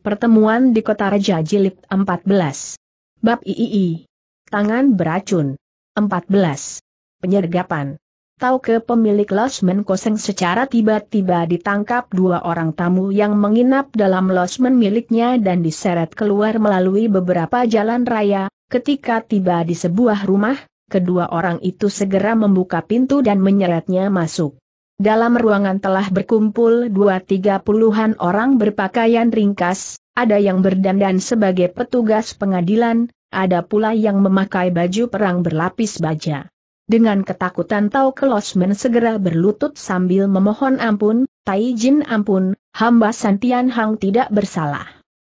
Pertemuan di Kota Raja Jilid 14. Bab III. Tangan beracun. 14. Penyergapan. Tahu ke pemilik losmen Koseng secara tiba-tiba ditangkap dua orang tamu yang menginap dalam losmen miliknya dan diseret keluar melalui beberapa jalan raya. Ketika tiba di sebuah rumah, kedua orang itu segera membuka pintu dan menyeretnya masuk. Dalam ruangan telah berkumpul dua tiga puluhan orang berpakaian ringkas, ada yang berdandan sebagai petugas pengadilan, ada pula yang memakai baju perang berlapis baja. Dengan ketakutan Tau Kelosmen segera berlutut sambil memohon ampun, Tai Jin ampun, hamba Santian Hang tidak bersalah.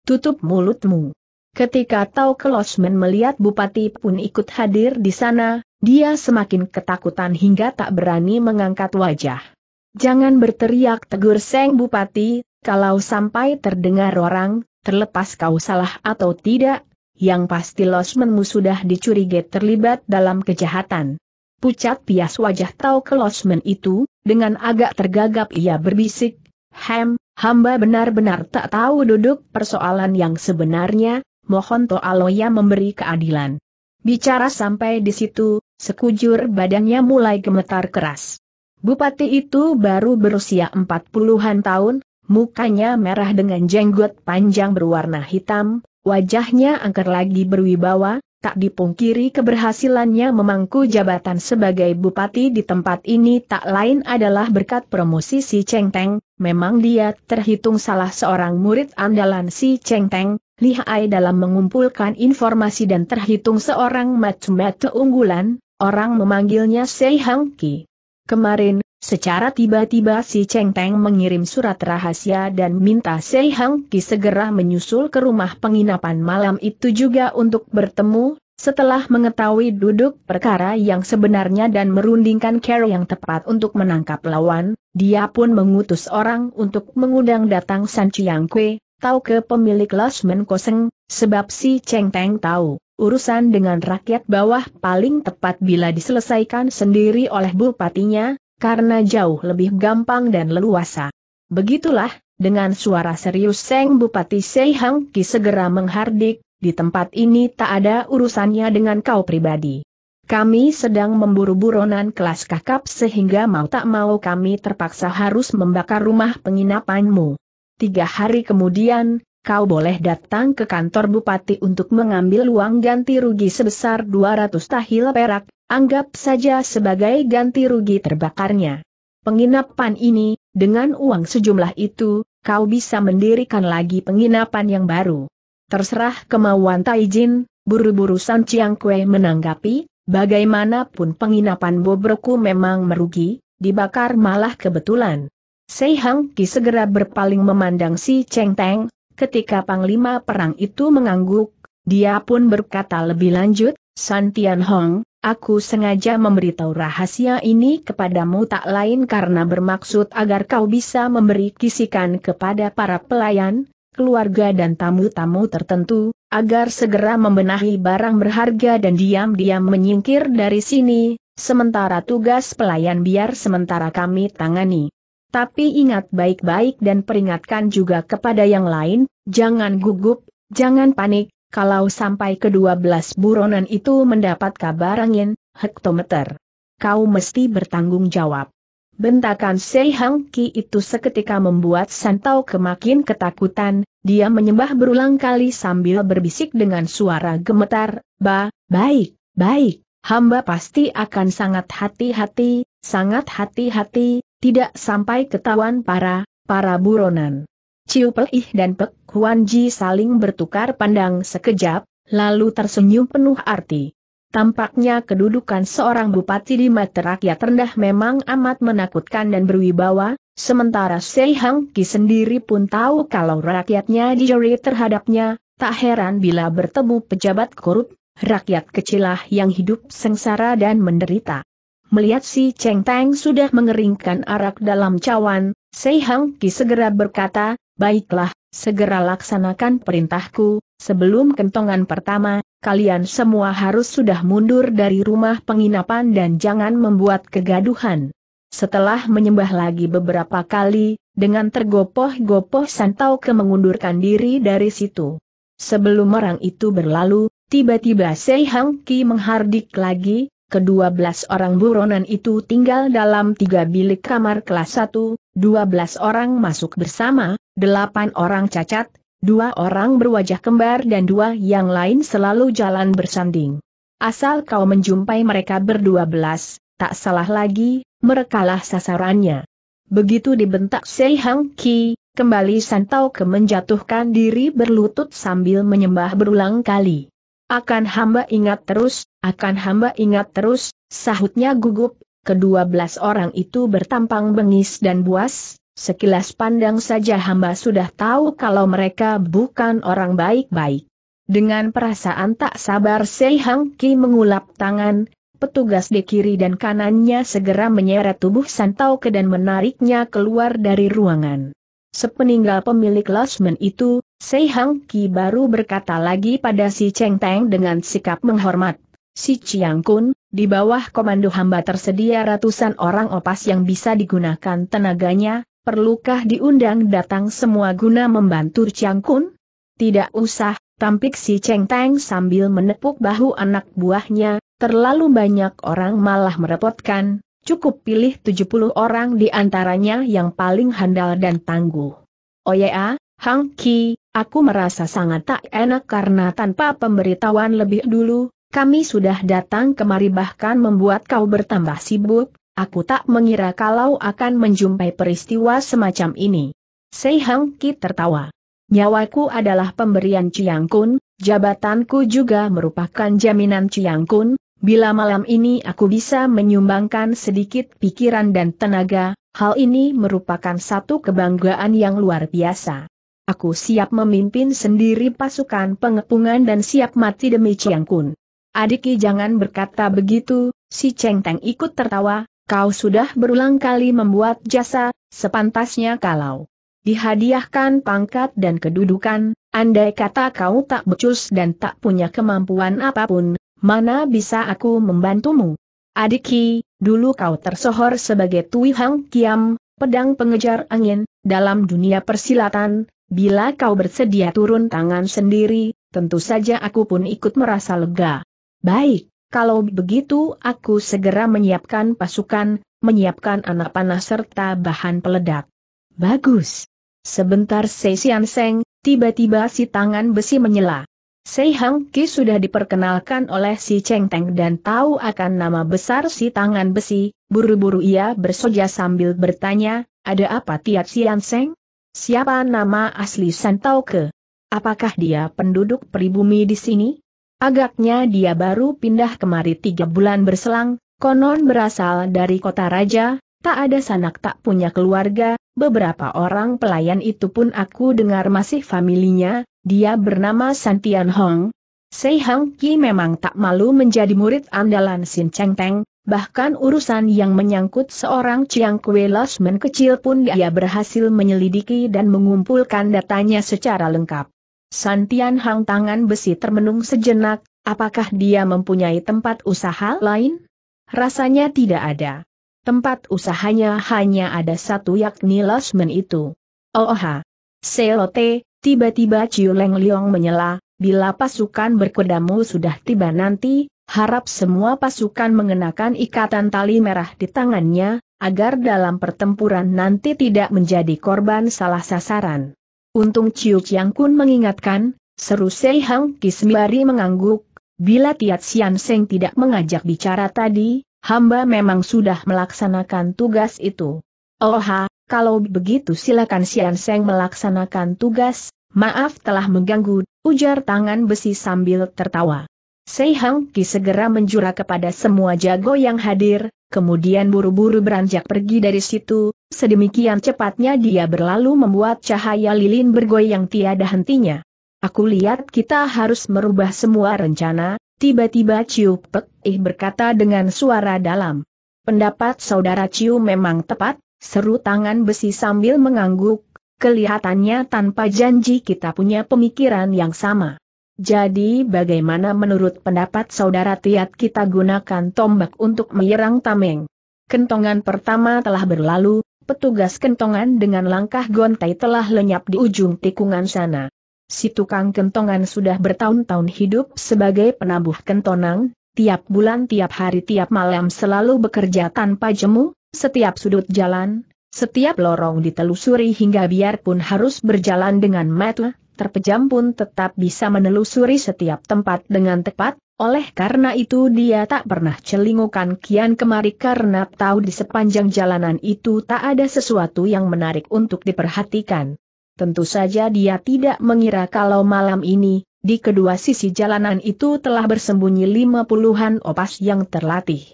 Tutup mulutmu. Ketika Tau Kelosmen melihat Bupati pun ikut hadir di sana, dia semakin ketakutan hingga tak berani mengangkat wajah. Jangan berteriak tegur Seng Bupati, kalau sampai terdengar orang, terlepas kau salah atau tidak, yang pasti Losmenmu sudah dicurigai terlibat dalam kejahatan. Pucat pias wajah tahu ke Losmen itu, dengan agak tergagap ia berbisik, Hem, hamba benar-benar tak tahu duduk persoalan yang sebenarnya, mohon Toaloya memberi keadilan. Bicara sampai di situ, sekujur badannya mulai gemetar keras. Bupati itu baru berusia empat puluhan tahun, mukanya merah dengan jenggot panjang berwarna hitam, wajahnya angker lagi berwibawa, tak dipungkiri keberhasilannya memangku jabatan sebagai bupati di tempat ini tak lain adalah berkat promosi si Cheng Teng, memang dia terhitung salah seorang murid andalan si Cheng Teng, lihai dalam mengumpulkan informasi dan terhitung seorang matematik unggulan, orang memanggilnya Sei Hang Ki. Kemarin, secara tiba-tiba si Cheng Teng mengirim surat rahasia dan minta Sei Hang Ki segera menyusul ke rumah penginapan malam itu juga untuk bertemu, setelah mengetahui duduk perkara yang sebenarnya dan merundingkan cara yang tepat untuk menangkap lawan, dia pun mengutus orang untuk mengundang datang San Chiang Kui, tahu ke pemilik Losmen Koseng, sebab si Cheng Teng tahu, urusan dengan rakyat bawah paling tepat bila diselesaikan sendiri oleh bupatinya, karena jauh lebih gampang dan leluasa. Begitulah, dengan suara serius Seng Bupati Sei Hang Ki segera menghardik, di tempat ini tak ada urusannya dengan kau pribadi. Kami sedang memburu buronan kelas kakap sehingga mau tak mau kami terpaksa harus membakar rumah penginapanmu. Tiga hari kemudian, kau boleh datang ke kantor bupati untuk mengambil uang ganti rugi sebesar 200 tahil perak, anggap saja sebagai ganti rugi terbakarnya. Penginapan ini, dengan uang sejumlah itu, kau bisa mendirikan lagi penginapan yang baru. Terserah kemauan Taijin, buru-buru San Chiang Kue menanggapi, bagaimanapun penginapan Bobroku memang merugi, dibakar malah kebetulan. Sei Hang Ki segera berpaling memandang si Cheng Teng, ketika Panglima Perang itu mengangguk, dia pun berkata lebih lanjut, San Tian Hong, aku sengaja memberitahu rahasia ini kepadamu tak lain karena bermaksud agar kau bisa memberi kisikan kepada para pelayan, keluarga dan tamu-tamu tertentu, agar segera membenahi barang berharga dan diam-diam menyingkir dari sini, sementara tugas pelayan biar sementara kami tangani. Tapi ingat baik-baik dan peringatkan juga kepada yang lain, jangan gugup, jangan panik, kalau sampai ke belas buronan itu mendapat kabar angin, hektometer. Kau mesti bertanggung jawab. Bentakan Sei Hang Ki itu seketika membuat Santau kemakin ketakutan, dia menyembah berulang kali sambil berbisik dengan suara gemetar, Ba, baik, baik, hamba pasti akan sangat hati-hati, sangat hati-hati, tidak sampai ketahuan para, para buronan. Ciu Pelih dan Pek Huan Ji saling bertukar pandang sekejap, lalu tersenyum penuh arti. Tampaknya kedudukan seorang bupati di mata rakyat rendah memang amat menakutkan dan berwibawa, sementara Sei Hang Ki sendiri pun tahu kalau rakyatnya dijerit terhadapnya, tak heran bila bertemu pejabat korup, rakyat kecilah yang hidup sengsara dan menderita. Melihat si Cheng Tang sudah mengeringkan arak dalam cawan, Sei Hang Ki segera berkata, Baiklah, segera laksanakan perintahku, sebelum kentongan pertama, kalian semua harus sudah mundur dari rumah penginapan dan jangan membuat kegaduhan. Setelah menyembah lagi beberapa kali, dengan tergopoh-gopoh Santau ke mengundurkan diri dari situ. Sebelum merang itu berlalu, tiba-tiba Sei Hang Ki menghardik lagi, kedua belas orang buronan itu tinggal dalam tiga bilik kamar kelas satu. dua belas orang masuk bersama, delapan orang cacat, dua orang berwajah kembar dan dua yang lain selalu jalan bersanding. Asal kau menjumpai mereka berdua belas, tak salah lagi, merekalah sasarannya. Begitu dibentak Sei Hang Ki, kembali Santau ke menjatuhkan diri berlutut sambil menyembah berulang kali. Akan hamba ingat terus, akan hamba ingat terus, sahutnya gugup, kedua belas orang itu bertampang bengis dan buas, sekilas pandang saja hamba sudah tahu kalau mereka bukan orang baik-baik. Dengan perasaan tak sabar Sei Hang Ki mengulap tangan, petugas di kiri dan kanannya segera menyeret tubuh Santau Ke dan menariknya keluar dari ruangan. Sepeninggal pemilik losmen itu, Sei Hang Ki baru berkata lagi pada si Cheng Teng dengan sikap menghormat. Si Chiang Kun, di bawah komando hamba tersedia ratusan orang opas yang bisa digunakan tenaganya, perlukah diundang datang semua guna membantu Chiang Kun? Tidak usah, tampik si Cheng Teng sambil menepuk bahu anak buahnya, terlalu banyak orang malah merepotkan, cukup pilih 70 orang di antaranya yang paling handal dan tangguh. Oh Oya, Hang Ki, aku merasa sangat tak enak karena tanpa pemberitahuan lebih dulu, kami sudah datang kemari bahkan membuat kau bertambah sibuk, aku tak mengira kalau akan menjumpai peristiwa semacam ini. Sei Hang Ki tertawa. Nyawaku adalah pemberian Chiang Kun, jabatanku juga merupakan jaminan Chiang Kun, bila malam ini aku bisa menyumbangkan sedikit pikiran dan tenaga, hal ini merupakan satu kebanggaan yang luar biasa aku siap memimpin sendiri pasukan pengepungan dan siap mati demi Chiang Kun. Adiki jangan berkata begitu, si Cheng Teng ikut tertawa, kau sudah berulang kali membuat jasa, sepantasnya kalau dihadiahkan pangkat dan kedudukan, andai kata kau tak becus dan tak punya kemampuan apapun, mana bisa aku membantumu? Adiki, dulu kau tersohor sebagai Tui Hang Kiam, pedang pengejar angin, dalam dunia persilatan, Bila kau bersedia turun tangan sendiri, tentu saja aku pun ikut merasa lega. Baik, kalau begitu aku segera menyiapkan pasukan, menyiapkan anak panah serta bahan peledak. Bagus. Sebentar Seisian Seng, tiba-tiba si tangan besi menyela. Sei Hang Ki sudah diperkenalkan oleh si Cheng Teng dan tahu akan nama besar si tangan besi, buru-buru ia bersoja sambil bertanya, ada apa Tiat Sian Seng? Siapa nama asli Santauke? Apakah dia penduduk pribumi di sini? Agaknya dia baru pindah kemari tiga bulan berselang, konon berasal dari kota raja, tak ada sanak tak punya keluarga, beberapa orang pelayan itu pun aku dengar masih familinya, dia bernama Santian Hong, Sei Hang Ki memang tak malu menjadi murid andalan Sin Cheng Teng, bahkan urusan yang menyangkut seorang Chiang Kue Losmen kecil pun dia berhasil menyelidiki dan mengumpulkan datanya secara lengkap. Santian Hang tangan besi termenung sejenak, apakah dia mempunyai tempat usaha lain? Rasanya tidak ada. Tempat usahanya hanya ada satu yakni Losmen itu. Oh, ha. Selote, tiba-tiba Ciu Leng Leong menyela, Bila pasukan berkudamu sudah tiba nanti, harap semua pasukan mengenakan ikatan tali merah di tangannya, agar dalam pertempuran nanti tidak menjadi korban salah sasaran. Untung Ciu Chiang Kun mengingatkan, seru Sei Hang Kismari mengangguk, bila Tiat Sian Seng tidak mengajak bicara tadi, hamba memang sudah melaksanakan tugas itu. Oh ha, kalau begitu silakan Sian Seng melaksanakan tugas, maaf telah mengganggu, ujar tangan besi sambil tertawa. Sei Hang Ki segera menjura kepada semua jago yang hadir, kemudian buru-buru beranjak pergi dari situ, sedemikian cepatnya dia berlalu membuat cahaya lilin bergoyang tiada hentinya. Aku lihat kita harus merubah semua rencana, tiba-tiba Ciu Pek Ih berkata dengan suara dalam. Pendapat saudara Ciu memang tepat, seru tangan besi sambil mengangguk, Kelihatannya tanpa janji kita punya pemikiran yang sama. Jadi bagaimana menurut pendapat saudara Tiat kita gunakan tombak untuk menyerang Tameng? Kentongan pertama telah berlalu, petugas kentongan dengan langkah gontai telah lenyap di ujung tikungan sana. Si tukang kentongan sudah bertahun-tahun hidup sebagai penabuh kentonang, tiap bulan tiap hari tiap malam selalu bekerja tanpa jemu, setiap sudut jalan, setiap lorong ditelusuri hingga biarpun harus berjalan dengan mata, terpejam pun tetap bisa menelusuri setiap tempat dengan tepat, oleh karena itu dia tak pernah celingukan kian kemari karena tahu di sepanjang jalanan itu tak ada sesuatu yang menarik untuk diperhatikan. Tentu saja dia tidak mengira kalau malam ini, di kedua sisi jalanan itu telah bersembunyi lima puluhan opas yang terlatih.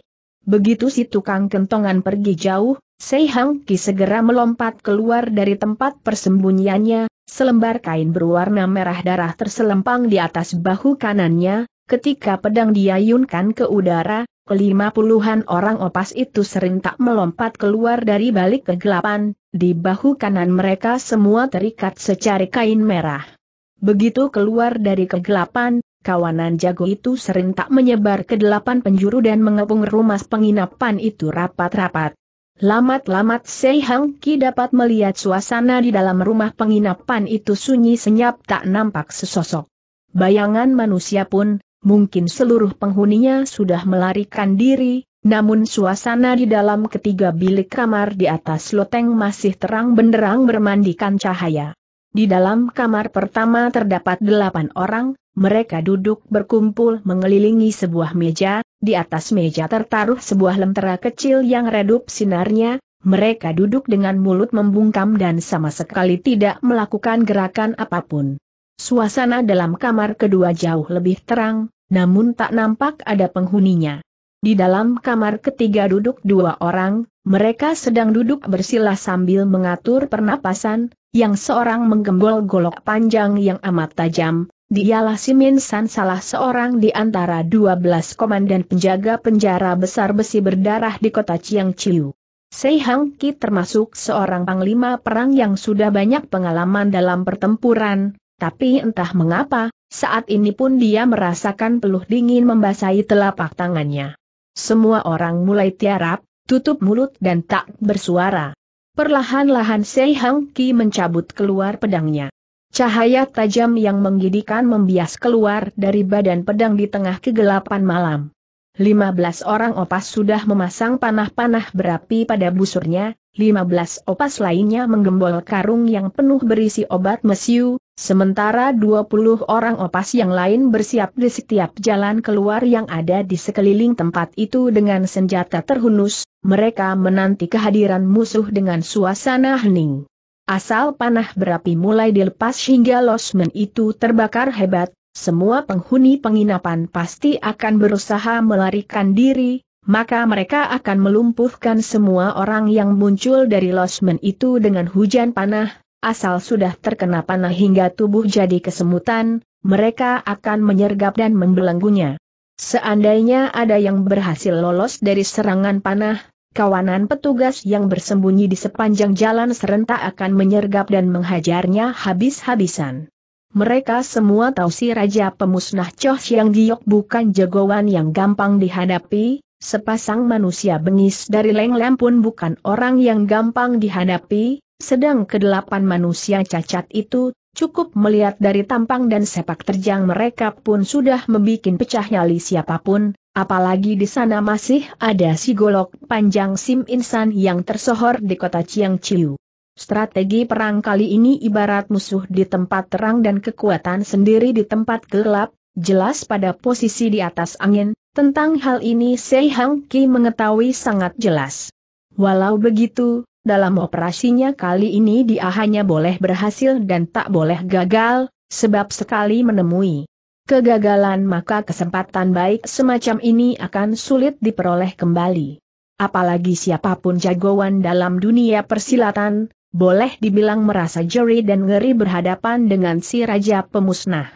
Begitu si tukang kentongan pergi jauh, Sei Hang Ki segera melompat keluar dari tempat persembunyiannya, selembar kain berwarna merah darah terselempang di atas bahu kanannya, ketika pedang diayunkan ke udara, kelima puluhan orang opas itu serentak melompat keluar dari balik kegelapan, di bahu kanan mereka semua terikat secari kain merah. Begitu keluar dari kegelapan, kawanan jago itu serentak menyebar ke delapan penjuru dan mengepung rumah penginapan itu rapat-rapat. Lamat-lamat Sei Hang Ki dapat melihat suasana di dalam rumah penginapan itu sunyi senyap tak nampak sesosok. Bayangan manusia pun, mungkin seluruh penghuninya sudah melarikan diri, namun suasana di dalam ketiga bilik kamar di atas loteng masih terang benderang bermandikan cahaya. Di dalam kamar pertama terdapat delapan orang, mereka duduk berkumpul mengelilingi sebuah meja, di atas meja tertaruh sebuah lentera kecil yang redup sinarnya, mereka duduk dengan mulut membungkam dan sama sekali tidak melakukan gerakan apapun. Suasana dalam kamar kedua jauh lebih terang, namun tak nampak ada penghuninya. Di dalam kamar ketiga duduk dua orang, mereka sedang duduk bersila sambil mengatur pernapasan, yang seorang menggembol golok panjang yang amat tajam, Dialah Simin San salah seorang di antara 12 komandan penjaga penjara besar besi berdarah di kota Chiang Chiu. Sei Hang Ki termasuk seorang panglima perang yang sudah banyak pengalaman dalam pertempuran, tapi entah mengapa, saat ini pun dia merasakan peluh dingin membasahi telapak tangannya. Semua orang mulai tiarap, tutup mulut dan tak bersuara. Perlahan-lahan Sei Hang Ki mencabut keluar pedangnya. Cahaya tajam yang menggidikan membias keluar dari badan pedang di tengah kegelapan malam. 15 orang opas sudah memasang panah-panah berapi pada busurnya, 15 opas lainnya menggembol karung yang penuh berisi obat mesiu, sementara 20 orang opas yang lain bersiap di setiap jalan keluar yang ada di sekeliling tempat itu dengan senjata terhunus, mereka menanti kehadiran musuh dengan suasana hening. Asal panah berapi mulai dilepas hingga losmen itu terbakar hebat, semua penghuni penginapan pasti akan berusaha melarikan diri, maka mereka akan melumpuhkan semua orang yang muncul dari losmen itu dengan hujan panah, asal sudah terkena panah hingga tubuh jadi kesemutan, mereka akan menyergap dan membelenggunya. Seandainya ada yang berhasil lolos dari serangan panah, kawanan petugas yang bersembunyi di sepanjang jalan serentak akan menyergap dan menghajarnya habis-habisan. Mereka semua tahu si Raja Pemusnah Choh Siang Giok bukan jagoan yang gampang dihadapi, sepasang manusia bengis dari Leng pun bukan orang yang gampang dihadapi, sedang kedelapan manusia cacat itu Cukup melihat dari tampang dan sepak terjang mereka pun sudah membuat pecah nyali siapapun, apalagi di sana masih ada si golok panjang Sim Insan yang tersohor di kota Chiang Chiu. Strategi perang kali ini ibarat musuh di tempat terang dan kekuatan sendiri di tempat gelap, jelas pada posisi di atas angin, tentang hal ini Sei Hang Ki mengetahui sangat jelas. Walau begitu, dalam operasinya kali ini dia hanya boleh berhasil dan tak boleh gagal, sebab sekali menemui kegagalan maka kesempatan baik semacam ini akan sulit diperoleh kembali. Apalagi siapapun jagoan dalam dunia persilatan, boleh dibilang merasa jeri dan ngeri berhadapan dengan si Raja Pemusnah.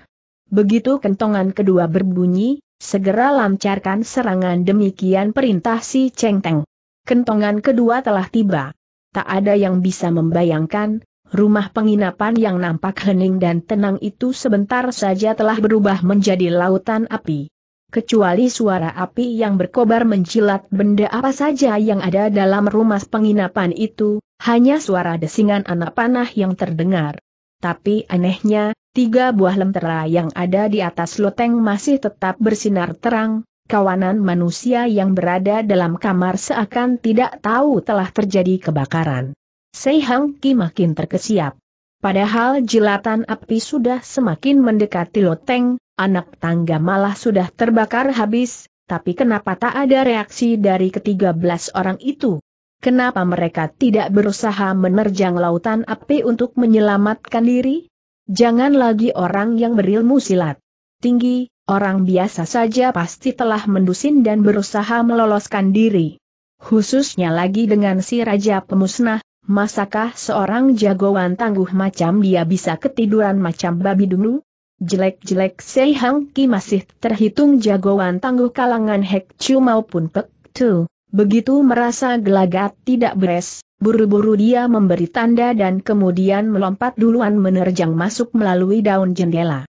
Begitu kentongan kedua berbunyi, segera lancarkan serangan demikian perintah si Cheng Teng. Kentongan kedua telah tiba tak ada yang bisa membayangkan, rumah penginapan yang nampak hening dan tenang itu sebentar saja telah berubah menjadi lautan api. Kecuali suara api yang berkobar menjilat benda apa saja yang ada dalam rumah penginapan itu, hanya suara desingan anak panah yang terdengar. Tapi anehnya, tiga buah lentera yang ada di atas loteng masih tetap bersinar terang, kawanan manusia yang berada dalam kamar seakan tidak tahu telah terjadi kebakaran. Sei Hang Ki makin terkesiap. Padahal jilatan api sudah semakin mendekati loteng, anak tangga malah sudah terbakar habis, tapi kenapa tak ada reaksi dari ketiga belas orang itu? Kenapa mereka tidak berusaha menerjang lautan api untuk menyelamatkan diri? Jangan lagi orang yang berilmu silat. Tinggi, Orang biasa saja pasti telah mendusin dan berusaha meloloskan diri. Khususnya lagi dengan si Raja Pemusnah, masakah seorang jagoan tangguh macam dia bisa ketiduran macam babi dulu? Jelek-jelek Sei Hang Ki masih terhitung jagoan tangguh kalangan Hek Chu maupun Pek Tu. Begitu merasa gelagat tidak beres, buru-buru dia memberi tanda dan kemudian melompat duluan menerjang masuk melalui daun jendela.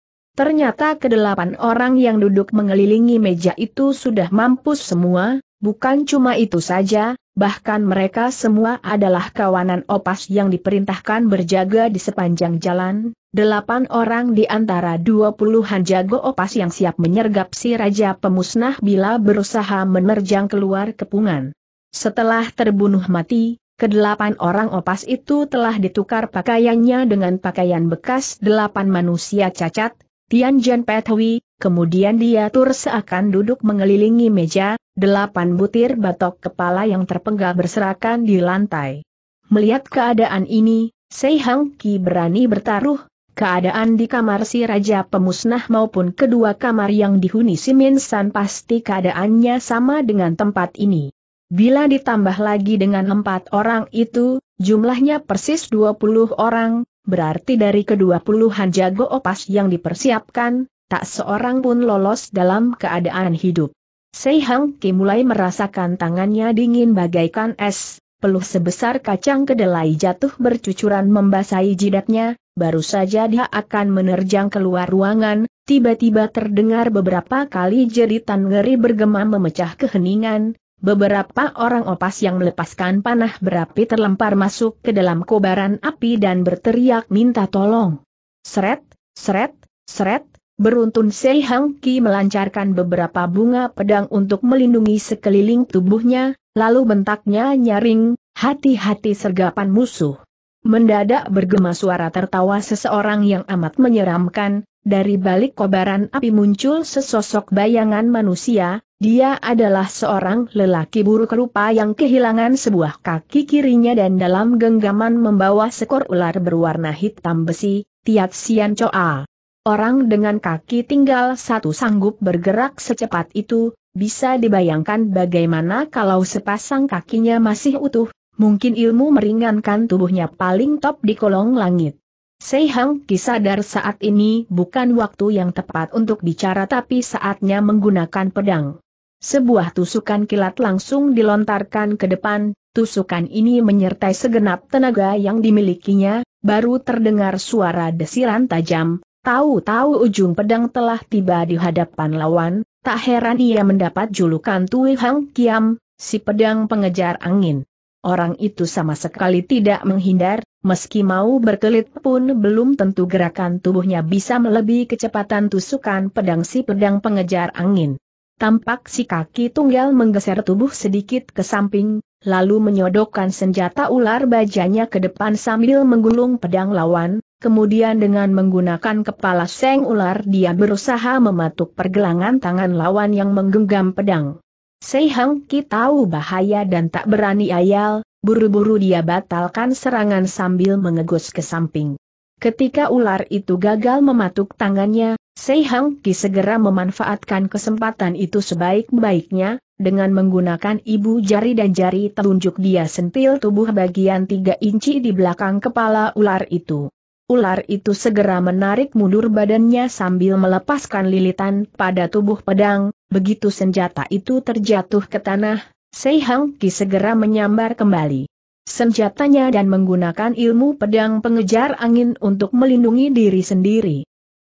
Ternyata kedelapan orang yang duduk mengelilingi meja itu sudah mampus semua, bukan cuma itu saja, bahkan mereka semua adalah kawanan opas yang diperintahkan berjaga di sepanjang jalan, delapan orang di antara dua puluhan jago opas yang siap menyergap si Raja Pemusnah bila berusaha menerjang keluar kepungan. Setelah terbunuh mati, Kedelapan orang opas itu telah ditukar pakaiannya dengan pakaian bekas delapan manusia cacat, Tianjian Petwi, kemudian dia diatur seakan duduk mengelilingi meja, delapan butir batok kepala yang terpenggal berserakan di lantai. Melihat keadaan ini, Sei Hang Ki berani bertaruh, keadaan di kamar si Raja Pemusnah maupun kedua kamar yang dihuni si Min San pasti keadaannya sama dengan tempat ini. Bila ditambah lagi dengan empat orang itu, jumlahnya persis dua puluh orang, berarti dari kedua puluhan jago opas yang dipersiapkan, tak seorang pun lolos dalam keadaan hidup. Sei Hang Ki mulai merasakan tangannya dingin bagaikan es, peluh sebesar kacang kedelai jatuh bercucuran membasahi jidatnya, baru saja dia akan menerjang keluar ruangan, tiba-tiba terdengar beberapa kali jeritan ngeri bergema memecah keheningan, Beberapa orang opas yang melepaskan panah berapi terlempar masuk ke dalam kobaran api dan berteriak minta tolong. Seret, seret, seret, beruntun Sei Hang Ki melancarkan beberapa bunga pedang untuk melindungi sekeliling tubuhnya, lalu bentaknya nyaring, hati-hati sergapan musuh. Mendadak bergema suara tertawa seseorang yang amat menyeramkan, dari balik kobaran api muncul sesosok bayangan manusia, dia adalah seorang lelaki buruk rupa yang kehilangan sebuah kaki kirinya dan dalam genggaman membawa sekor ular berwarna hitam besi, Tiat Sian Choa. Orang dengan kaki tinggal satu sanggup bergerak secepat itu, bisa dibayangkan bagaimana kalau sepasang kakinya masih utuh, mungkin ilmu meringankan tubuhnya paling top di kolong langit. Sei Hang Ki saat ini bukan waktu yang tepat untuk bicara tapi saatnya menggunakan pedang. Sebuah tusukan kilat langsung dilontarkan ke depan, tusukan ini menyertai segenap tenaga yang dimilikinya, baru terdengar suara desiran tajam, tahu-tahu ujung pedang telah tiba di hadapan lawan, tak heran ia mendapat julukan Tui Hang Kiam, si pedang pengejar angin. Orang itu sama sekali tidak menghindar, meski mau berkelit pun belum tentu gerakan tubuhnya bisa melebihi kecepatan tusukan pedang si pedang pengejar angin. Tampak si kaki tunggal menggeser tubuh sedikit ke samping, lalu menyodokkan senjata ular bajanya ke depan sambil menggulung pedang lawan, kemudian dengan menggunakan kepala seng ular dia berusaha mematuk pergelangan tangan lawan yang menggenggam pedang. Sei Hang Ki tahu bahaya dan tak berani ayal, buru-buru dia batalkan serangan sambil mengegus ke samping. Ketika ular itu gagal mematuk tangannya, Sei Hang Ki segera memanfaatkan kesempatan itu sebaik-baiknya, dengan menggunakan ibu jari dan jari telunjuk dia sentil tubuh bagian tiga inci di belakang kepala ular itu. Ular itu segera menarik mundur badannya sambil melepaskan lilitan pada tubuh pedang, begitu senjata itu terjatuh ke tanah, Sei Hang Ki segera menyambar kembali senjatanya dan menggunakan ilmu pedang pengejar angin untuk melindungi diri sendiri.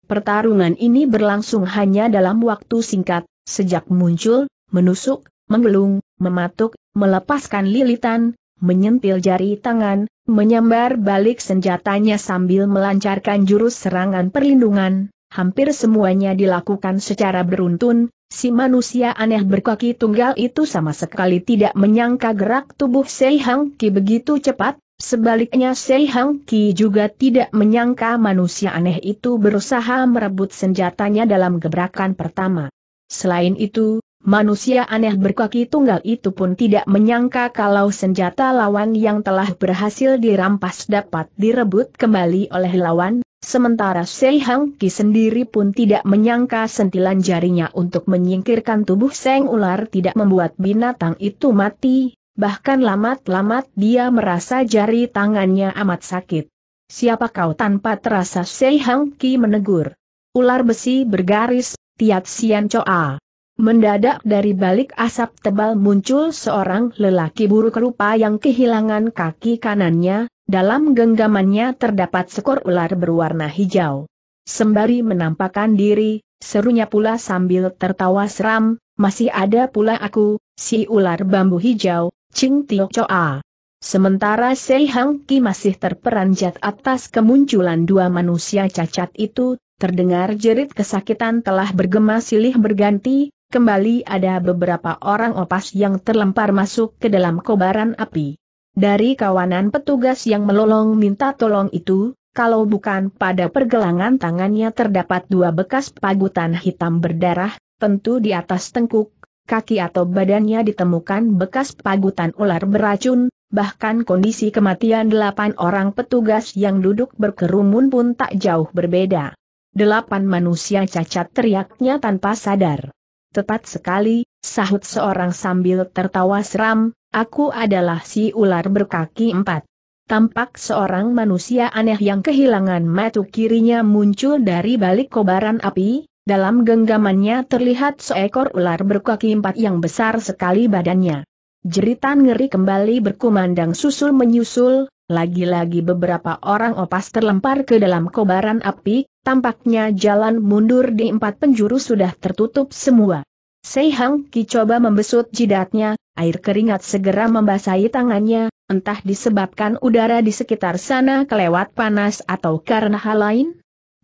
Pertarungan ini berlangsung hanya dalam waktu singkat, sejak muncul, menusuk, menggelung, mematuk, melepaskan lilitan, menyentil jari tangan, menyambar balik senjatanya sambil melancarkan jurus serangan perlindungan, hampir semuanya dilakukan secara beruntun, si manusia aneh berkaki tunggal itu sama sekali tidak menyangka gerak tubuh Sei Hang Ki begitu cepat, Sebaliknya Sei Hang Ki juga tidak menyangka manusia aneh itu berusaha merebut senjatanya dalam gebrakan pertama. Selain itu, manusia aneh berkaki tunggal itu pun tidak menyangka kalau senjata lawan yang telah berhasil dirampas dapat direbut kembali oleh lawan, sementara Sei Hang Ki sendiri pun tidak menyangka sentilan jarinya untuk menyingkirkan tubuh Seng Ular tidak membuat binatang itu mati, Bahkan lamat-lamat dia merasa jari tangannya amat sakit. Siapa kau tanpa terasa Sei Hang Ki menegur. Ular besi bergaris, Tiat Sian Choa. Mendadak dari balik asap tebal muncul seorang lelaki buruk rupa yang kehilangan kaki kanannya, dalam genggamannya terdapat sekor ular berwarna hijau. Sembari menampakkan diri, serunya pula sambil tertawa seram, masih ada pula aku, si ular bambu hijau, Ching Tio Choa. Sementara Sei Hang Ki masih terperanjat atas kemunculan dua manusia cacat itu, terdengar jerit kesakitan telah bergema silih berganti, kembali ada beberapa orang opas yang terlempar masuk ke dalam kobaran api. Dari kawanan petugas yang melolong minta tolong itu, kalau bukan pada pergelangan tangannya terdapat dua bekas pagutan hitam berdarah, tentu di atas tengkuk, kaki atau badannya ditemukan bekas pagutan ular beracun, bahkan kondisi kematian delapan orang petugas yang duduk berkerumun pun tak jauh berbeda. Delapan manusia cacat teriaknya tanpa sadar. Tepat sekali, sahut seorang sambil tertawa seram, aku adalah si ular berkaki empat. Tampak seorang manusia aneh yang kehilangan mata kirinya muncul dari balik kobaran api, dalam genggamannya terlihat seekor ular berkaki empat yang besar sekali badannya. Jeritan ngeri kembali berkumandang susul menyusul, lagi-lagi beberapa orang opas terlempar ke dalam kobaran api, tampaknya jalan mundur di empat penjuru sudah tertutup semua. Seihang Ki coba membesut jidatnya, air keringat segera membasahi tangannya, entah disebabkan udara di sekitar sana kelewat panas atau karena hal lain.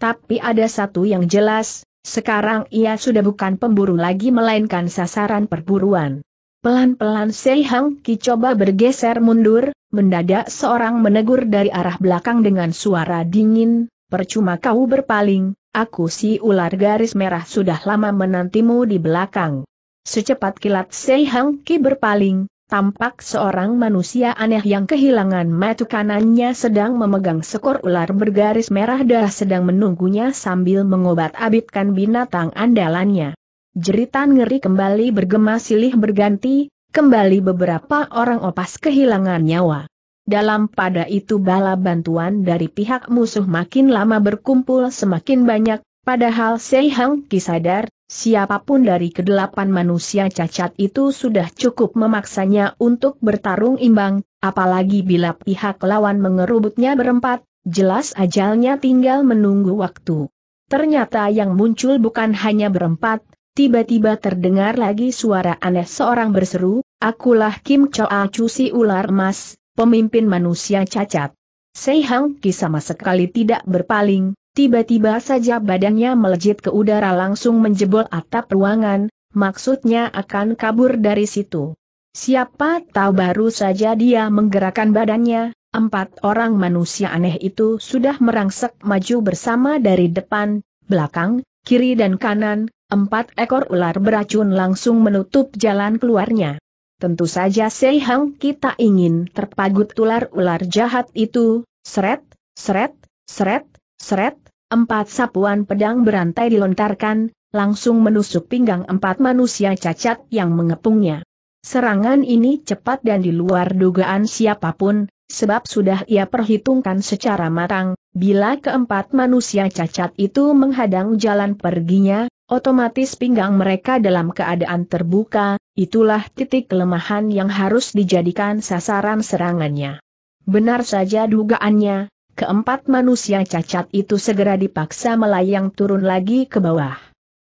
Tapi ada satu yang jelas, sekarang ia sudah bukan pemburu lagi melainkan sasaran perburuan. Pelan-pelan Sei Hang Ki coba bergeser mundur, mendadak seorang menegur dari arah belakang dengan suara dingin, percuma kau berpaling, aku si ular garis merah sudah lama menantimu di belakang. Secepat kilat Sei Hang Ki berpaling, tampak seorang manusia aneh yang kehilangan mata kanannya sedang memegang sekor ular bergaris merah darah sedang menunggunya sambil mengobat-abitkan binatang andalannya. Jeritan ngeri kembali bergema silih berganti, kembali beberapa orang opas kehilangan nyawa. Dalam pada itu bala bantuan dari pihak musuh makin lama berkumpul semakin banyak, padahal Sei Hang Ki sadar, Siapapun dari kedelapan manusia cacat itu sudah cukup memaksanya untuk bertarung imbang, apalagi bila pihak lawan mengerubutnya berempat, jelas ajalnya tinggal menunggu waktu. Ternyata yang muncul bukan hanya berempat, tiba-tiba terdengar lagi suara aneh seorang berseru, Akulah Kim Choa Chu si ular emas, pemimpin manusia cacat. Sei Hang Ki sama sekali tidak berpaling, Tiba-tiba saja badannya melejit ke udara langsung menjebol atap ruangan, maksudnya akan kabur dari situ. Siapa tahu baru saja dia menggerakkan badannya, empat orang manusia aneh itu sudah merangsek maju bersama dari depan, belakang, kiri dan kanan, empat ekor ular beracun langsung menutup jalan keluarnya. Tentu saja Seihang kita ingin terpagut ular-ular jahat itu, seret, seret, seret, seret, Empat sapuan pedang berantai dilontarkan, langsung menusuk pinggang empat manusia cacat yang mengepungnya. Serangan ini cepat dan di luar dugaan siapapun, sebab sudah ia perhitungkan secara matang, bila keempat manusia cacat itu menghadang jalan perginya, otomatis pinggang mereka dalam keadaan terbuka, itulah titik kelemahan yang harus dijadikan sasaran serangannya. Benar saja dugaannya, Keempat manusia cacat itu segera dipaksa melayang turun lagi ke bawah.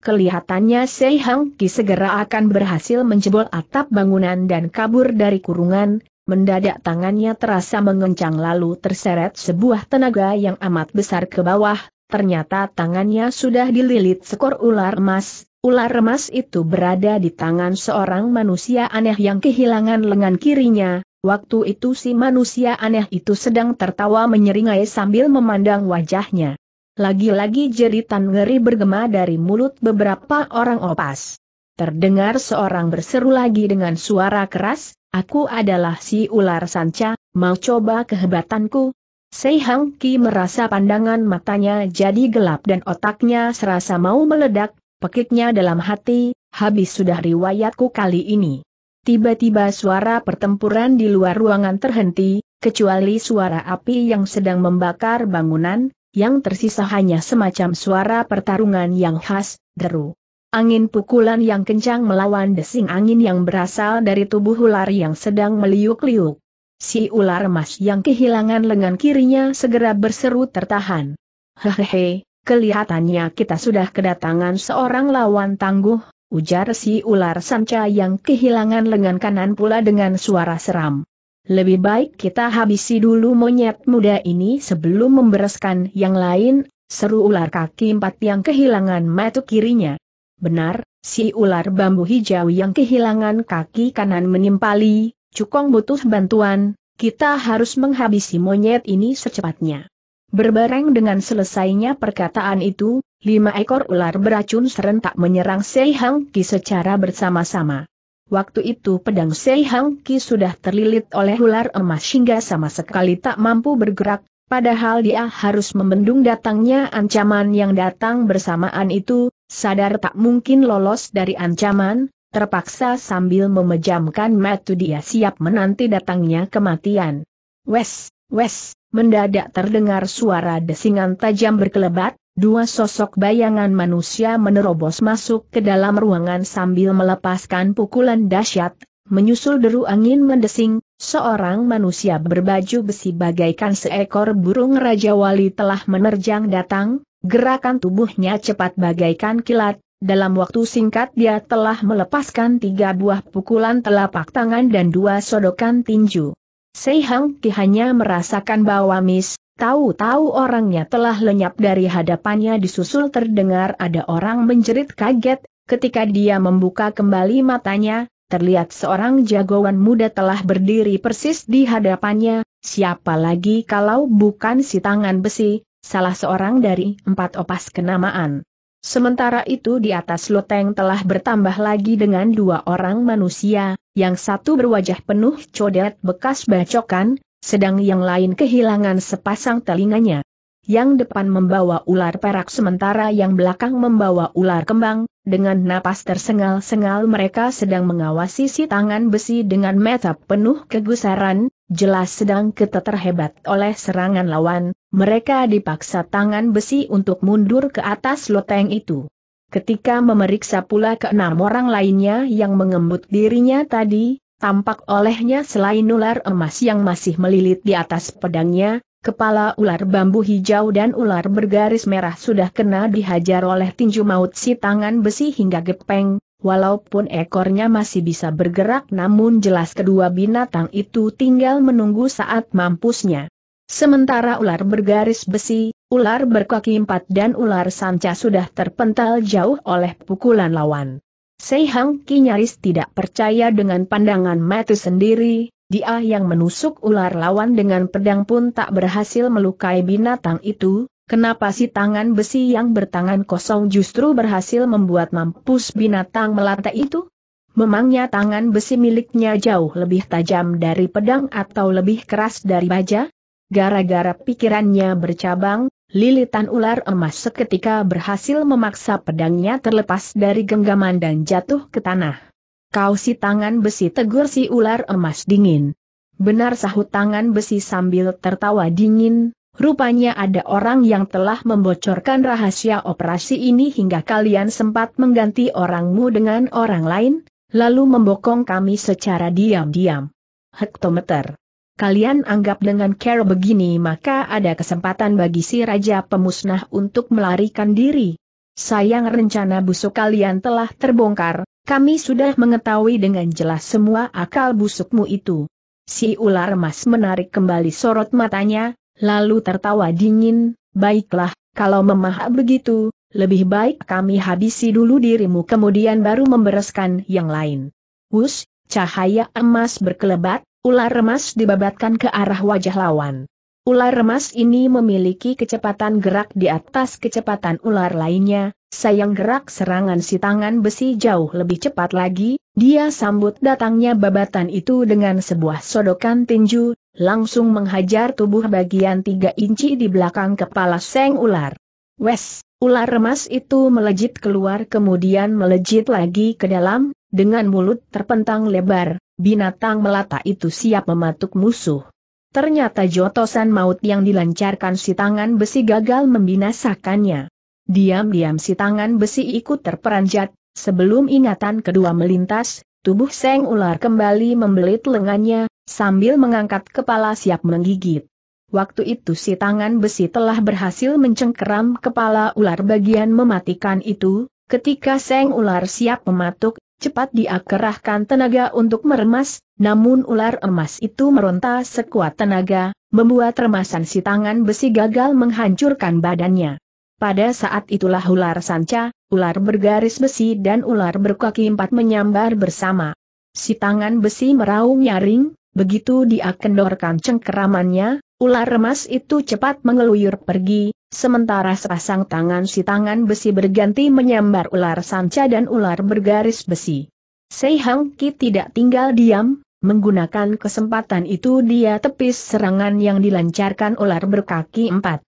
Kelihatannya Sei Hang Ki segera akan berhasil menjebol atap bangunan dan kabur dari kurungan, mendadak tangannya terasa mengencang lalu terseret sebuah tenaga yang amat besar ke bawah, ternyata tangannya sudah dililit sekor ular emas, ular emas itu berada di tangan seorang manusia aneh yang kehilangan lengan kirinya, Waktu itu si manusia aneh itu sedang tertawa menyeringai sambil memandang wajahnya. Lagi-lagi jeritan ngeri bergema dari mulut beberapa orang opas. Terdengar seorang berseru lagi dengan suara keras, Aku adalah si ular sanca, mau coba kehebatanku? Sei Hang Ki merasa pandangan matanya jadi gelap dan otaknya serasa mau meledak, pekiknya dalam hati, habis sudah riwayatku kali ini. Tiba-tiba suara pertempuran di luar ruangan terhenti, kecuali suara api yang sedang membakar bangunan, yang tersisa hanya semacam suara pertarungan yang khas, deru. Angin pukulan yang kencang melawan desing angin yang berasal dari tubuh ular yang sedang meliuk-liuk. Si ular emas yang kehilangan lengan kirinya segera berseru tertahan. Hehehe, Kelihatannya kita sudah kedatangan seorang lawan tangguh, ujar si ular sanca yang kehilangan lengan kanan pula dengan suara seram. Lebih baik kita habisi dulu monyet muda ini sebelum membereskan yang lain, seru ular kaki empat yang kehilangan mata kirinya. Benar, si ular bambu hijau yang kehilangan kaki kanan menimpali, cukong butuh bantuan, kita harus menghabisi monyet ini secepatnya. Berbareng dengan selesainya perkataan itu, lima ekor ular beracun serentak menyerang Sei Hang Ki secara bersama-sama. Waktu itu pedang Sei Hang Ki sudah terlilit oleh ular emas hingga sama sekali tak mampu bergerak, padahal dia harus membendung datangnya ancaman yang datang bersamaan itu, sadar tak mungkin lolos dari ancaman, terpaksa sambil memejamkan mata dia siap menanti datangnya kematian. Wes, Wes, mendadak terdengar suara desingan tajam berkelebat, dua sosok bayangan manusia menerobos masuk ke dalam ruangan sambil melepaskan pukulan dahsyat, menyusul deru angin mendesing, seorang manusia berbaju besi bagaikan seekor burung Raja Wali telah menerjang datang, gerakan tubuhnya cepat bagaikan kilat, dalam waktu singkat dia telah melepaskan tiga buah pukulan telapak tangan dan dua sodokan tinju. Sei Hang Ki hanya merasakan bahwa Miss, tahu-tahu orangnya telah lenyap dari hadapannya disusul terdengar ada orang menjerit kaget, ketika dia membuka kembali matanya, terlihat seorang jagoan muda telah berdiri persis di hadapannya, siapa lagi kalau bukan si tangan besi, salah seorang dari empat opas kenamaan. Sementara itu di atas loteng telah bertambah lagi dengan dua orang manusia, yang satu berwajah penuh codet bekas bacokan, sedang yang lain kehilangan sepasang telinganya. Yang depan membawa ular perak sementara yang belakang membawa ular kembang, dengan napas tersengal-sengal mereka sedang mengawasi si tangan besi dengan mata penuh kegusaran, jelas sedang keteterhebat oleh serangan lawan, mereka dipaksa tangan besi untuk mundur ke atas loteng itu. Ketika memeriksa pula ke enam orang lainnya yang mengembut dirinya tadi, tampak olehnya selain ular emas yang masih melilit di atas pedangnya, Kepala ular bambu hijau dan ular bergaris merah sudah kena dihajar oleh tinju maut si tangan besi hingga gepeng, walaupun ekornya masih bisa bergerak namun jelas kedua binatang itu tinggal menunggu saat mampusnya. Sementara ular bergaris besi, ular berkaki empat dan ular sanca sudah terpental jauh oleh pukulan lawan. Sei Hang Ki nyaris tidak percaya dengan pandangan mata sendiri, dia yang menusuk ular lawan dengan pedang pun tak berhasil melukai binatang itu, kenapa si tangan besi yang bertangan kosong justru berhasil membuat mampus binatang melata itu? Memangnya tangan besi miliknya jauh lebih tajam dari pedang atau lebih keras dari baja? Gara-gara pikirannya bercabang, lilitan ular emas seketika berhasil memaksa pedangnya terlepas dari genggaman dan jatuh ke tanah. Kau si tangan besi tegur si ular emas dingin. Benar sahut tangan besi sambil tertawa dingin, rupanya ada orang yang telah membocorkan rahasia operasi ini hingga kalian sempat mengganti orangmu dengan orang lain, lalu membokong kami secara diam-diam. Hektometer. Kalian anggap dengan care begini maka ada kesempatan bagi si Raja Pemusnah untuk melarikan diri. Sayang rencana busuk kalian telah terbongkar, kami sudah mengetahui dengan jelas semua akal busukmu itu. Si ular emas menarik kembali sorot matanya, lalu tertawa dingin, baiklah, kalau memahak begitu, lebih baik kami habisi dulu dirimu kemudian baru membereskan yang lain. Hus, cahaya emas berkelebat, ular emas dibabatkan ke arah wajah lawan. Ular emas ini memiliki kecepatan gerak di atas kecepatan ular lainnya, Sayang gerak serangan si tangan besi jauh lebih cepat lagi, dia sambut datangnya babatan itu dengan sebuah sodokan tinju, langsung menghajar tubuh bagian tiga inci di belakang kepala seng ular. Wes, ular remas itu melejit keluar kemudian melejit lagi ke dalam, dengan mulut terpentang lebar, binatang melata itu siap mematuk musuh. Ternyata jotosan maut yang dilancarkan si tangan besi gagal membinasakannya. Diam-diam si tangan besi ikut terperanjat, sebelum ingatan kedua melintas, tubuh Seng Ular kembali membelit lengannya, sambil mengangkat kepala siap menggigit. Waktu itu si tangan besi telah berhasil mencengkeram kepala ular bagian mematikan itu, ketika Seng Ular siap mematuk, cepat diakerahkan tenaga untuk meremas, namun ular emas itu meronta sekuat tenaga, membuat remasan si tangan besi gagal menghancurkan badannya. Pada saat itulah ular sanca, ular bergaris besi dan ular berkaki empat menyambar bersama. Si tangan besi meraung nyaring, begitu dia kendorkan cengkeramannya, ular remas itu cepat mengeluyur pergi, sementara sepasang tangan si tangan besi berganti menyambar ular sanca dan ular bergaris besi. Sei Hang Ki tidak tinggal diam, menggunakan kesempatan itu dia tepis serangan yang dilancarkan ular berkaki empat.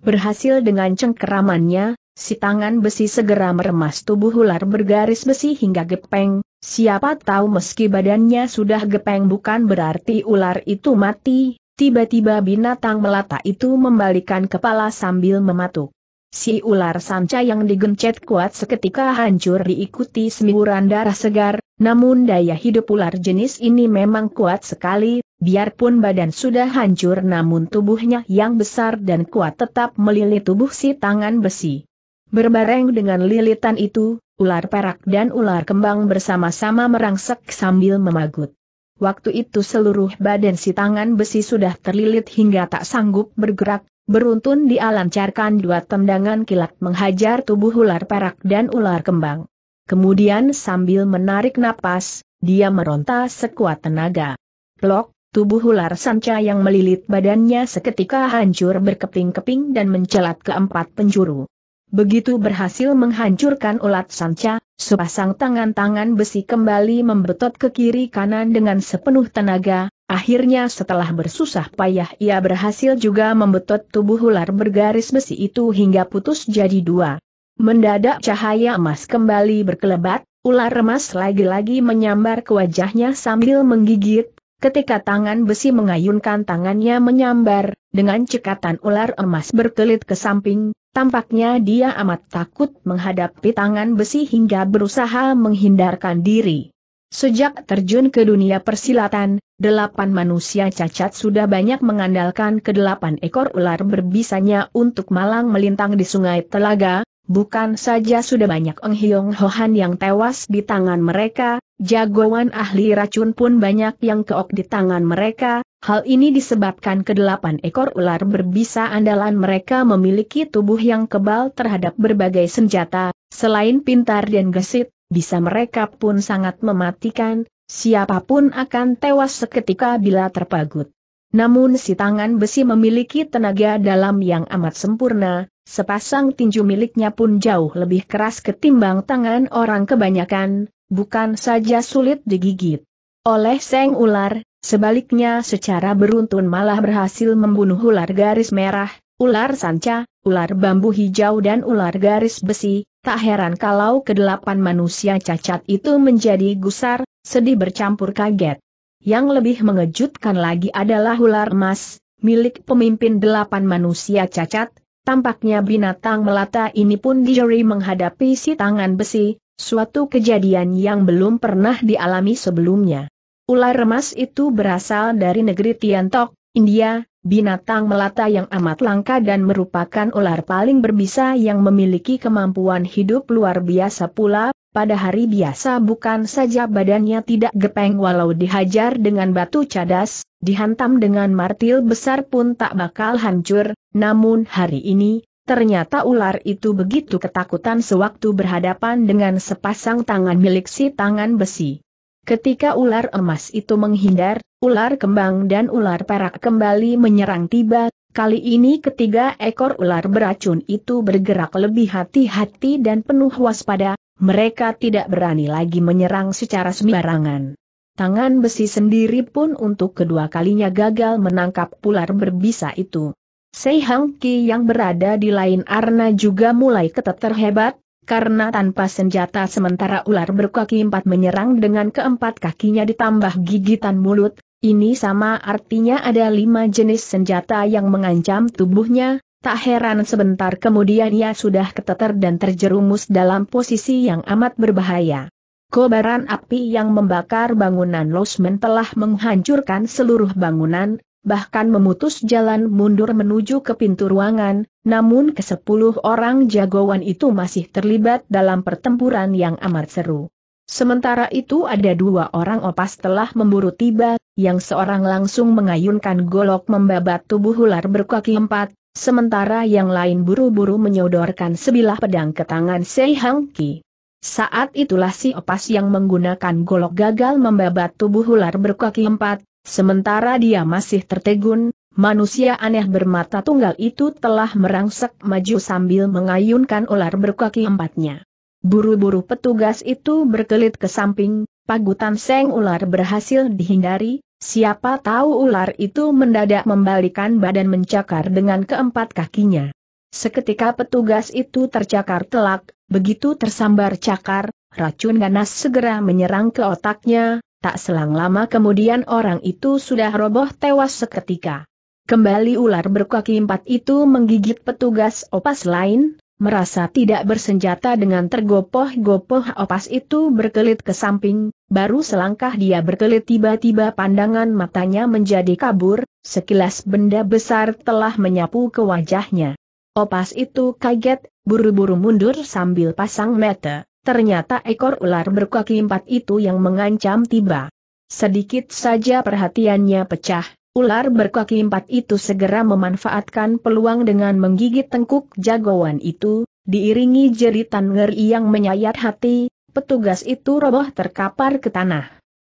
Berhasil dengan cengkeramannya, si tangan besi segera meremas tubuh ular bergaris besi hingga gepeng, siapa tahu meski badannya sudah gepeng bukan berarti ular itu mati, tiba-tiba binatang melata itu membalikan kepala sambil mematuk. Si ular sanca yang digencet kuat seketika hancur diikuti semburan darah segar, namun daya hidup ular jenis ini memang kuat sekali, Biarpun badan sudah hancur namun tubuhnya yang besar dan kuat tetap melilit tubuh si tangan besi. Berbareng dengan lilitan itu, ular perak dan ular kembang bersama-sama merangsek sambil memagut. Waktu itu seluruh badan si tangan besi sudah terlilit hingga tak sanggup bergerak, beruntun dialancarkan dua tendangan kilat menghajar tubuh ular perak dan ular kembang. Kemudian sambil menarik napas, dia meronta sekuat tenaga. Plok, Tubuh ular sanca yang melilit badannya seketika hancur berkeping-keping dan mencelat ke empat penjuru. Begitu berhasil menghancurkan ulat sanca, sepasang tangan-tangan besi kembali membetot ke kiri kanan dengan sepenuh tenaga, akhirnya setelah bersusah payah ia berhasil juga membetot tubuh ular bergaris besi itu hingga putus jadi dua. Mendadak cahaya emas kembali berkelebat, ular emas lagi-lagi menyambar ke wajahnya sambil menggigit, Ketika tangan besi mengayunkan tangannya menyambar, dengan cekatan ular emas berkelit ke samping, tampaknya dia amat takut menghadapi tangan besi hingga berusaha menghindarkan diri. Sejak terjun ke dunia persilatan, delapan manusia cacat sudah banyak mengandalkan kedelapan ekor ular berbisanya untuk malang melintang di sungai telaga, Bukan saja sudah banyak Eng Hiong Hohan yang tewas di tangan mereka, jagoan ahli racun pun banyak yang keok di tangan mereka, hal ini disebabkan kedelapan ekor ular berbisa andalan mereka memiliki tubuh yang kebal terhadap berbagai senjata, selain pintar dan gesit, bisa mereka pun sangat mematikan, siapapun akan tewas seketika bila terpagut. Namun si tangan besi memiliki tenaga dalam yang amat sempurna, Sepasang tinju miliknya pun jauh lebih keras ketimbang tangan orang kebanyakan, bukan saja sulit digigit. Oleh Seng Ular, sebaliknya secara beruntun malah berhasil membunuh ular garis merah, ular sanca, ular bambu hijau dan ular garis besi, tak heran kalau kedelapan manusia cacat itu menjadi gusar, sedih bercampur kaget. Yang lebih mengejutkan lagi adalah ular emas, milik pemimpin delapan manusia cacat, Tampaknya binatang melata ini pun dijeri menghadapi si tangan besi, suatu kejadian yang belum pernah dialami sebelumnya. Ular remas itu berasal dari negeri Tiantok, India, binatang melata yang amat langka dan merupakan ular paling berbisa yang memiliki kemampuan hidup luar biasa pula, pada hari biasa bukan saja badannya tidak gepeng walau dihajar dengan batu cadas, dihantam dengan martil besar pun tak bakal hancur, namun hari ini, ternyata ular itu begitu ketakutan sewaktu berhadapan dengan sepasang tangan milik si tangan besi. Ketika ular emas itu menghindar, ular kembang dan ular perak kembali menyerang tiba, kali ini ketiga ekor ular beracun itu bergerak lebih hati-hati dan penuh waspada, mereka tidak berani lagi menyerang secara sembarangan. Tangan besi sendiri pun untuk kedua kalinya gagal menangkap ular berbisa itu. Sei Hang Ki yang berada di lain arna juga mulai ketat terhebat, karena tanpa senjata sementara ular berkaki empat menyerang dengan keempat kakinya ditambah gigitan mulut, ini sama artinya ada lima jenis senjata yang mengancam tubuhnya, Tak heran sebentar kemudian ia sudah keteter dan terjerumus dalam posisi yang amat berbahaya. Kobaran api yang membakar bangunan losmen telah menghancurkan seluruh bangunan, bahkan memutus jalan mundur menuju ke pintu ruangan, namun kesepuluh orang jagoan itu masih terlibat dalam pertempuran yang amat seru. Sementara itu ada dua orang opas telah memburu tiba, yang seorang langsung mengayunkan golok membabat tubuh ular berkaki empat, Sementara yang lain buru-buru menyodorkan sebilah pedang ke tangan Sei Hang Ki. Saat itulah si opas yang menggunakan golok gagal membabat tubuh ular berkaki empat, sementara dia masih tertegun, manusia aneh bermata tunggal itu telah merangsek maju sambil mengayunkan ular berkaki empatnya. Buru-buru petugas itu berkelit ke samping, pagutan seng ular berhasil dihindari, Siapa tahu ular itu mendadak membalikan badan mencakar dengan keempat kakinya. Seketika petugas itu tercakar telak, begitu tersambar cakar, racun ganas segera menyerang ke otaknya, tak selang lama kemudian orang itu sudah roboh tewas seketika. Kembali ular berkaki empat itu menggigit petugas opas lain, merasa tidak bersenjata dengan tergopoh-gopoh opas itu berkelit ke samping, Baru selangkah dia berkelit tiba-tiba pandangan matanya menjadi kabur, sekilas benda besar telah menyapu ke wajahnya. Opas itu kaget, buru-buru mundur sambil pasang mata, ternyata ekor ular berkaki empat itu yang mengancam tiba. Sedikit saja perhatiannya pecah, ular berkaki empat itu segera memanfaatkan peluang dengan menggigit tengkuk jagoan itu, diiringi jeritan ngeri yang menyayat hati, petugas itu roboh terkapar ke tanah.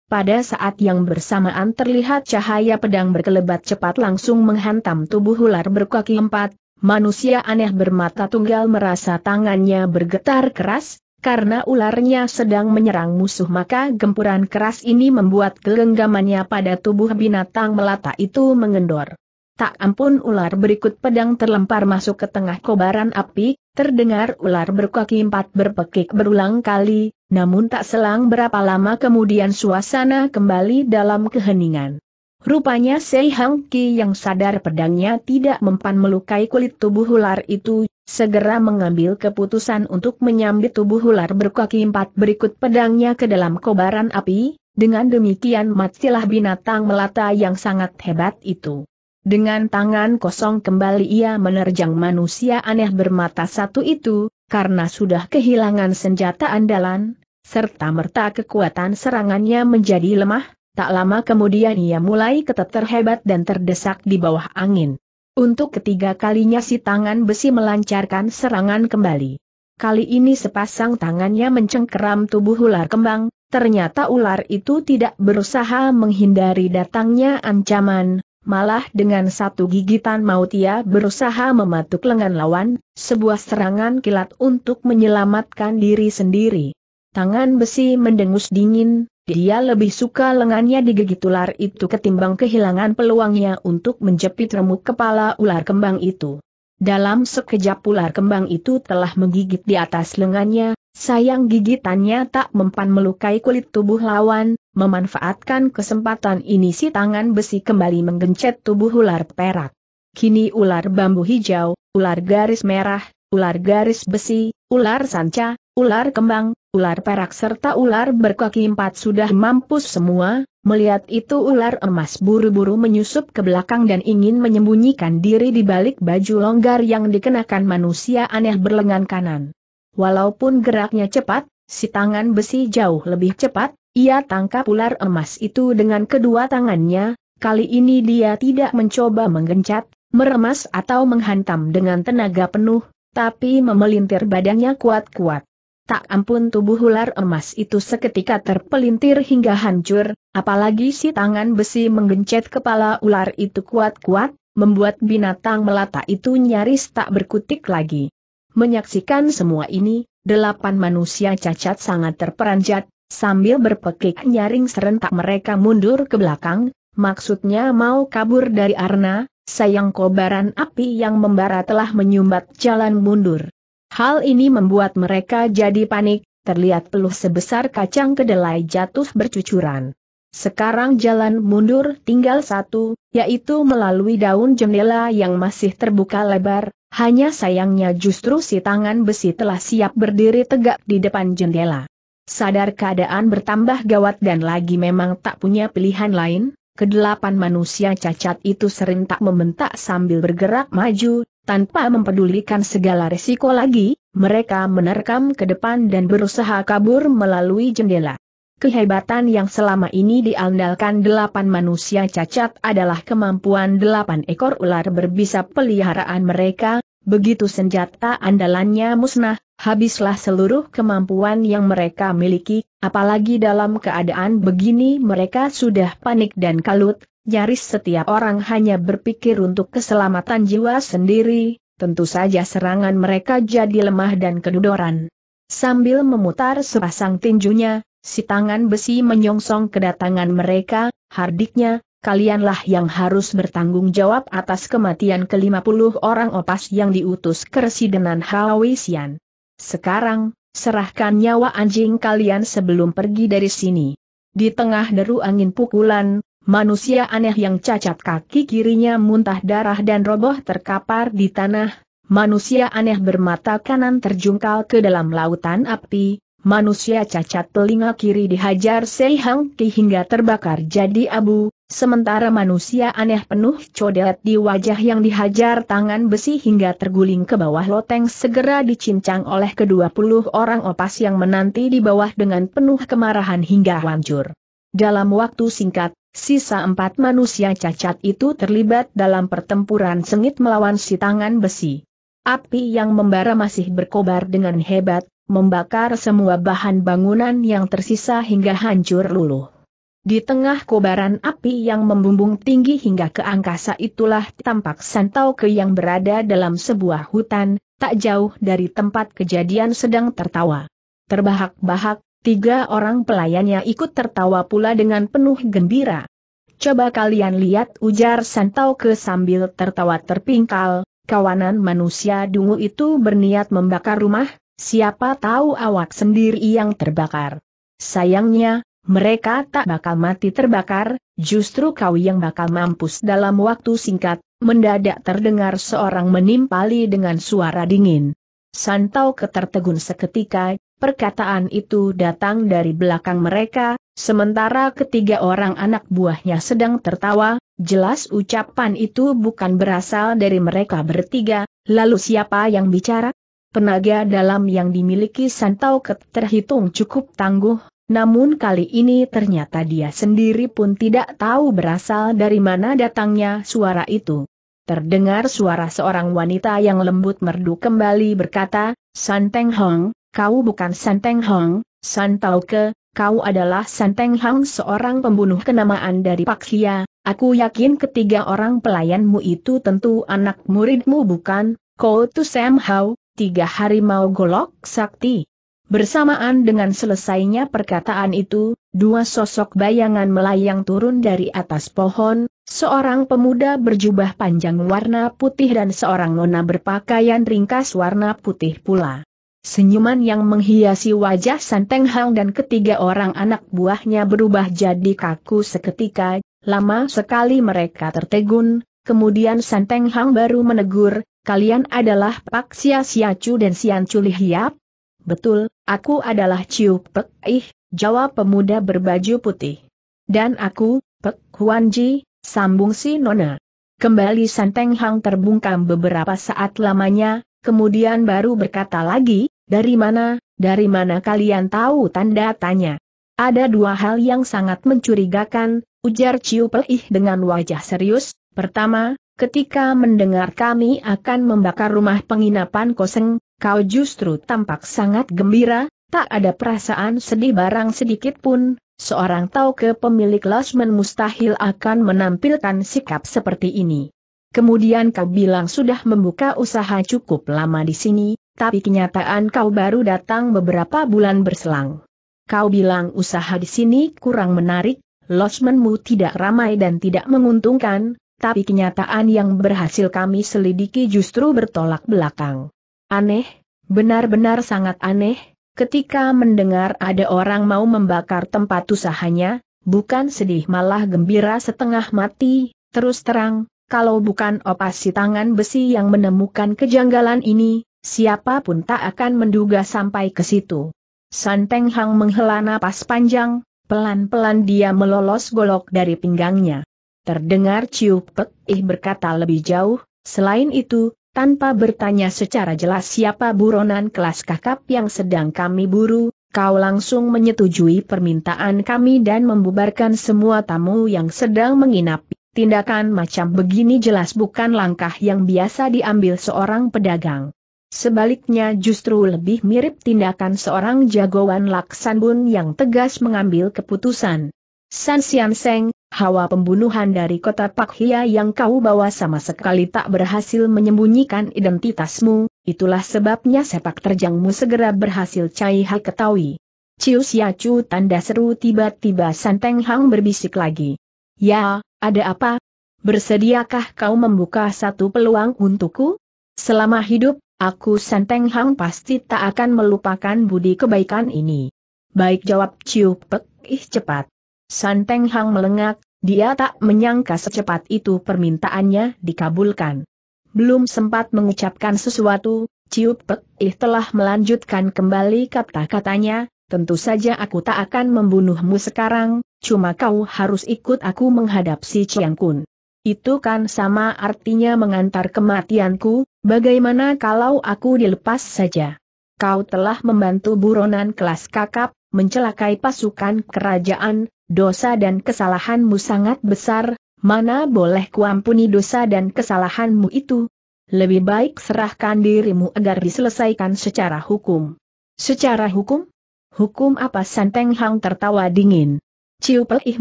Pada saat yang bersamaan terlihat cahaya pedang berkelebat cepat langsung menghantam tubuh ular berkaki empat, manusia aneh bermata tunggal merasa tangannya bergetar keras, karena ularnya sedang menyerang musuh maka gempuran keras ini membuat genggamannya pada tubuh binatang melata itu mengendor. Tak ampun ular berikut pedang terlempar masuk ke tengah kobaran api, terdengar ular berkaki empat berpekik berulang kali, namun tak selang berapa lama kemudian suasana kembali dalam keheningan. Rupanya Sei Hang Ki yang sadar pedangnya tidak mempan melukai kulit tubuh ular itu, segera mengambil keputusan untuk menyambit tubuh ular berkaki empat berikut pedangnya ke dalam kobaran api, dengan demikian matilah binatang melata yang sangat hebat itu. Dengan tangan kosong kembali ia menerjang manusia aneh bermata satu itu, karena sudah kehilangan senjata andalan, serta merta kekuatan serangannya menjadi lemah, tak lama kemudian ia mulai keteter hebat dan terdesak di bawah angin. Untuk ketiga kalinya si tangan besi melancarkan serangan kembali. Kali ini sepasang tangannya mencengkeram tubuh ular kembang, ternyata ular itu tidak berusaha menghindari datangnya ancaman, Malah dengan satu gigitan maut ia berusaha mematuk lengan lawan, sebuah serangan kilat untuk menyelamatkan diri sendiri. Tangan besi mendengus dingin, dia lebih suka lengannya digigit ular itu ketimbang kehilangan peluangnya untuk menjepit remuk kepala ular kembang itu. Dalam sekejap ular kembang itu telah menggigit di atas lengannya, Sayang gigitannya tak mempan melukai kulit tubuh lawan, memanfaatkan kesempatan ini si tangan besi kembali menggencet tubuh ular perak. Kini ular bambu hijau, ular garis merah, ular garis besi, ular sanca, ular kembang, ular perak serta ular berkaki empat sudah mampus semua, melihat itu ular emas buru-buru menyusup ke belakang dan ingin menyembunyikan diri di balik baju longgar yang dikenakan manusia aneh berlengan kanan. Walaupun geraknya cepat, si tangan besi jauh lebih cepat, ia tangkap ular emas itu dengan kedua tangannya, kali ini dia tidak mencoba menggencat, meremas atau menghantam dengan tenaga penuh, tapi memelintir badannya kuat-kuat. Tak ampun tubuh ular emas itu seketika terpelintir hingga hancur, apalagi si tangan besi menggencet kepala ular itu kuat-kuat, membuat binatang melata itu nyaris tak berkutik lagi. Menyaksikan semua ini, delapan manusia cacat sangat terperanjat, sambil berpekik nyaring serentak mereka mundur ke belakang, maksudnya mau kabur dari Arna, sayang kobaran api yang membara telah menyumbat jalan mundur. Hal ini membuat mereka jadi panik, terlihat peluh sebesar kacang kedelai jatuh bercucuran. Sekarang jalan mundur tinggal satu, yaitu melalui daun jendela yang masih terbuka lebar, hanya sayangnya justru si tangan besi telah siap berdiri tegak di depan jendela. Sadar keadaan bertambah gawat dan lagi memang tak punya pilihan lain, kedelapan manusia cacat itu serentak membentak sambil bergerak maju, tanpa mempedulikan segala resiko lagi, mereka menerkam ke depan dan berusaha kabur melalui jendela. Kehebatan yang selama ini diandalkan delapan manusia cacat adalah kemampuan delapan ekor ular berbisa peliharaan mereka, begitu senjata andalannya musnah, habislah seluruh kemampuan yang mereka miliki, apalagi dalam keadaan begini mereka sudah panik dan kalut, nyaris setiap orang hanya berpikir untuk keselamatan jiwa sendiri, tentu saja serangan mereka jadi lemah dan kedudoran. Sambil memutar sepasang tinjunya, si tangan besi menyongsong kedatangan mereka, hardiknya, kalianlah yang harus bertanggung jawab atas kematian ke-50 orang opas yang diutus ke residenan Hawisian. Sekarang, serahkan nyawa anjing kalian sebelum pergi dari sini. Di tengah deru angin pukulan, manusia aneh yang cacat kaki kirinya muntah darah dan roboh terkapar di tanah, manusia aneh bermata kanan terjungkal ke dalam lautan api, Manusia cacat telinga kiri dihajar Sei Hang Ki hingga terbakar jadi abu, sementara manusia aneh penuh codet di wajah yang dihajar tangan besi hingga terguling ke bawah loteng segera dicincang oleh kedua puluh orang opas yang menanti di bawah dengan penuh kemarahan hingga hancur. Dalam waktu singkat, sisa empat manusia cacat itu terlibat dalam pertempuran sengit melawan si tangan besi. Api yang membara masih berkobar dengan hebat, membakar semua bahan bangunan yang tersisa hingga hancur luluh. Di tengah kobaran api yang membumbung tinggi hingga ke angkasa itulah tampak Santau Ke yang berada dalam sebuah hutan, tak jauh dari tempat kejadian sedang tertawa. Terbahak-bahak, tiga orang pelayannya ikut tertawa pula dengan penuh gembira. Coba kalian lihat ujar Santau Ke sambil tertawa terpingkal, kawanan manusia dungu itu berniat membakar rumah, Siapa tahu awak sendiri yang terbakar. Sayangnya, mereka tak bakal mati terbakar, justru kau yang bakal mampus dalam waktu singkat, mendadak terdengar seorang menimpali dengan suara dingin. Santau ketertegun seketika, perkataan itu datang dari belakang mereka, sementara ketiga orang anak buahnya sedang tertawa, jelas ucapan itu bukan berasal dari mereka bertiga, lalu siapa yang bicara? Tenaga dalam yang dimiliki Santau Ket terhitung cukup tangguh, namun kali ini ternyata dia sendiri pun tidak tahu berasal dari mana datangnya suara itu. Terdengar suara seorang wanita yang lembut merdu kembali berkata, Santeng Hong, kau bukan Santeng Hong, Santau Ke, kau adalah Santeng Hong seorang pembunuh kenamaan dari Paksia, aku yakin ketiga orang pelayanmu itu tentu anak muridmu bukan, kau Tu Sam Hao, tiga harimau golok sakti. Bersamaan dengan selesainya perkataan itu, dua sosok bayangan melayang turun dari atas pohon, seorang pemuda berjubah panjang warna putih dan seorang nona berpakaian ringkas warna putih pula. Senyuman yang menghiasi wajah Santeng Hang dan ketiga orang anak buahnya berubah jadi kaku seketika, lama sekali mereka tertegun, Kemudian Santeng Hang baru menegur, kalian adalah Pak Sia Sia Chu dan Sian Li Hiap? Betul, aku adalah Ciu Pek Ih, jawab pemuda berbaju putih. Dan aku, Pek Huan Ji, sambung si Nona. Kembali Santeng Hang terbungkam beberapa saat lamanya, kemudian baru berkata lagi, dari mana, dari mana kalian tahu tanda tanya. Ada dua hal yang sangat mencurigakan, ujar Ciu Pek Ih dengan wajah serius, Pertama, ketika mendengar kami akan membakar rumah penginapan koseng, kau justru tampak sangat gembira, tak ada perasaan sedih barang sedikit pun, seorang tahu ke pemilik Lasman mustahil akan menampilkan sikap seperti ini. Kemudian kau bilang sudah membuka usaha cukup lama di sini, tapi kenyataan kau baru datang beberapa bulan berselang. Kau bilang usaha di sini kurang menarik, losmenmu tidak ramai dan tidak menguntungkan, tapi kenyataan yang berhasil kami selidiki justru bertolak belakang. Aneh, benar-benar sangat aneh, ketika mendengar ada orang mau membakar tempat usahanya, bukan sedih malah gembira setengah mati, terus terang, kalau bukan opasi tangan besi yang menemukan kejanggalan ini, siapapun tak akan menduga sampai ke situ. Santeng Hang menghela napas panjang, pelan-pelan dia melolos golok dari pinggangnya. Terdengar Ciu Pek Ih berkata lebih jauh, selain itu, tanpa bertanya secara jelas siapa buronan kelas kakap yang sedang kami buru, kau langsung menyetujui permintaan kami dan membubarkan semua tamu yang sedang menginap. Tindakan macam begini jelas bukan langkah yang biasa diambil seorang pedagang. Sebaliknya justru lebih mirip tindakan seorang jagoan Laksanbun yang tegas mengambil keputusan. San Sian Seng, hawa pembunuhan dari kota Pak Hia yang kau bawa sama sekali tak berhasil menyembunyikan identitasmu, itulah sebabnya sepak terjangmu segera berhasil Cai Hai ketahui. Ciu Siacu tanda seru tiba-tiba Santeng Hang berbisik lagi. Ya, ada apa? Bersediakah kau membuka satu peluang untukku? Selama hidup, aku Santeng Hang pasti tak akan melupakan budi kebaikan ini. Baik jawab Ciu Pek Ih cepat. San Teng Hang melengak, dia tak menyangka secepat itu permintaannya dikabulkan. Belum sempat mengucapkan sesuatu, Ciu Pek Ih telah melanjutkan kembali kata-katanya, tentu saja aku tak akan membunuhmu sekarang, cuma kau harus ikut aku menghadap si Chiang Kun. Itu kan sama artinya mengantar kematianku, bagaimana kalau aku dilepas saja? Kau telah membantu buronan kelas kakap, mencelakai pasukan kerajaan, dosa dan kesalahanmu sangat besar, mana boleh kuampuni dosa dan kesalahanmu itu? Lebih baik serahkan dirimu agar diselesaikan secara hukum. Secara hukum? Hukum apa Santeng Hang tertawa dingin. Ciu Pelih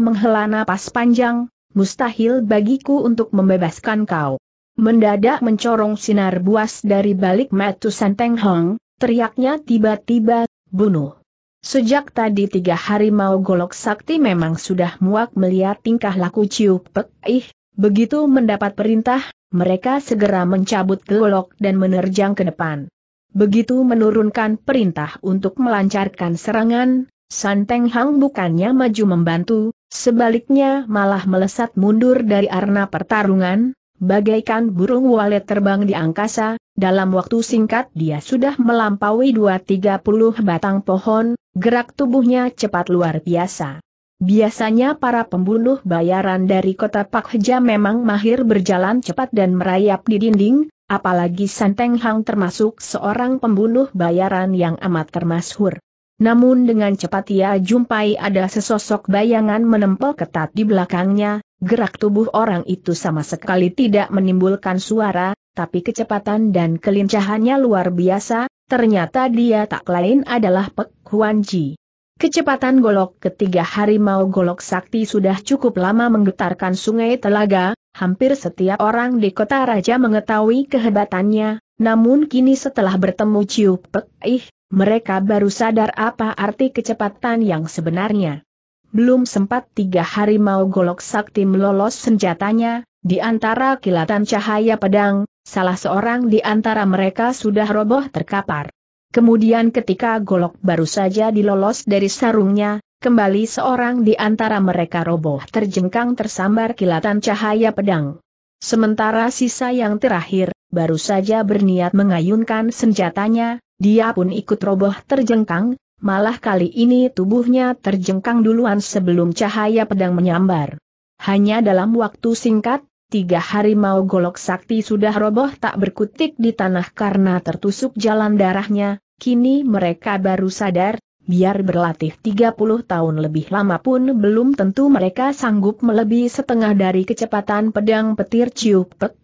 menghela napas panjang, mustahil bagiku untuk membebaskan kau. Mendadak mencorong sinar buas dari balik matu Santeng Hang, teriaknya tiba-tiba, bunuh. Sejak tadi tiga hari mau golok sakti memang sudah muak melihat tingkah laku Ciu Pek Ih, begitu mendapat perintah, mereka segera mencabut golok dan menerjang ke depan. Begitu menurunkan perintah untuk melancarkan serangan, Santeng Hang bukannya maju membantu, sebaliknya malah melesat mundur dari arena pertarungan, bagaikan burung walet terbang di angkasa, dalam waktu singkat dia sudah melampaui 2-30 batang pohon, gerak tubuhnya cepat luar biasa. Biasanya para pembunuh bayaran dari kota Pakheja memang mahir berjalan cepat dan merayap di dinding, apalagi Santeng Hang termasuk seorang pembunuh bayaran yang amat termasyhur. Namun dengan cepat ia jumpai ada sesosok bayangan menempel ketat di belakangnya, gerak tubuh orang itu sama sekali tidak menimbulkan suara, tapi kecepatan dan kelincahannya luar biasa, ternyata dia tak lain adalah Pek Huan Ji. Kecepatan golok ketiga harimau golok sakti sudah cukup lama menggetarkan sungai telaga, hampir setiap orang di kota raja mengetahui kehebatannya, namun kini setelah bertemu Ciu Pek Ih, mereka baru sadar apa arti kecepatan yang sebenarnya. Belum sempat tiga harimau golok sakti melolos senjatanya, di antara kilatan cahaya pedang, salah seorang di antara mereka sudah roboh terkapar. Kemudian ketika golok baru saja dilolos dari sarungnya, kembali seorang di antara mereka roboh terjengkang tersambar kilatan cahaya pedang. Sementara sisa yang terakhir, baru saja berniat mengayunkan senjatanya, dia pun ikut roboh terjengkang, malah kali ini tubuhnya terjengkang duluan sebelum cahaya pedang menyambar. Hanya dalam waktu singkat, tiga harimau golok sakti sudah roboh tak berkutik di tanah karena tertusuk jalan darahnya, kini mereka baru sadar, biar berlatih 30 tahun lebih lama pun belum tentu mereka sanggup melebihi setengah dari kecepatan pedang petir Ciu Pek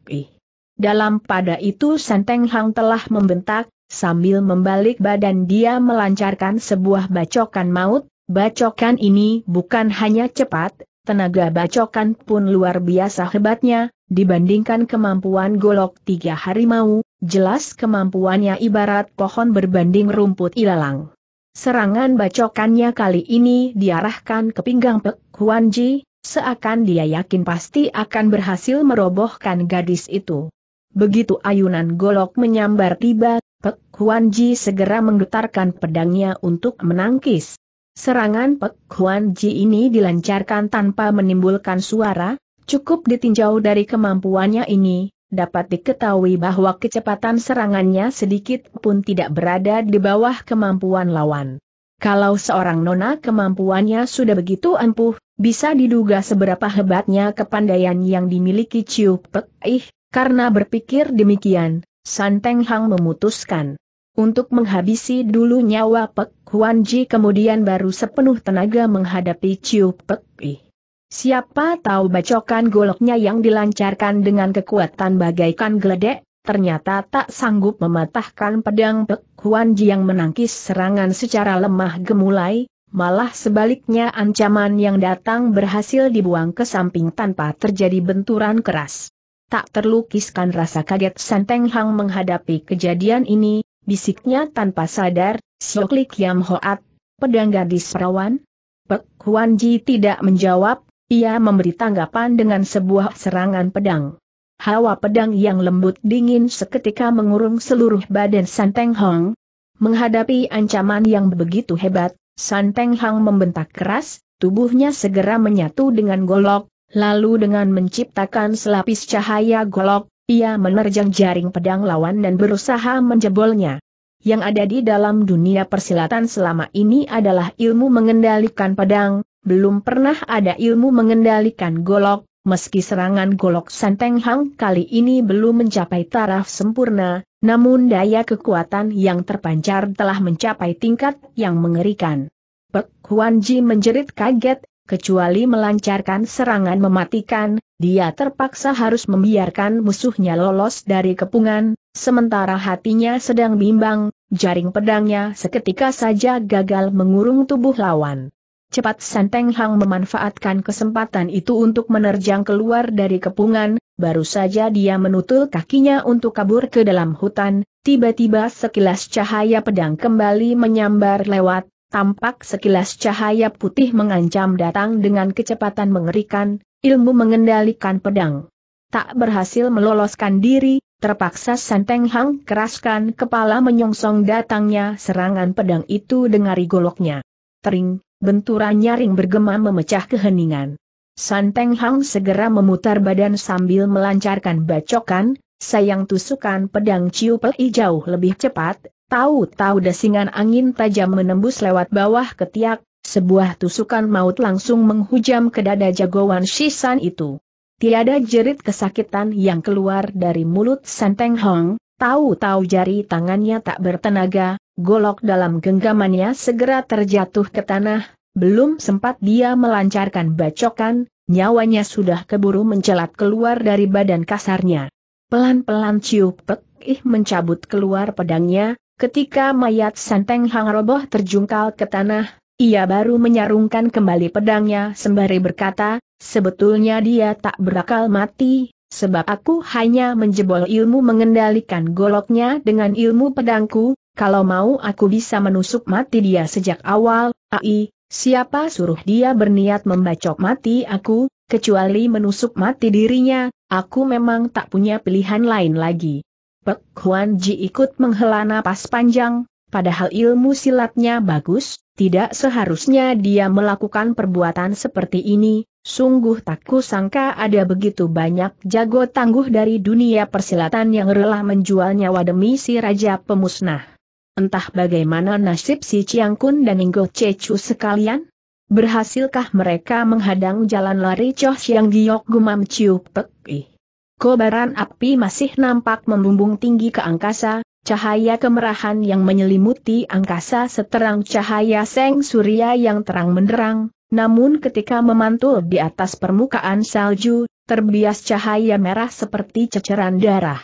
Dalam pada itu Santeng Hang telah membentak, sambil membalik badan dia melancarkan sebuah bacokan maut, bacokan ini bukan hanya cepat, tenaga bacokan pun luar biasa hebatnya, dibandingkan kemampuan golok tiga harimau, jelas kemampuannya ibarat pohon berbanding rumput ilalang. Serangan bacokannya kali ini diarahkan ke pinggang Pek Kuanji, Ji, seakan dia yakin pasti akan berhasil merobohkan gadis itu. Begitu ayunan golok menyambar tiba, Pek Kuanji Ji segera menggetarkan pedangnya untuk menangkis. Serangan Pek Huan Ji ini dilancarkan tanpa menimbulkan suara, cukup ditinjau dari kemampuannya ini, dapat diketahui bahwa kecepatan serangannya sedikit pun tidak berada di bawah kemampuan lawan. Kalau seorang nona kemampuannya sudah begitu ampuh, bisa diduga seberapa hebatnya kepandaian yang dimiliki Ciu Pek Ih, karena berpikir demikian, Santeng Hang memutuskan. Untuk menghabisi dulu nyawa Pek Huan Ji kemudian baru sepenuh tenaga menghadapi Ciu Pek I. Siapa tahu bacokan goloknya yang dilancarkan dengan kekuatan bagaikan geledek, ternyata tak sanggup mematahkan pedang Pek Huan Ji yang menangkis serangan secara lemah gemulai, malah sebaliknya ancaman yang datang berhasil dibuang ke samping tanpa terjadi benturan keras. Tak terlukiskan rasa kaget Santeng Hang menghadapi kejadian ini, bisiknya tanpa sadar, Sioklik Kiam Hoat, pedang gadis perawan? Pek Huan Ji tidak menjawab, ia memberi tanggapan dengan sebuah serangan pedang. Hawa pedang yang lembut dingin seketika mengurung seluruh badan Santeng Hong. Menghadapi ancaman yang begitu hebat, Santeng Hong membentak keras, tubuhnya segera menyatu dengan golok, lalu dengan menciptakan selapis cahaya golok, ia menerjang jaring pedang lawan dan berusaha menjebolnya. Yang ada di dalam dunia persilatan selama ini adalah ilmu mengendalikan pedang, belum pernah ada ilmu mengendalikan golok, meski serangan golok Santeng Hang kali ini belum mencapai taraf sempurna, namun daya kekuatan yang terpancar telah mencapai tingkat yang mengerikan. Pek Huan Ji menjerit kaget, kecuali melancarkan serangan mematikan, dia terpaksa harus membiarkan musuhnya lolos dari kepungan, sementara hatinya sedang bimbang, jaring pedangnya seketika saja gagal mengurung tubuh lawan. Cepat Santeng Hang memanfaatkan kesempatan itu untuk menerjang keluar dari kepungan, baru saja dia menutul kakinya untuk kabur ke dalam hutan, tiba-tiba sekilas cahaya pedang kembali menyambar lewat, tampak sekilas cahaya putih mengancam datang dengan kecepatan mengerikan, ilmu mengendalikan pedang. Tak berhasil meloloskan diri, terpaksa Santeng Hang keraskan kepala menyongsong datangnya serangan pedang itu dengan rigoloknya. Tering, benturan nyaring bergema memecah keheningan. Santeng Hang segera memutar badan sambil melancarkan bacokan, sayang tusukan pedang Ciu Pei jauh lebih cepat, Tahu-tahu desingan angin tajam menembus lewat bawah ketiak, sebuah tusukan maut langsung menghujam ke dada jagoan Shisan itu. Tiada jerit kesakitan yang keluar dari mulut Santeng Hong, tahu-tahu jari tangannya tak bertenaga, golok dalam genggamannya segera terjatuh ke tanah, belum sempat dia melancarkan bacokan, nyawanya sudah keburu mencelat keluar dari badan kasarnya. Pelan-pelan Ciu Pek Ih mencabut keluar pedangnya, Ketika mayat Santeng Hang roboh terjungkal ke tanah, ia baru menyarungkan kembali pedangnya sembari berkata, sebetulnya dia tak berakal mati, sebab aku hanya menjebol ilmu mengendalikan goloknya dengan ilmu pedangku, kalau mau aku bisa menusuk mati dia sejak awal, ai, siapa suruh dia berniat membacok mati aku, kecuali menusuk mati dirinya, aku memang tak punya pilihan lain lagi. Pek Kuan Ji ikut menghela napas panjang, padahal ilmu silatnya bagus, tidak seharusnya dia melakukan perbuatan seperti ini, sungguh tak kusangka ada begitu banyak jago tangguh dari dunia persilatan yang rela menjual nyawa demi si Raja Pemusnah. Entah bagaimana nasib si Chiang Kun dan Inggo Cecu sekalian? Berhasilkah mereka menghadang jalan lari Choh Siang Giok Gumam Ciu Pek Ih? Kobaran api masih nampak membumbung tinggi ke angkasa, cahaya kemerahan yang menyelimuti angkasa seterang cahaya seng surya yang terang menderang, namun ketika memantul di atas permukaan salju, terbias cahaya merah seperti ceceran darah.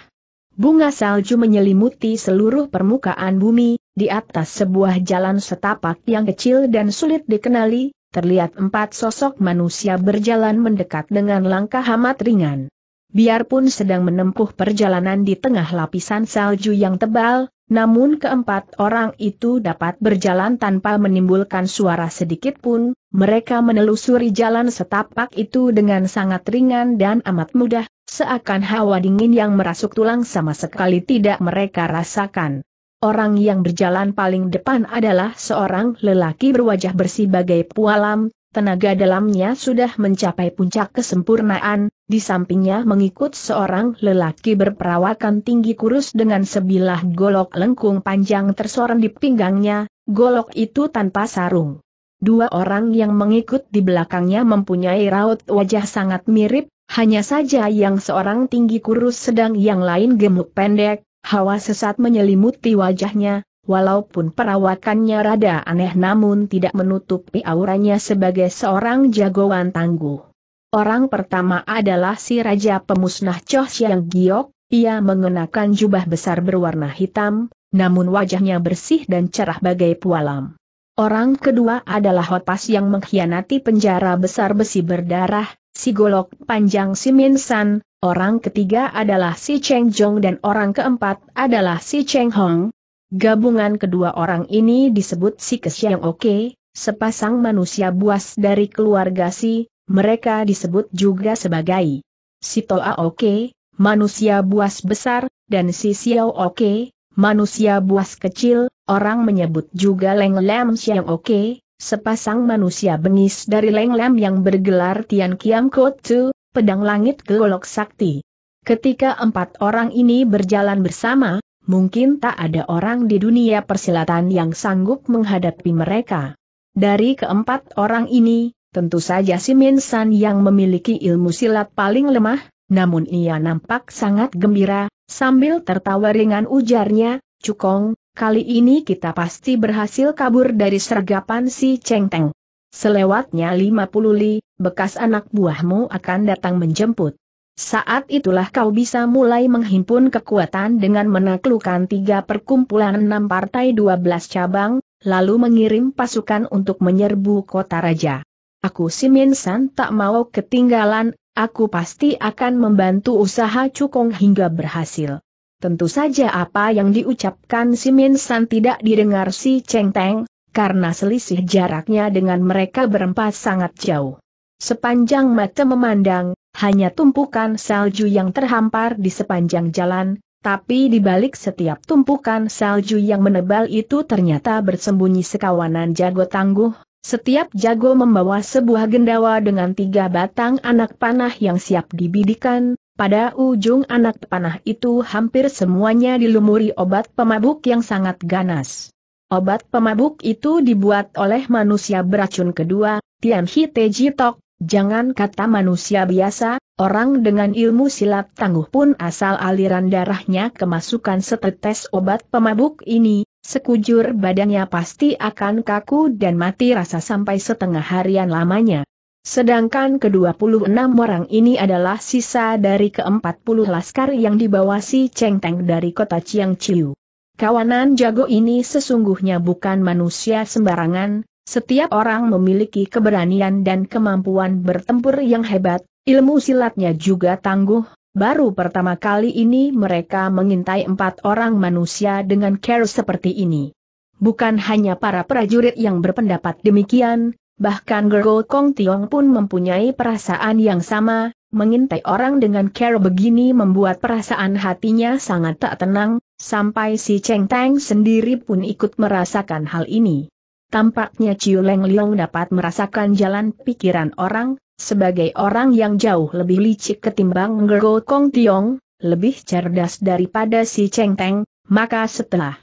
Bunga salju menyelimuti seluruh permukaan bumi, di atas sebuah jalan setapak yang kecil dan sulit dikenali, terlihat empat sosok manusia berjalan mendekat dengan langkah amat ringan biarpun sedang menempuh perjalanan di tengah lapisan salju yang tebal, namun keempat orang itu dapat berjalan tanpa menimbulkan suara sedikit pun, mereka menelusuri jalan setapak itu dengan sangat ringan dan amat mudah, seakan hawa dingin yang merasuk tulang sama sekali tidak mereka rasakan. Orang yang berjalan paling depan adalah seorang lelaki berwajah bersih bagai pualam, Tenaga dalamnya sudah mencapai puncak kesempurnaan, di sampingnya mengikut seorang lelaki berperawakan tinggi kurus dengan sebilah golok lengkung panjang tersorot di pinggangnya, golok itu tanpa sarung. Dua orang yang mengikut di belakangnya mempunyai raut wajah sangat mirip, hanya saja yang seorang tinggi kurus sedang yang lain gemuk pendek, hawa sesat menyelimuti wajahnya, Walaupun perawakannya rada aneh namun tidak menutupi auranya sebagai seorang jagoan tangguh. Orang pertama adalah si Raja Pemusnah Choh Siang Giok, ia mengenakan jubah besar berwarna hitam, namun wajahnya bersih dan cerah bagai pualam. Orang kedua adalah Hotpas yang mengkhianati penjara besar besi berdarah, si Golok Panjang Min San, orang ketiga adalah si Cheng Jong dan orang keempat adalah si Cheng Hong, Gabungan kedua orang ini disebut si Kesiang Oke, sepasang manusia buas dari keluarga si, mereka disebut juga sebagai si Toa Oke, manusia buas besar, dan si Xiao Oke, manusia buas kecil, orang menyebut juga Leng Lam Xiang Oke, sepasang manusia bengis dari Leng Lam yang bergelar Tian Kiam Kotu, pedang langit golok sakti. Ketika empat orang ini berjalan bersama, mungkin tak ada orang di dunia persilatan yang sanggup menghadapi mereka. Dari keempat orang ini, tentu saja si Min San yang memiliki ilmu silat paling lemah, namun ia nampak sangat gembira, sambil tertawa ringan ujarnya, Cukong, kali ini kita pasti berhasil kabur dari sergapan si Cheng Teng. Selewatnya 50 li, bekas anak buahmu akan datang menjemput saat itulah kau bisa mulai menghimpun kekuatan dengan menaklukkan tiga perkumpulan enam partai dua belas cabang, lalu mengirim pasukan untuk menyerbu kota raja. Aku Simin San tak mau ketinggalan, aku pasti akan membantu usaha Cukong hingga berhasil. Tentu saja apa yang diucapkan Simin San tidak didengar si Cheng Teng, karena selisih jaraknya dengan mereka berempat sangat jauh. Sepanjang mata memandang, hanya tumpukan salju yang terhampar di sepanjang jalan, tapi di balik setiap tumpukan salju yang menebal itu ternyata bersembunyi sekawanan jago tangguh, setiap jago membawa sebuah gendawa dengan tiga batang anak panah yang siap dibidikan, pada ujung anak panah itu hampir semuanya dilumuri obat pemabuk yang sangat ganas. Obat pemabuk itu dibuat oleh manusia beracun kedua, Tian Hite Jitok, Jangan kata manusia biasa, orang dengan ilmu silat tangguh pun asal aliran darahnya kemasukan setetes obat pemabuk ini, sekujur badannya pasti akan kaku dan mati rasa sampai setengah harian lamanya. Sedangkan ke-26 orang ini adalah sisa dari ke-40 laskar yang dibawa si Cheng Teng dari kota Chiang Chiu. Kawanan jago ini sesungguhnya bukan manusia sembarangan, setiap orang memiliki keberanian dan kemampuan bertempur yang hebat, ilmu silatnya juga tangguh, baru pertama kali ini mereka mengintai empat orang manusia dengan care seperti ini. Bukan hanya para prajurit yang berpendapat demikian, bahkan Gergo Kong Tiong pun mempunyai perasaan yang sama, mengintai orang dengan care begini membuat perasaan hatinya sangat tak tenang, sampai si Cheng Tang sendiri pun ikut merasakan hal ini. Tampaknya Chiu Leng Leong dapat merasakan jalan pikiran orang, sebagai orang yang jauh lebih licik ketimbang Gergo Kong Tiong, lebih cerdas daripada si Cheng Teng, maka setelah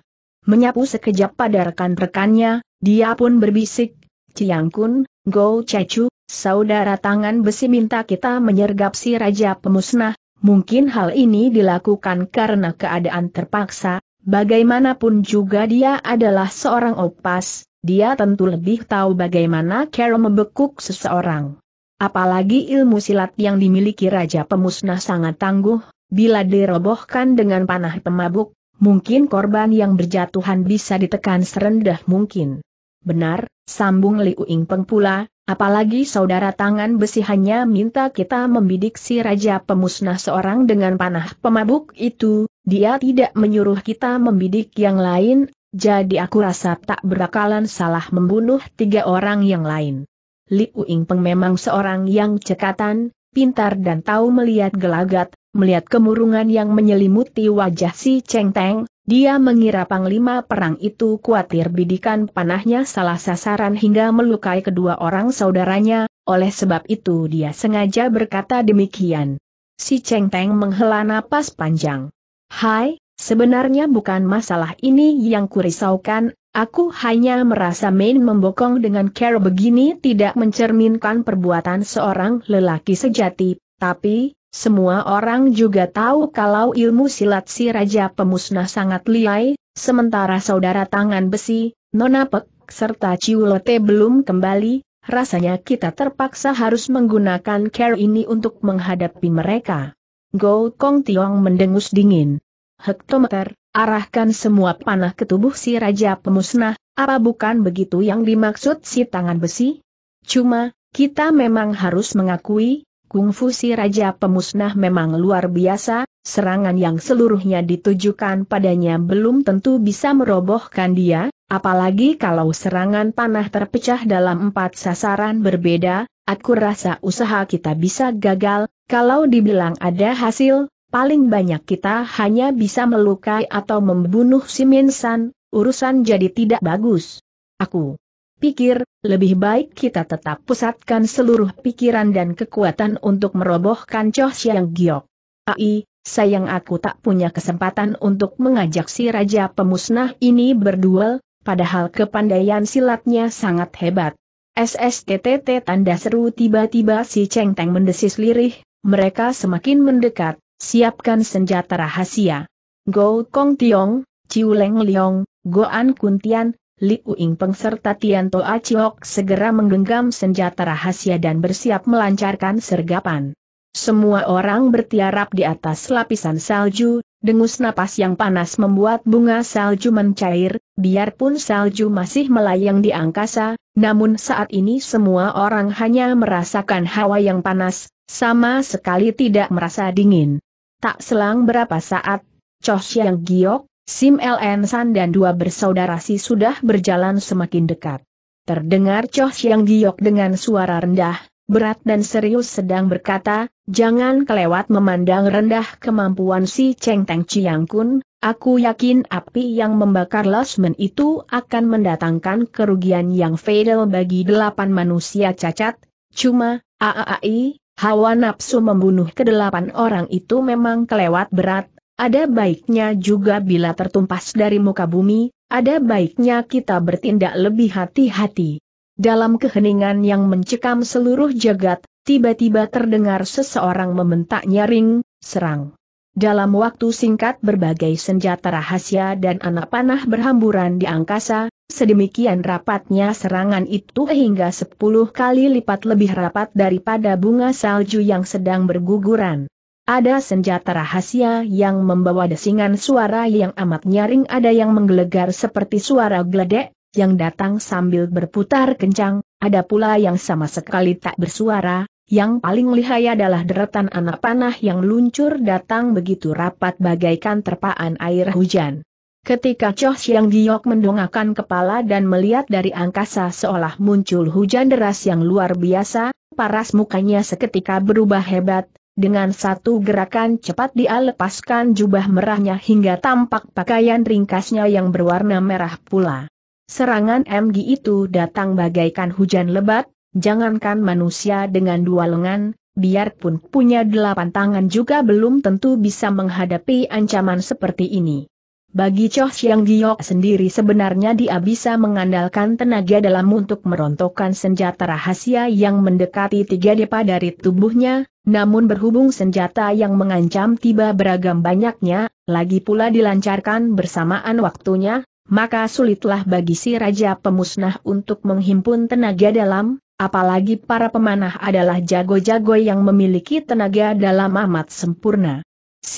menyapu sekejap pada rekan-rekannya, dia pun berbisik, Ciang Kun, Go Chechu, saudara tangan besi minta kita menyergap si Raja Pemusnah, mungkin hal ini dilakukan karena keadaan terpaksa, bagaimanapun juga dia adalah seorang opas, dia tentu lebih tahu bagaimana Carol membekuk seseorang. Apalagi ilmu silat yang dimiliki Raja Pemusnah sangat tangguh, bila dirobohkan dengan panah pemabuk, mungkin korban yang berjatuhan bisa ditekan serendah mungkin. Benar, sambung Liu Peng pula, apalagi saudara tangan besi hanya minta kita membidik si Raja Pemusnah seorang dengan panah pemabuk itu, dia tidak menyuruh kita membidik yang lain, jadi aku rasa tak berakalan salah membunuh tiga orang yang lain. Liu Peng memang seorang yang cekatan, pintar dan tahu melihat gelagat, melihat kemurungan yang menyelimuti wajah si Cheng Teng, dia mengira panglima perang itu kuatir bidikan panahnya salah sasaran hingga melukai kedua orang saudaranya, oleh sebab itu dia sengaja berkata demikian. Si Cheng Teng menghela napas panjang. Hai, Sebenarnya bukan masalah ini yang kurisaukan, aku hanya merasa main membokong dengan care begini tidak mencerminkan perbuatan seorang lelaki sejati, tapi, semua orang juga tahu kalau ilmu silat si Raja Pemusnah sangat liai, sementara saudara tangan besi, Nona Pek, serta Ciulote belum kembali, rasanya kita terpaksa harus menggunakan care ini untuk menghadapi mereka. Go Kong Tiong mendengus dingin hektometer, arahkan semua panah ke tubuh si Raja Pemusnah, apa bukan begitu yang dimaksud si tangan besi? Cuma, kita memang harus mengakui, kungfu si Raja Pemusnah memang luar biasa, serangan yang seluruhnya ditujukan padanya belum tentu bisa merobohkan dia, apalagi kalau serangan panah terpecah dalam empat sasaran berbeda, aku rasa usaha kita bisa gagal, kalau dibilang ada hasil, paling banyak kita hanya bisa melukai atau membunuh si Minsan, urusan jadi tidak bagus. Aku pikir, lebih baik kita tetap pusatkan seluruh pikiran dan kekuatan untuk merobohkan Choh Siang Giok. Ai, sayang aku tak punya kesempatan untuk mengajak si Raja Pemusnah ini berduel, padahal kepandaian silatnya sangat hebat. SSTTT tanda seru tiba-tiba si Cheng Teng mendesis lirih, mereka semakin mendekat, Siapkan senjata rahasia. Go Kong Tiong, Ciu Leng Liong, Goan Kuntian, Liu Peng serta Tian Toa Chiok segera menggenggam senjata rahasia dan bersiap melancarkan sergapan. Semua orang bertiarap di atas lapisan salju, dengus napas yang panas membuat bunga salju mencair, biarpun salju masih melayang di angkasa, namun saat ini semua orang hanya merasakan hawa yang panas, sama sekali tidak merasa dingin. Tak selang berapa saat, Choh Siang Giok, Sim LN San dan dua bersaudara si sudah berjalan semakin dekat. Terdengar Choh Siang Giok dengan suara rendah, berat dan serius sedang berkata, jangan kelewat memandang rendah kemampuan si Cheng Teng Chiang Kun, aku yakin api yang membakar Losmen itu akan mendatangkan kerugian yang fatal bagi delapan manusia cacat, cuma, AAI, Hawa nafsu membunuh kedelapan orang itu memang kelewat berat, ada baiknya juga bila tertumpas dari muka bumi, ada baiknya kita bertindak lebih hati-hati. Dalam keheningan yang mencekam seluruh jagat, tiba-tiba terdengar seseorang mementak nyaring, serang. Dalam waktu singkat berbagai senjata rahasia dan anak panah berhamburan di angkasa, sedemikian rapatnya serangan itu hingga sepuluh kali lipat lebih rapat daripada bunga salju yang sedang berguguran. Ada senjata rahasia yang membawa desingan suara yang amat nyaring ada yang menggelegar seperti suara geledek, yang datang sambil berputar kencang, ada pula yang sama sekali tak bersuara, yang paling lihai adalah deretan anak panah yang luncur datang begitu rapat bagaikan terpaan air hujan. Ketika Choh Siang Giok mendongakkan kepala dan melihat dari angkasa seolah muncul hujan deras yang luar biasa, paras mukanya seketika berubah hebat, dengan satu gerakan cepat dia lepaskan jubah merahnya hingga tampak pakaian ringkasnya yang berwarna merah pula. Serangan MG itu datang bagaikan hujan lebat, jangankan manusia dengan dua lengan, biarpun punya delapan tangan juga belum tentu bisa menghadapi ancaman seperti ini. Bagi Choh Siang Giok sendiri sebenarnya dia bisa mengandalkan tenaga dalam untuk merontokkan senjata rahasia yang mendekati tiga depa dari tubuhnya, namun berhubung senjata yang mengancam tiba beragam banyaknya, lagi pula dilancarkan bersamaan waktunya, maka sulitlah bagi si Raja Pemusnah untuk menghimpun tenaga dalam, apalagi para pemanah adalah jago-jago yang memiliki tenaga dalam amat sempurna.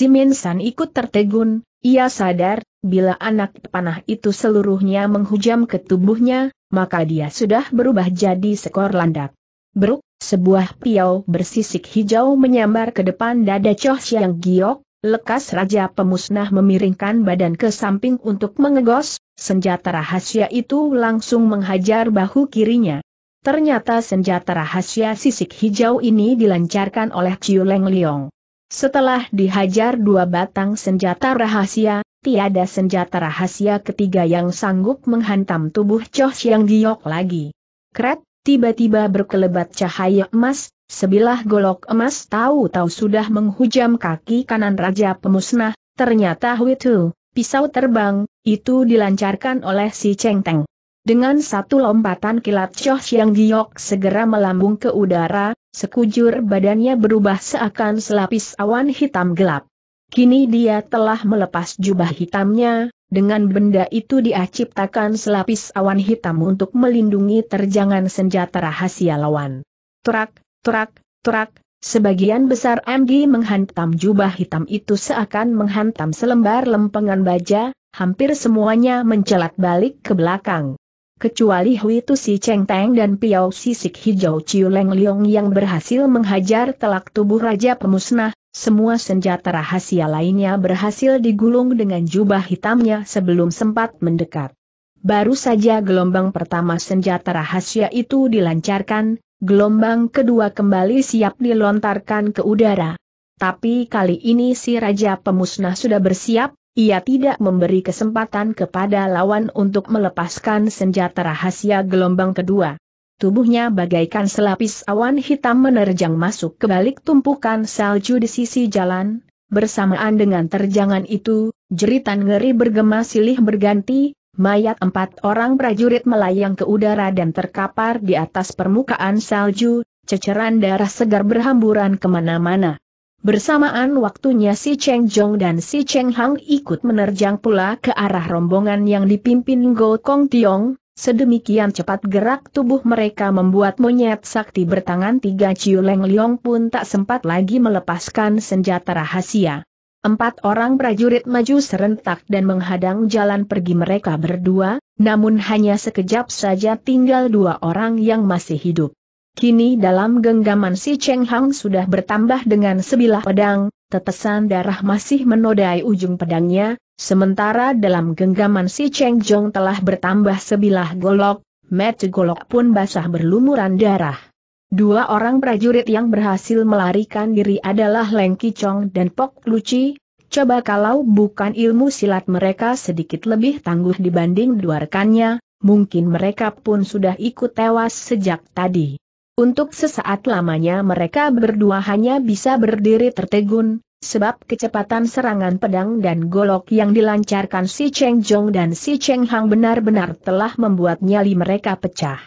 Min San ikut tertegun, ia sadar, bila anak panah itu seluruhnya menghujam ke tubuhnya, maka dia sudah berubah jadi sekor landak. Beruk, sebuah piau bersisik hijau menyambar ke depan dada Choh Siang Giok, lekas Raja Pemusnah memiringkan badan ke samping untuk mengegos, senjata rahasia itu langsung menghajar bahu kirinya. Ternyata senjata rahasia sisik hijau ini dilancarkan oleh Chiu Leng Liong. Setelah dihajar dua batang senjata rahasia, tiada senjata rahasia ketiga yang sanggup menghantam tubuh Choh Siang Giok lagi. Kret, tiba-tiba berkelebat cahaya emas, sebilah golok emas tahu-tahu sudah menghujam kaki kanan Raja Pemusnah, ternyata hui tu, pisau terbang, itu dilancarkan oleh si Cheng Teng. Dengan satu lompatan kilat Choh yang Giok segera melambung ke udara, sekujur badannya berubah seakan selapis awan hitam gelap. Kini dia telah melepas jubah hitamnya, dengan benda itu dia ciptakan selapis awan hitam untuk melindungi terjangan senjata rahasia lawan. Turak, turak, turak, sebagian besar MG menghantam jubah hitam itu seakan menghantam selembar lempengan baja, hampir semuanya mencelat balik ke belakang kecuali Hui Tu Si Cheng Teng dan Piao Sisik Hijau Ciu Leng Leong yang berhasil menghajar telak tubuh Raja Pemusnah, semua senjata rahasia lainnya berhasil digulung dengan jubah hitamnya sebelum sempat mendekat. Baru saja gelombang pertama senjata rahasia itu dilancarkan, gelombang kedua kembali siap dilontarkan ke udara. Tapi kali ini si Raja Pemusnah sudah bersiap, ia tidak memberi kesempatan kepada lawan untuk melepaskan senjata rahasia gelombang kedua. Tubuhnya bagaikan selapis awan hitam menerjang masuk ke balik tumpukan salju di sisi jalan, bersamaan dengan terjangan itu, jeritan ngeri bergema silih berganti, mayat empat orang prajurit melayang ke udara dan terkapar di atas permukaan salju, ceceran darah segar berhamburan kemana-mana. Bersamaan waktunya si Cheng Jong dan si Cheng Hang ikut menerjang pula ke arah rombongan yang dipimpin Go Kong Tiong, Sedemikian cepat gerak tubuh mereka membuat monyet sakti bertangan tiga Ciu Leng Leong pun tak sempat lagi melepaskan senjata rahasia. Empat orang prajurit maju serentak dan menghadang jalan pergi mereka berdua, namun hanya sekejap saja tinggal dua orang yang masih hidup. Kini dalam genggaman si Cheng Hang sudah bertambah dengan sebilah pedang, tetesan darah masih menodai ujung pedangnya, sementara dalam genggaman si Cheng Jong telah bertambah sebilah golok, mata golok pun basah berlumuran darah. Dua orang prajurit yang berhasil melarikan diri adalah Leng Kicong dan Pok Luci, coba kalau bukan ilmu silat mereka sedikit lebih tangguh dibanding dua rekannya, mungkin mereka pun sudah ikut tewas sejak tadi. Untuk sesaat lamanya mereka berdua hanya bisa berdiri tertegun, sebab kecepatan serangan pedang dan golok yang dilancarkan si Cheng Jong dan si Cheng Hang benar-benar telah membuat nyali mereka pecah.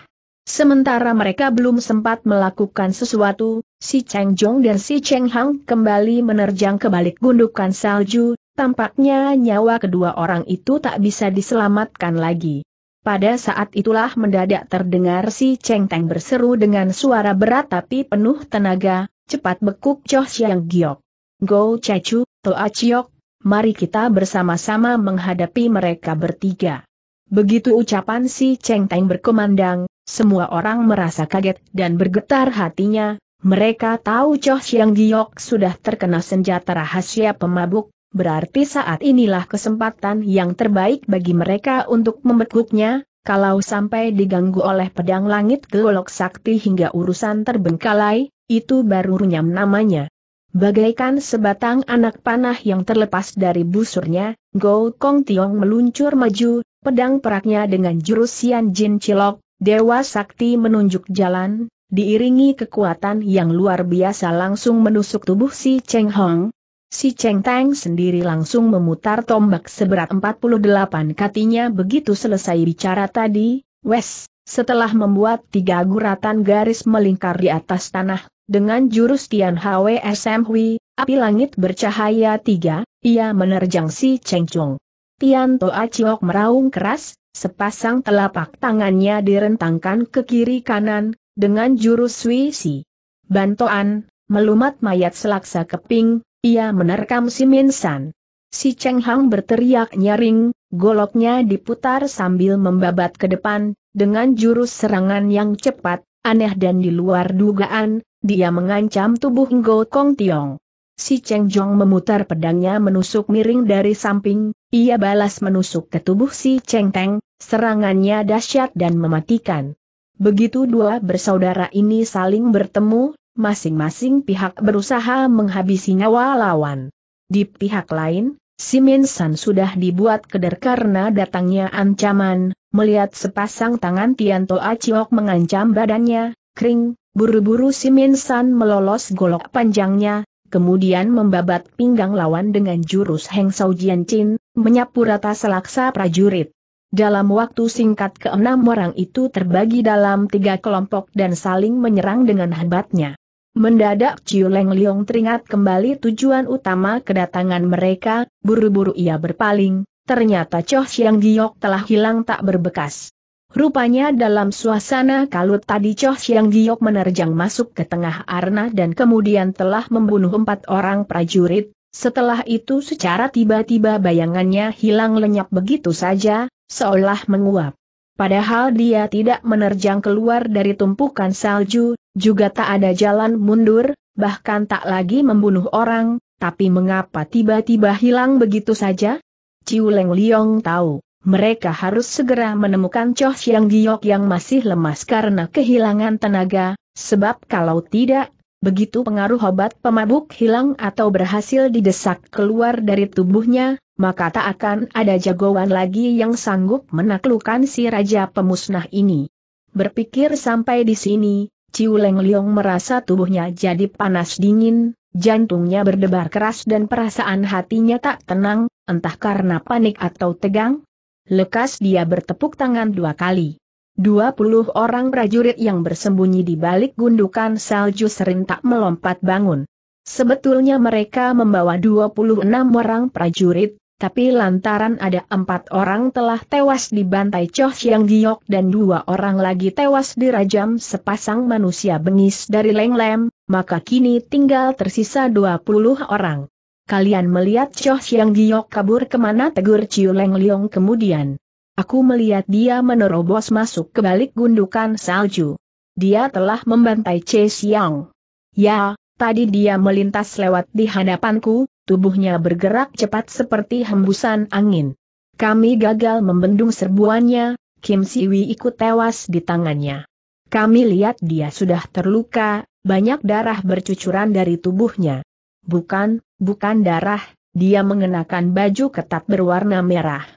Sementara mereka belum sempat melakukan sesuatu, si Cheng Jong dan si Cheng Hang kembali menerjang ke balik gundukan salju, tampaknya nyawa kedua orang itu tak bisa diselamatkan lagi. Pada saat itulah mendadak terdengar si Cheng Teng berseru dengan suara berat tapi penuh tenaga, cepat bekuk Choh Siang Giok. Go Chechu, Toa Chiyok, mari kita bersama-sama menghadapi mereka bertiga. Begitu ucapan si Cheng Teng berkemandang, semua orang merasa kaget dan bergetar hatinya, mereka tahu Choh Siang Giok sudah terkena senjata rahasia pemabuk, berarti saat inilah kesempatan yang terbaik bagi mereka untuk membekuknya, kalau sampai diganggu oleh pedang langit gelolok sakti hingga urusan terbengkalai, itu baru runyam namanya. Bagaikan sebatang anak panah yang terlepas dari busurnya, Go Kong Tiong meluncur maju, pedang peraknya dengan jurus Jin Cilok, Dewa Sakti menunjuk jalan, diiringi kekuatan yang luar biasa langsung menusuk tubuh si Cheng Hong, Si Cheng Tang sendiri langsung memutar tombak seberat 48 katinya begitu selesai bicara tadi, wes, setelah membuat tiga guratan garis melingkar di atas tanah, dengan jurus Tian Hwe SM Hui, api langit bercahaya tiga, ia menerjang si Cheng Chong. Tian Toa Chiok meraung keras, sepasang telapak tangannya direntangkan ke kiri kanan, dengan jurus Wisi. Bantoan, melumat mayat selaksa keping, ia menerkam si Min Si Cheng Hang berteriak nyaring, goloknya diputar sambil membabat ke depan, dengan jurus serangan yang cepat, aneh dan di luar dugaan, dia mengancam tubuh Ngo Kong Tiong. Si Cheng Jong memutar pedangnya menusuk miring dari samping, ia balas menusuk ke tubuh si Cheng Teng, serangannya dahsyat dan mematikan. Begitu dua bersaudara ini saling bertemu, masing-masing pihak berusaha menghabisi nyawa lawan. Di pihak lain, Simin San sudah dibuat keder karena datangnya ancaman, melihat sepasang tangan Tianto Aciok mengancam badannya, kering, buru-buru Simin San melolos golok panjangnya, kemudian membabat pinggang lawan dengan jurus Heng Sao Jian Chin, menyapu rata selaksa prajurit. Dalam waktu singkat keenam orang itu terbagi dalam tiga kelompok dan saling menyerang dengan hebatnya. Mendadak Ciu Leng Leong teringat kembali tujuan utama kedatangan mereka, buru-buru ia berpaling, ternyata Choh Siang Giok telah hilang tak berbekas. Rupanya dalam suasana kalut tadi Choh Siang Giok menerjang masuk ke tengah arna dan kemudian telah membunuh empat orang prajurit, setelah itu secara tiba-tiba bayangannya hilang lenyap begitu saja, seolah menguap. Padahal dia tidak menerjang keluar dari tumpukan salju, juga tak ada jalan mundur, bahkan tak lagi membunuh orang, tapi mengapa tiba-tiba hilang begitu saja? Ciu Leng Liong tahu, mereka harus segera menemukan Choh yang Giok yang masih lemas karena kehilangan tenaga, sebab kalau tidak, Begitu pengaruh obat pemabuk hilang atau berhasil didesak keluar dari tubuhnya, maka tak akan ada jagoan lagi yang sanggup menaklukkan si Raja Pemusnah ini. Berpikir sampai di sini, Ciu Leng Leong merasa tubuhnya jadi panas dingin, jantungnya berdebar keras dan perasaan hatinya tak tenang, entah karena panik atau tegang. Lekas dia bertepuk tangan dua kali. 20 orang prajurit yang bersembunyi di balik gundukan salju serentak melompat bangun. Sebetulnya mereka membawa 26 orang prajurit, tapi lantaran ada empat orang telah tewas di bantai Choh yang Giok dan dua orang lagi tewas dirajam sepasang manusia bengis dari Leng Lem, maka kini tinggal tersisa 20 orang. Kalian melihat Choh yang Giok kabur kemana tegur Ciu Leng Leong kemudian. Aku melihat dia menerobos masuk ke balik gundukan salju. Dia telah membantai Che Xiang. Ya, tadi dia melintas lewat di hadapanku, tubuhnya bergerak cepat seperti hembusan angin. Kami gagal membendung serbuannya, Kim Siwi ikut tewas di tangannya. Kami lihat dia sudah terluka, banyak darah bercucuran dari tubuhnya. Bukan, bukan darah, dia mengenakan baju ketat berwarna merah.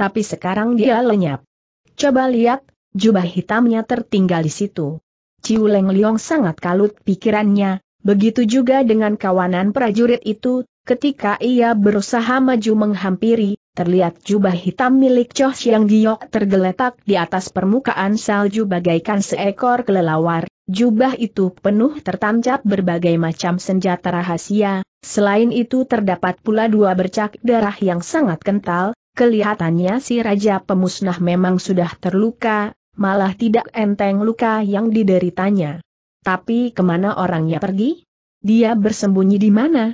Tapi sekarang dia lenyap. Coba lihat, jubah hitamnya tertinggal di situ. Ciu Leng Liong sangat kalut pikirannya, begitu juga dengan kawanan prajurit itu, ketika ia berusaha maju menghampiri, terlihat jubah hitam milik Choh Siang Giok tergeletak di atas permukaan salju bagaikan seekor kelelawar. Jubah itu penuh tertancap berbagai macam senjata rahasia, selain itu terdapat pula dua bercak darah yang sangat kental, Kelihatannya si Raja Pemusnah memang sudah terluka, malah tidak enteng luka yang dideritanya. Tapi kemana orangnya pergi? Dia bersembunyi di mana?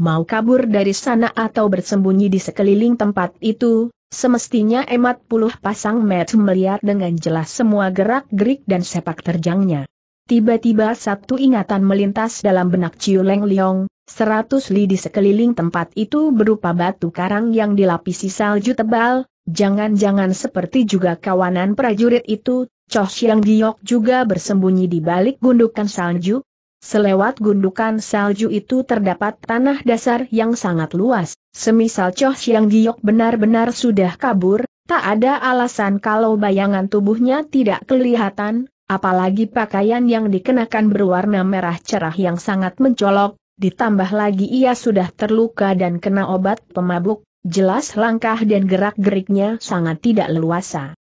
Mau kabur dari sana atau bersembunyi di sekeliling tempat itu, semestinya emat puluh pasang met melihat dengan jelas semua gerak-gerik dan sepak terjangnya. Tiba-tiba satu ingatan melintas dalam benak Ciu Leng Liong, seratus li di sekeliling tempat itu berupa batu karang yang dilapisi salju tebal, jangan-jangan seperti juga kawanan prajurit itu, Choh Siang Giok juga bersembunyi di balik gundukan salju. Selewat gundukan salju itu terdapat tanah dasar yang sangat luas, semisal Choh Siang Giok benar-benar sudah kabur, tak ada alasan kalau bayangan tubuhnya tidak kelihatan, apalagi pakaian yang dikenakan berwarna merah cerah yang sangat mencolok, ditambah lagi ia sudah terluka dan kena obat pemabuk, jelas langkah dan gerak-geriknya sangat tidak leluasa.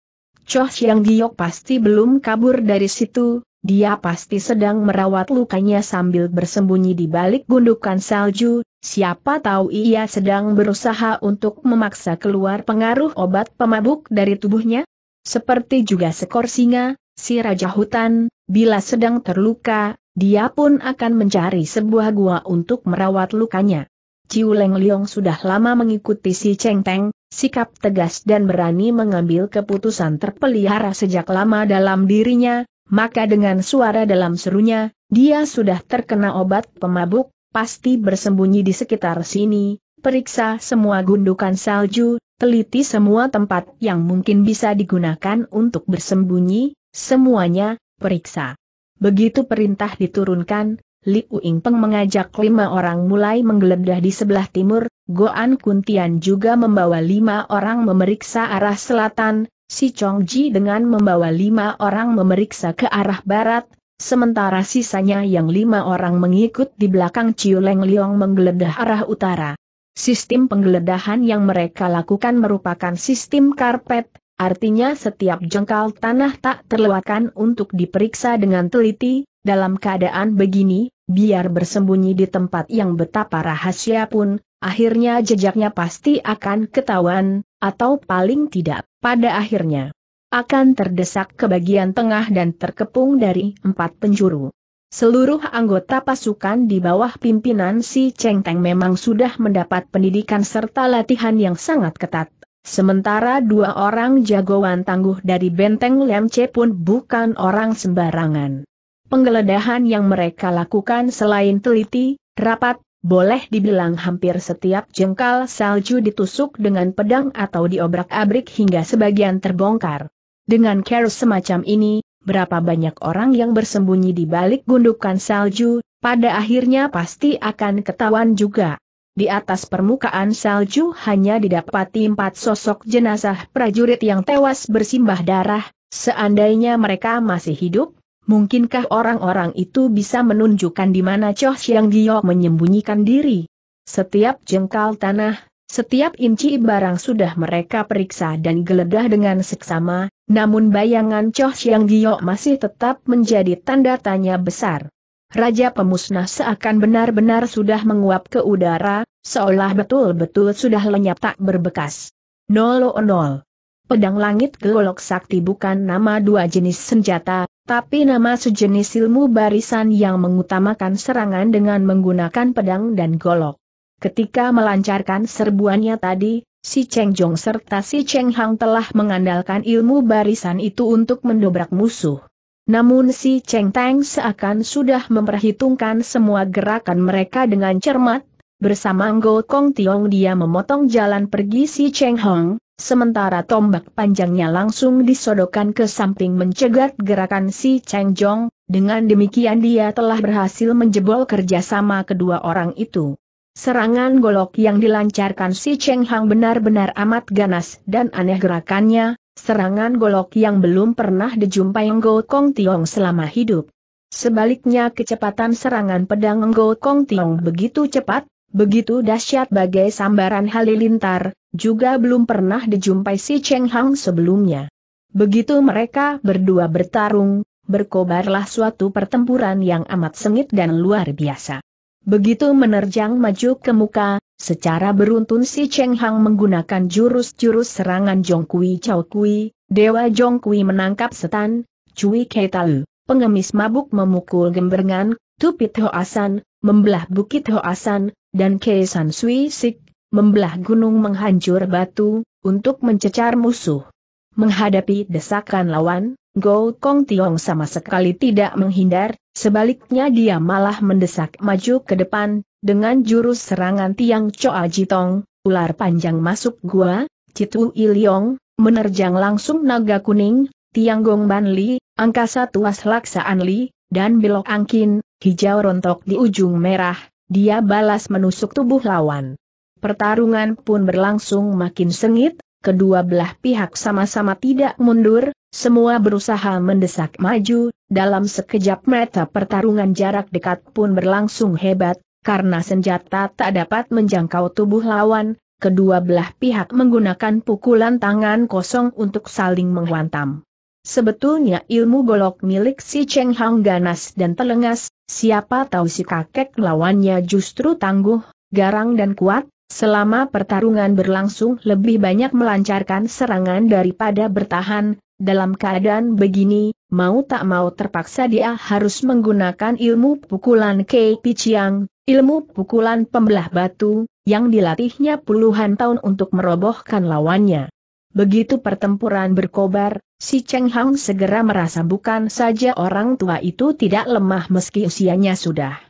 Choh yang Giok pasti belum kabur dari situ, dia pasti sedang merawat lukanya sambil bersembunyi di balik gundukan salju, siapa tahu ia sedang berusaha untuk memaksa keluar pengaruh obat pemabuk dari tubuhnya? Seperti juga sekor singa, Si Raja Hutan, bila sedang terluka, dia pun akan mencari sebuah gua untuk merawat lukanya. Ciu Leng Leong sudah lama mengikuti si Cheng Teng, sikap tegas dan berani mengambil keputusan terpelihara sejak lama dalam dirinya, maka dengan suara dalam serunya, dia sudah terkena obat pemabuk, pasti bersembunyi di sekitar sini, periksa semua gundukan salju, teliti semua tempat yang mungkin bisa digunakan untuk bersembunyi, Semuanya, periksa. Begitu perintah diturunkan, Liu Yingpeng mengajak lima orang mulai menggeledah di sebelah timur, Goan Kuntian juga membawa lima orang memeriksa arah selatan, si Chong Ji dengan membawa lima orang memeriksa ke arah barat, sementara sisanya yang lima orang mengikut di belakang Chiu Leng Liong menggeledah arah utara. Sistem penggeledahan yang mereka lakukan merupakan sistem karpet, Artinya setiap jengkal tanah tak terlewatkan untuk diperiksa dengan teliti, dalam keadaan begini, biar bersembunyi di tempat yang betapa rahasia pun, akhirnya jejaknya pasti akan ketahuan, atau paling tidak, pada akhirnya akan terdesak ke bagian tengah dan terkepung dari empat penjuru. Seluruh anggota pasukan di bawah pimpinan si Cheng Teng memang sudah mendapat pendidikan serta latihan yang sangat ketat, Sementara dua orang jagoan tangguh dari benteng Lemce pun bukan orang sembarangan. Penggeledahan yang mereka lakukan selain teliti, rapat, boleh dibilang hampir setiap jengkal salju ditusuk dengan pedang atau diobrak-abrik hingga sebagian terbongkar. Dengan care semacam ini, berapa banyak orang yang bersembunyi di balik gundukan salju, pada akhirnya pasti akan ketahuan juga. Di atas permukaan salju hanya didapati empat sosok jenazah prajurit yang tewas bersimbah darah, seandainya mereka masih hidup, mungkinkah orang-orang itu bisa menunjukkan di mana Choh Siang Giyo menyembunyikan diri? Setiap jengkal tanah, setiap inci barang sudah mereka periksa dan geledah dengan seksama, namun bayangan Choh Siang Giyo masih tetap menjadi tanda tanya besar. Raja Pemusnah seakan benar-benar sudah menguap ke udara, seolah betul-betul sudah lenyap tak berbekas. Nolo nol. Pedang langit golok sakti bukan nama dua jenis senjata, tapi nama sejenis ilmu barisan yang mengutamakan serangan dengan menggunakan pedang dan golok. Ketika melancarkan serbuannya tadi, si Cheng Jong serta si Cheng Hang telah mengandalkan ilmu barisan itu untuk mendobrak musuh. Namun si Cheng Tang seakan sudah memperhitungkan semua gerakan mereka dengan cermat, bersama Ngo Kong Tiong dia memotong jalan pergi si Cheng Hong, sementara tombak panjangnya langsung disodokan ke samping mencegat gerakan si Cheng Jong, dengan demikian dia telah berhasil menjebol kerjasama kedua orang itu. Serangan golok yang dilancarkan si Cheng Hang benar-benar amat ganas dan aneh gerakannya, Serangan golok yang belum pernah dijumpai Ngo Kong Tiong selama hidup. Sebaliknya kecepatan serangan pedang Ngo Kong Tiong begitu cepat, begitu dahsyat bagai sambaran halilintar, juga belum pernah dijumpai si Cheng Hang sebelumnya. Begitu mereka berdua bertarung, berkobarlah suatu pertempuran yang amat sengit dan luar biasa. Begitu menerjang maju ke muka, Secara beruntun si Cheng Hang menggunakan jurus-jurus serangan Jong Kui Chow Kui, Dewa Jong Kui menangkap setan, Cui Kei Tau, pengemis mabuk memukul gemberengan, Tupit Hoasan, membelah Bukit Hoasan, dan Kei San Sui Sik, membelah gunung menghancur batu, untuk mencecar musuh. Menghadapi desakan lawan, Go Kong Tiong sama sekali tidak menghindar, sebaliknya dia malah mendesak maju ke depan, dengan jurus serangan Tiang Choa Jitong, ular panjang masuk gua, Citu Iliong, menerjang langsung naga kuning, Tiang Gong Ban Li, angkasa tuas laksaan Li, dan belok angkin, hijau rontok di ujung merah, dia balas menusuk tubuh lawan. Pertarungan pun berlangsung makin sengit, kedua belah pihak sama-sama tidak mundur, semua berusaha mendesak maju, dalam sekejap mata pertarungan jarak dekat pun berlangsung hebat, karena senjata tak dapat menjangkau tubuh lawan, kedua belah pihak menggunakan pukulan tangan kosong untuk saling menghantam. Sebetulnya ilmu golok milik si Cheng Hang ganas dan telengas, siapa tahu si kakek lawannya justru tangguh, garang dan kuat, Selama pertarungan berlangsung lebih banyak melancarkan serangan daripada bertahan, dalam keadaan begini, mau tak mau terpaksa dia harus menggunakan ilmu pukulan Kei piciang, ilmu pukulan pembelah batu, yang dilatihnya puluhan tahun untuk merobohkan lawannya. Begitu pertempuran berkobar, si Cheng Hang segera merasa bukan saja orang tua itu tidak lemah meski usianya sudah.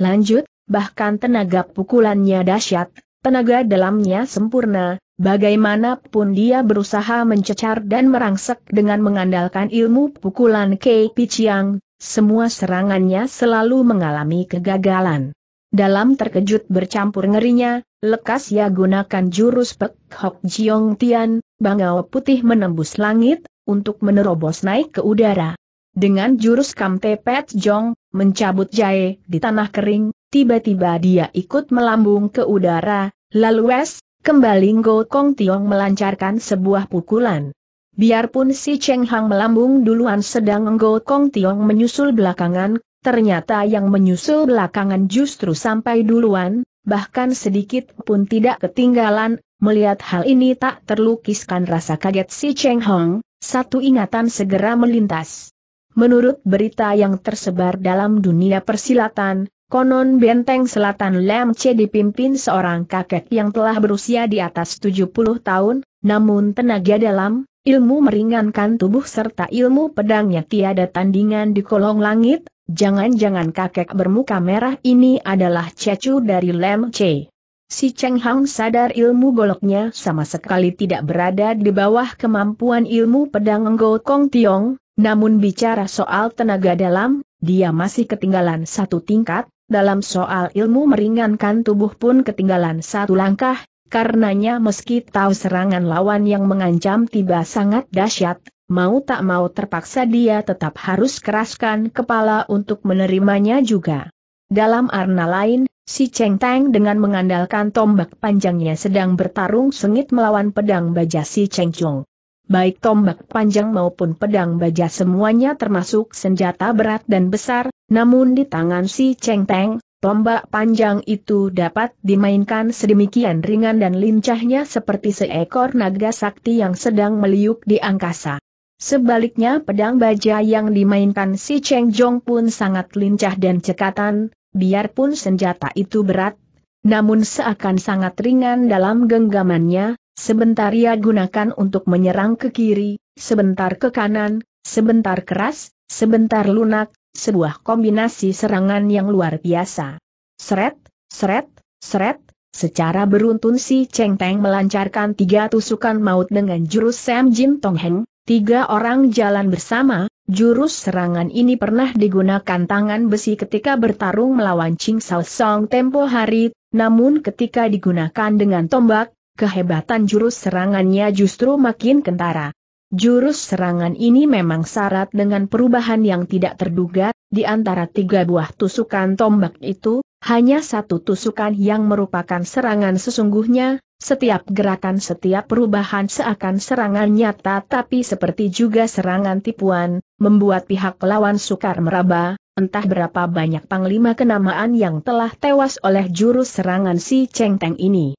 Lanjut, bahkan tenaga pukulannya dahsyat, Tenaga dalamnya sempurna, bagaimanapun dia berusaha mencecar dan merangsek dengan mengandalkan ilmu pukulan Kei Piciang, semua serangannya selalu mengalami kegagalan. Dalam terkejut bercampur ngerinya, lekas ia gunakan jurus Pek Hok Jiong Tian, bangau putih menembus langit, untuk menerobos naik ke udara. Dengan jurus Kamte Pet Jong, mencabut jahe di tanah kering, tiba-tiba dia ikut melambung ke udara, Lalu es, kembali Ngo Kong Tiong melancarkan sebuah pukulan. Biarpun si Cheng Hang melambung duluan sedang Ngo Kong Tiong menyusul belakangan, ternyata yang menyusul belakangan justru sampai duluan, bahkan sedikit pun tidak ketinggalan, melihat hal ini tak terlukiskan rasa kaget si Cheng Hang, satu ingatan segera melintas. Menurut berita yang tersebar dalam dunia persilatan, Konon benteng selatan Lam Che dipimpin seorang kakek yang telah berusia di atas 70 tahun, namun tenaga dalam, ilmu meringankan tubuh serta ilmu pedangnya tiada tandingan di kolong langit, jangan-jangan kakek bermuka merah ini adalah cecu dari Lam Che. Si Cheng Hang sadar ilmu goloknya sama sekali tidak berada di bawah kemampuan ilmu pedang Ngo Kong Tiong, namun bicara soal tenaga dalam, dia masih ketinggalan satu tingkat, dalam soal ilmu meringankan tubuh pun ketinggalan satu langkah, karenanya meski tahu serangan lawan yang mengancam tiba sangat dahsyat, mau tak mau terpaksa dia tetap harus keraskan kepala untuk menerimanya juga. Dalam arna lain, si Cheng Tang dengan mengandalkan tombak panjangnya sedang bertarung sengit melawan pedang baja si Cheng Chong baik tombak panjang maupun pedang baja semuanya termasuk senjata berat dan besar, namun di tangan si Cheng Peng, tombak panjang itu dapat dimainkan sedemikian ringan dan lincahnya seperti seekor naga sakti yang sedang meliuk di angkasa. Sebaliknya pedang baja yang dimainkan si Cheng Jong pun sangat lincah dan cekatan, biarpun senjata itu berat, namun seakan sangat ringan dalam genggamannya, Sebentar ia gunakan untuk menyerang ke kiri, sebentar ke kanan, sebentar keras, sebentar lunak, sebuah kombinasi serangan yang luar biasa. Seret, seret, seret, secara beruntun si Cheng Teng melancarkan tiga tusukan maut dengan jurus Sam Jin Tong Heng, tiga orang jalan bersama, jurus serangan ini pernah digunakan tangan besi ketika bertarung melawan Ching Sao Song tempo hari, namun ketika digunakan dengan tombak, kehebatan jurus serangannya justru makin kentara. Jurus serangan ini memang syarat dengan perubahan yang tidak terduga, di antara tiga buah tusukan tombak itu, hanya satu tusukan yang merupakan serangan sesungguhnya, setiap gerakan setiap perubahan seakan serangan nyata tapi seperti juga serangan tipuan, membuat pihak lawan sukar meraba, entah berapa banyak panglima kenamaan yang telah tewas oleh jurus serangan si Cheng Teng ini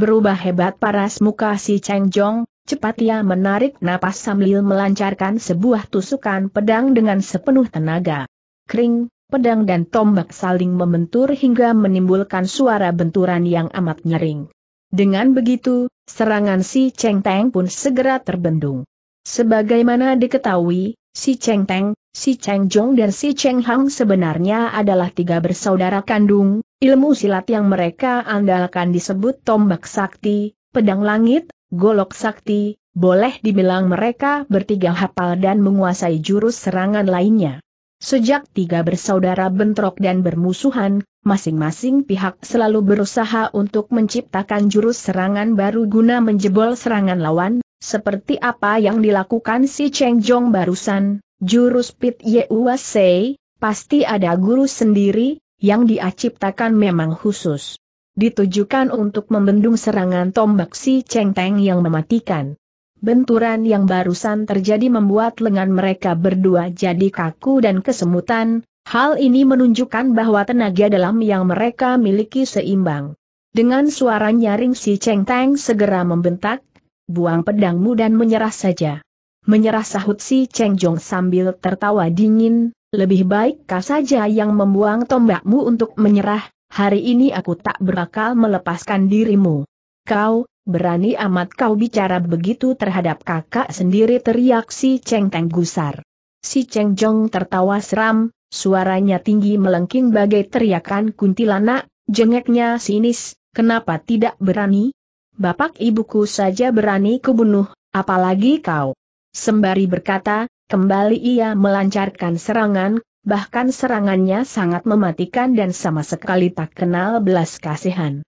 berubah hebat paras muka si Cheng Jong, cepat ia menarik napas sambil melancarkan sebuah tusukan pedang dengan sepenuh tenaga. Kring, pedang dan tombak saling membentur hingga menimbulkan suara benturan yang amat nyering. Dengan begitu, serangan si Cheng Teng pun segera terbendung. Sebagaimana diketahui, si Cheng Teng, si Cheng Jong dan si Cheng Hang sebenarnya adalah tiga bersaudara kandung, Ilmu silat yang mereka andalkan disebut tombak sakti, pedang langit, golok sakti, boleh dibilang mereka bertiga hafal dan menguasai jurus serangan lainnya. Sejak tiga bersaudara bentrok dan bermusuhan, masing-masing pihak selalu berusaha untuk menciptakan jurus serangan baru guna menjebol serangan lawan, seperti apa yang dilakukan si Cheng Jong barusan, jurus Pit Ye Uwasei, pasti ada guru sendiri, yang dia ciptakan memang khusus. Ditujukan untuk membendung serangan tombak si Cheng Teng yang mematikan. Benturan yang barusan terjadi membuat lengan mereka berdua jadi kaku dan kesemutan, hal ini menunjukkan bahwa tenaga dalam yang mereka miliki seimbang. Dengan suara nyaring si Cheng Teng segera membentak, buang pedangmu dan menyerah saja. Menyerah sahut si Cheng Jong sambil tertawa dingin, lebih baik kau saja yang membuang tombakmu untuk menyerah, hari ini aku tak berakal melepaskan dirimu. Kau, berani amat kau bicara begitu terhadap kakak sendiri teriak si Cheng Teng gusar. Si Cheng Jong tertawa seram, suaranya tinggi melengking bagai teriakan kuntilanak, jengeknya sinis, kenapa tidak berani? Bapak ibuku saja berani kubunuh, apalagi kau. Sembari berkata, Kembali ia melancarkan serangan, bahkan serangannya sangat mematikan dan sama sekali tak kenal belas kasihan.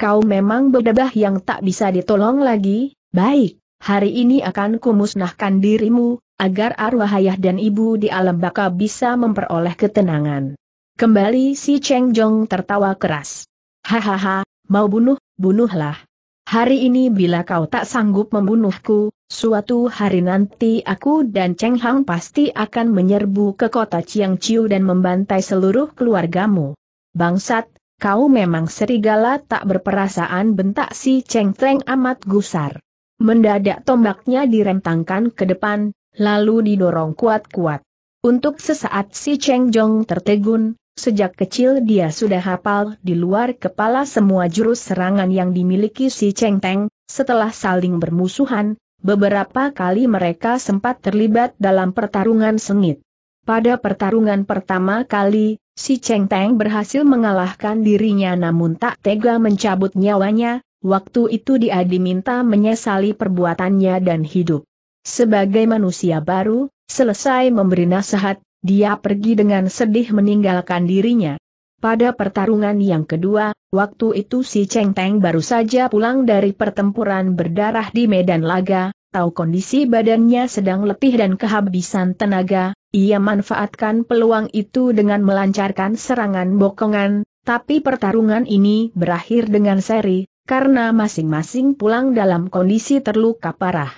Kau memang berdebat yang tak bisa ditolong lagi, baik, hari ini akan kumusnahkan dirimu, agar arwah ayah dan ibu di alam baka bisa memperoleh ketenangan. Kembali si Cheng Jong tertawa keras. Hahaha, mau bunuh, bunuhlah. Hari ini bila kau tak sanggup membunuhku, Suatu hari nanti aku dan Cheng Hang pasti akan menyerbu ke kota Chiang Chiu dan membantai seluruh keluargamu. Bangsat, kau memang serigala tak berperasaan bentak si Cheng Teng amat gusar. Mendadak tombaknya direntangkan ke depan, lalu didorong kuat-kuat. Untuk sesaat si Cheng Jong tertegun, sejak kecil dia sudah hafal di luar kepala semua jurus serangan yang dimiliki si Cheng Teng, setelah saling bermusuhan, Beberapa kali mereka sempat terlibat dalam pertarungan sengit. Pada pertarungan pertama kali, si Cheng Teng berhasil mengalahkan dirinya namun tak tega mencabut nyawanya, waktu itu dia diminta menyesali perbuatannya dan hidup. Sebagai manusia baru, selesai memberi nasihat, dia pergi dengan sedih meninggalkan dirinya. Pada pertarungan yang kedua, waktu itu si Cheng Teng baru saja pulang dari pertempuran berdarah di Medan Laga, tahu kondisi badannya sedang letih dan kehabisan tenaga, ia manfaatkan peluang itu dengan melancarkan serangan bokongan, tapi pertarungan ini berakhir dengan seri, karena masing-masing pulang dalam kondisi terluka parah.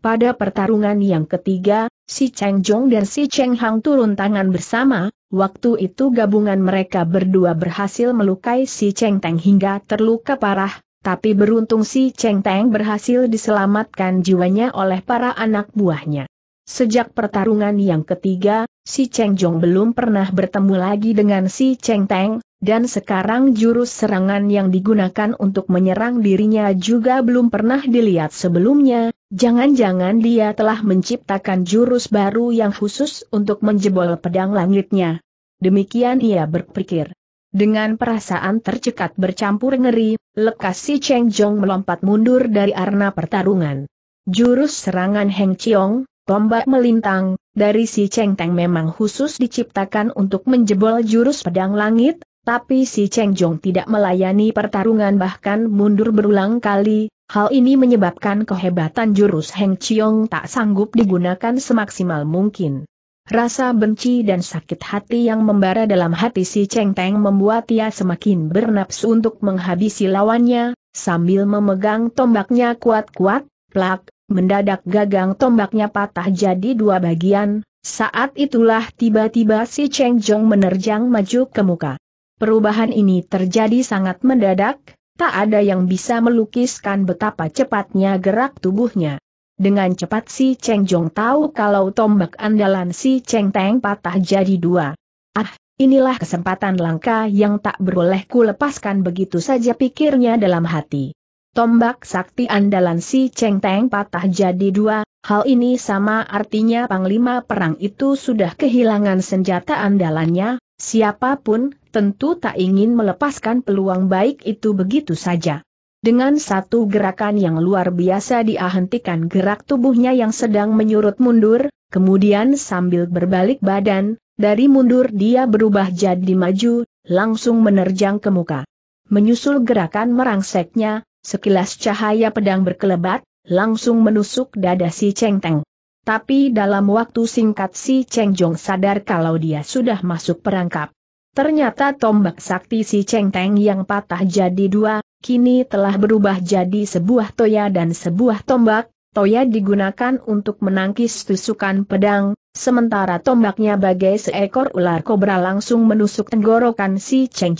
Pada pertarungan yang ketiga, si Cheng Jong dan si Cheng Hang turun tangan bersama, Waktu itu gabungan mereka berdua berhasil melukai si Cheng Teng hingga terluka parah, tapi beruntung si Cheng Teng berhasil diselamatkan jiwanya oleh para anak buahnya. Sejak pertarungan yang ketiga, si Cheng Jong belum pernah bertemu lagi dengan si Cheng Teng, dan sekarang jurus serangan yang digunakan untuk menyerang dirinya juga belum pernah dilihat sebelumnya, Jangan-jangan dia telah menciptakan jurus baru yang khusus untuk menjebol pedang langitnya. Demikian ia berpikir. Dengan perasaan tercekat bercampur ngeri, lekas si Cheng Jong melompat mundur dari arena pertarungan. Jurus serangan Heng Chiong, tombak melintang, dari si Cheng Teng memang khusus diciptakan untuk menjebol jurus pedang langit, tapi si Cheng Jong tidak melayani pertarungan bahkan mundur berulang kali, Hal ini menyebabkan kehebatan jurus Heng Chiong tak sanggup digunakan semaksimal mungkin. Rasa benci dan sakit hati yang membara dalam hati si Cheng Teng membuat ia semakin bernafsu untuk menghabisi lawannya, sambil memegang tombaknya kuat-kuat, plak, mendadak gagang tombaknya patah jadi dua bagian, saat itulah tiba-tiba si Cheng Jong menerjang maju ke muka. Perubahan ini terjadi sangat mendadak, Tak ada yang bisa melukiskan betapa cepatnya gerak tubuhnya. Dengan cepat si Cheng Jong tahu kalau tombak andalan si Cheng Teng patah jadi dua. Ah, inilah kesempatan langka yang tak beroleh ku lepaskan begitu saja pikirnya dalam hati. Tombak sakti andalan si Cheng Teng patah jadi dua, hal ini sama artinya Panglima Perang itu sudah kehilangan senjata andalannya, siapapun tentu tak ingin melepaskan peluang baik itu begitu saja. Dengan satu gerakan yang luar biasa diahentikan gerak tubuhnya yang sedang menyurut mundur, kemudian sambil berbalik badan, dari mundur dia berubah jadi maju, langsung menerjang ke muka. Menyusul gerakan merangseknya, sekilas cahaya pedang berkelebat, langsung menusuk dada si Cheng Teng. Tapi dalam waktu singkat si Cheng Jong sadar kalau dia sudah masuk perangkap. Ternyata tombak sakti si Cheng Teng yang patah jadi dua, kini telah berubah jadi sebuah toya dan sebuah tombak, toya digunakan untuk menangkis tusukan pedang, sementara tombaknya bagai seekor ular kobra langsung menusuk tenggorokan si Cheng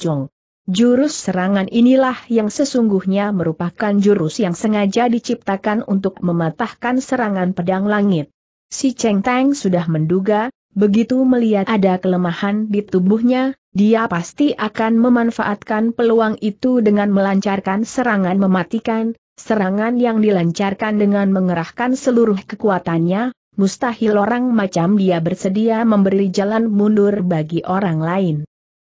Jurus serangan inilah yang sesungguhnya merupakan jurus yang sengaja diciptakan untuk mematahkan serangan pedang langit. Si Cheng Tang sudah menduga, begitu melihat ada kelemahan di tubuhnya, dia pasti akan memanfaatkan peluang itu dengan melancarkan serangan mematikan, serangan yang dilancarkan dengan mengerahkan seluruh kekuatannya, mustahil orang macam dia bersedia memberi jalan mundur bagi orang lain.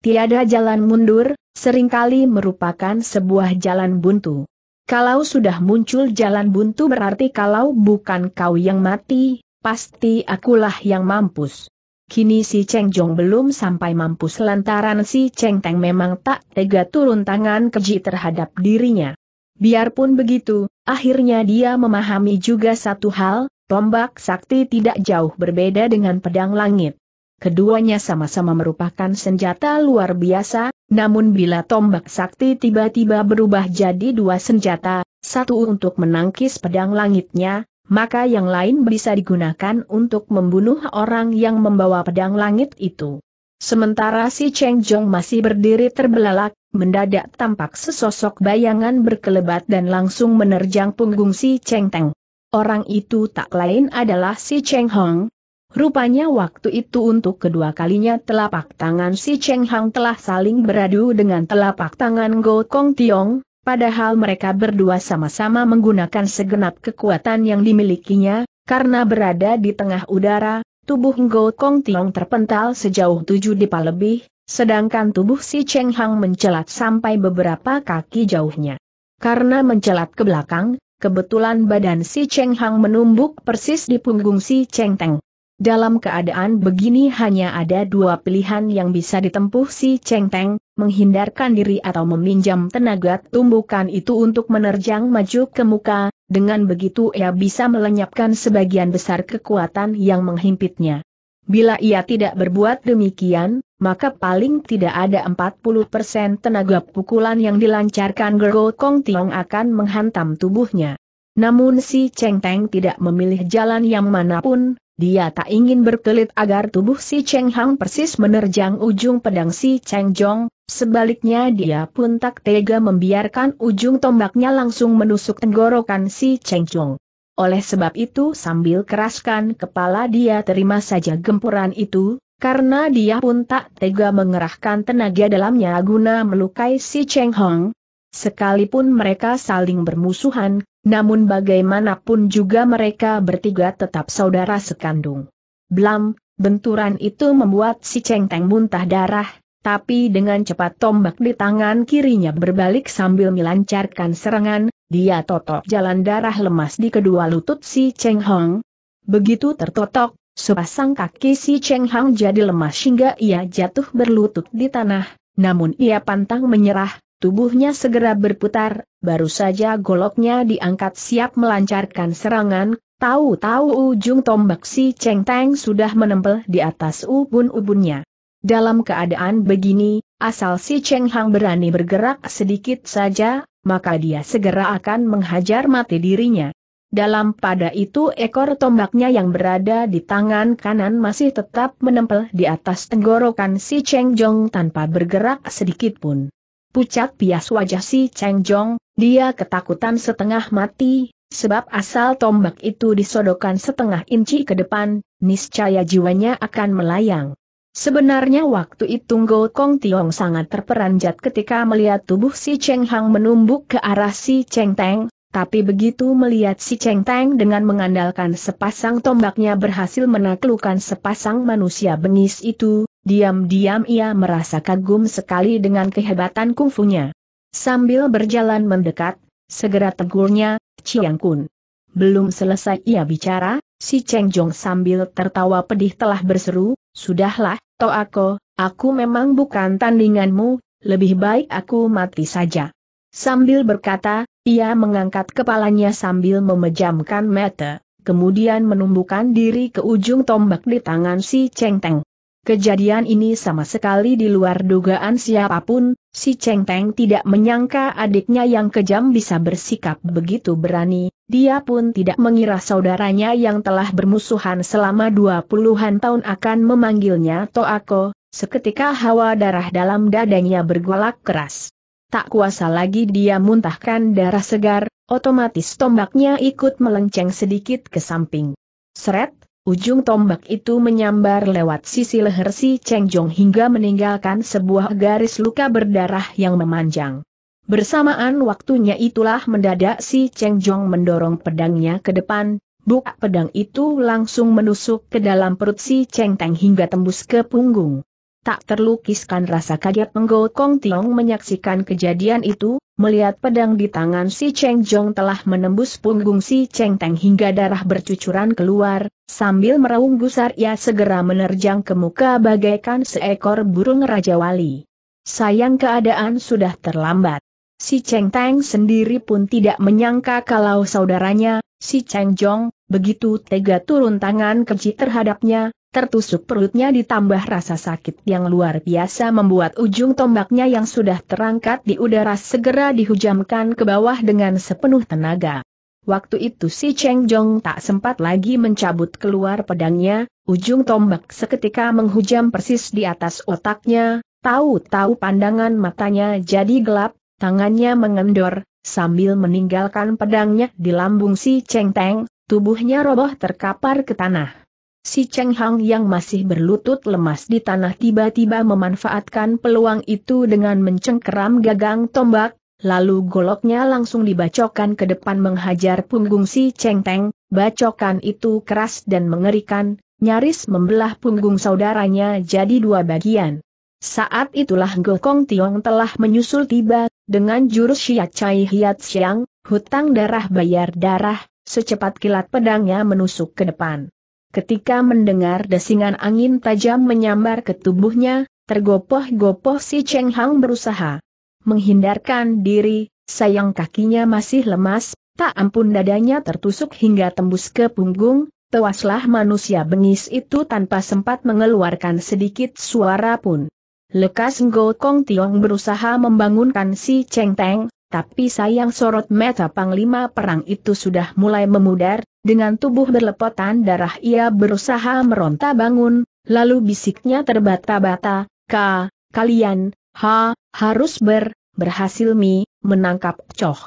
Tiada jalan mundur, seringkali merupakan sebuah jalan buntu. Kalau sudah muncul jalan buntu berarti kalau bukan kau yang mati, pasti akulah yang mampus. Kini si Cheng Jong belum sampai mampu lantaran si Cheng Teng memang tak tega turun tangan keji terhadap dirinya. Biarpun begitu, akhirnya dia memahami juga satu hal, tombak sakti tidak jauh berbeda dengan pedang langit. Keduanya sama-sama merupakan senjata luar biasa, namun bila tombak sakti tiba-tiba berubah jadi dua senjata, satu untuk menangkis pedang langitnya, maka yang lain bisa digunakan untuk membunuh orang yang membawa pedang langit itu. Sementara si Cheng Jong masih berdiri terbelalak, mendadak tampak sesosok bayangan berkelebat dan langsung menerjang punggung si Cheng Teng. Orang itu tak lain adalah si Cheng Hong, Rupanya waktu itu untuk kedua kalinya telapak tangan si Cheng Hong telah saling beradu dengan telapak tangan Go Kong Tiong, Padahal mereka berdua sama-sama menggunakan segenap kekuatan yang dimilikinya, karena berada di tengah udara, tubuh Ngo Kong Tiong terpental sejauh tujuh dipa lebih, sedangkan tubuh si Cheng Hang mencelat sampai beberapa kaki jauhnya. Karena mencelat ke belakang, kebetulan badan si Cheng Hang menumbuk persis di punggung si Cheng Teng. Dalam keadaan begini hanya ada dua pilihan yang bisa ditempuh si Cheng Teng, menghindarkan diri atau meminjam tenaga tumbukan itu untuk menerjang maju ke muka, dengan begitu ia bisa melenyapkan sebagian besar kekuatan yang menghimpitnya. Bila ia tidak berbuat demikian, maka paling tidak ada 40% tenaga pukulan yang dilancarkan Gergo Kong Tiong akan menghantam tubuhnya. Namun si Cheng Teng tidak memilih jalan yang manapun, dia tak ingin berkelit agar tubuh si Cheng Hang persis menerjang ujung pedang si Cheng Jong, sebaliknya dia pun tak tega membiarkan ujung tombaknya langsung menusuk tenggorokan si Cheng Jong. Oleh sebab itu sambil keraskan kepala dia terima saja gempuran itu, karena dia pun tak tega mengerahkan tenaga dalamnya guna melukai si Cheng Hong. Sekalipun mereka saling bermusuhan, namun bagaimanapun juga mereka bertiga tetap saudara sekandung. Blam, benturan itu membuat si Cheng Teng muntah darah, tapi dengan cepat tombak di tangan kirinya berbalik sambil melancarkan serangan, dia totok jalan darah lemas di kedua lutut si Cheng Hong. Begitu tertotok, sepasang kaki si Cheng Hong jadi lemas hingga ia jatuh berlutut di tanah, namun ia pantang menyerah, Tubuhnya segera berputar, baru saja goloknya diangkat siap melancarkan serangan, tahu-tahu ujung tombak si Cheng Teng sudah menempel di atas ubun-ubunnya. Dalam keadaan begini, asal si Cheng Hang berani bergerak sedikit saja, maka dia segera akan menghajar mati dirinya. Dalam pada itu ekor tombaknya yang berada di tangan kanan masih tetap menempel di atas tenggorokan si Cheng Jong tanpa bergerak sedikit pun. Pucat bias wajah si Cheng Jong, dia ketakutan setengah mati, sebab asal tombak itu disodokan setengah inci ke depan, niscaya jiwanya akan melayang. Sebenarnya waktu itu Go Kong Tiong sangat terperanjat ketika melihat tubuh si Cheng Hang menumbuk ke arah si Cheng Teng, tapi begitu melihat si Cheng Teng dengan mengandalkan sepasang tombaknya berhasil menaklukkan sepasang manusia bengis itu, Diam-diam ia merasa kagum sekali dengan kehebatan kungfunya. Sambil berjalan mendekat, segera tegurnya, Chiang Kun. Belum selesai ia bicara, si Cheng Jong sambil tertawa pedih telah berseru, Sudahlah, Toako, aku memang bukan tandinganmu, lebih baik aku mati saja. Sambil berkata, ia mengangkat kepalanya sambil memejamkan mata, kemudian menumbuhkan diri ke ujung tombak di tangan si Cheng Teng. Kejadian ini sama sekali di luar dugaan siapapun, si Cheng Teng tidak menyangka adiknya yang kejam bisa bersikap begitu berani, dia pun tidak mengira saudaranya yang telah bermusuhan selama dua puluhan tahun akan memanggilnya Toako, seketika hawa darah dalam dadanya bergolak keras. Tak kuasa lagi dia muntahkan darah segar, otomatis tombaknya ikut melenceng sedikit ke samping. Seret, Ujung tombak itu menyambar lewat sisi leher si Cheng Jong hingga meninggalkan sebuah garis luka berdarah yang memanjang. Bersamaan waktunya itulah mendadak si Cheng Jong mendorong pedangnya ke depan, buka pedang itu langsung menusuk ke dalam perut si Cheng Teng hingga tembus ke punggung tak terlukiskan rasa kaget Enggo Kong Tiong menyaksikan kejadian itu, melihat pedang di tangan si Cheng Jong telah menembus punggung si Cheng Teng hingga darah bercucuran keluar, sambil meraung gusar ia segera menerjang ke muka bagaikan seekor burung Raja Wali. Sayang keadaan sudah terlambat. Si Cheng Teng sendiri pun tidak menyangka kalau saudaranya, si Cheng Jong, begitu tega turun tangan keji terhadapnya, tertusuk perutnya ditambah rasa sakit yang luar biasa membuat ujung tombaknya yang sudah terangkat di udara segera dihujamkan ke bawah dengan sepenuh tenaga. Waktu itu si Cheng Jong tak sempat lagi mencabut keluar pedangnya, ujung tombak seketika menghujam persis di atas otaknya, tahu-tahu pandangan matanya jadi gelap, tangannya mengendor, sambil meninggalkan pedangnya di lambung si Cheng Teng, tubuhnya roboh terkapar ke tanah. Si Cheng Hang yang masih berlutut lemas di tanah tiba-tiba memanfaatkan peluang itu dengan mencengkeram gagang tombak, lalu goloknya langsung dibacokan ke depan menghajar punggung si Cheng Teng, bacokan itu keras dan mengerikan, nyaris membelah punggung saudaranya jadi dua bagian. Saat itulah Gokong Tiong telah menyusul tiba, dengan jurus Xia Chai Hiat Siang, hutang darah bayar darah, secepat kilat pedangnya menusuk ke depan. Ketika mendengar desingan angin tajam menyambar ke tubuhnya, tergopoh-gopoh si Cheng Hang berusaha menghindarkan diri, sayang kakinya masih lemas, tak ampun dadanya tertusuk hingga tembus ke punggung, tewaslah manusia bengis itu tanpa sempat mengeluarkan sedikit suara pun. Lekas Ngo Kong Tiong berusaha membangunkan si Cheng Teng, tapi sayang sorot mata Panglima Perang itu sudah mulai memudar, dengan tubuh berlepotan darah ia berusaha meronta bangun, lalu bisiknya terbata-bata, Ka, kalian, ha, harus ber, berhasil mi, menangkap Coh.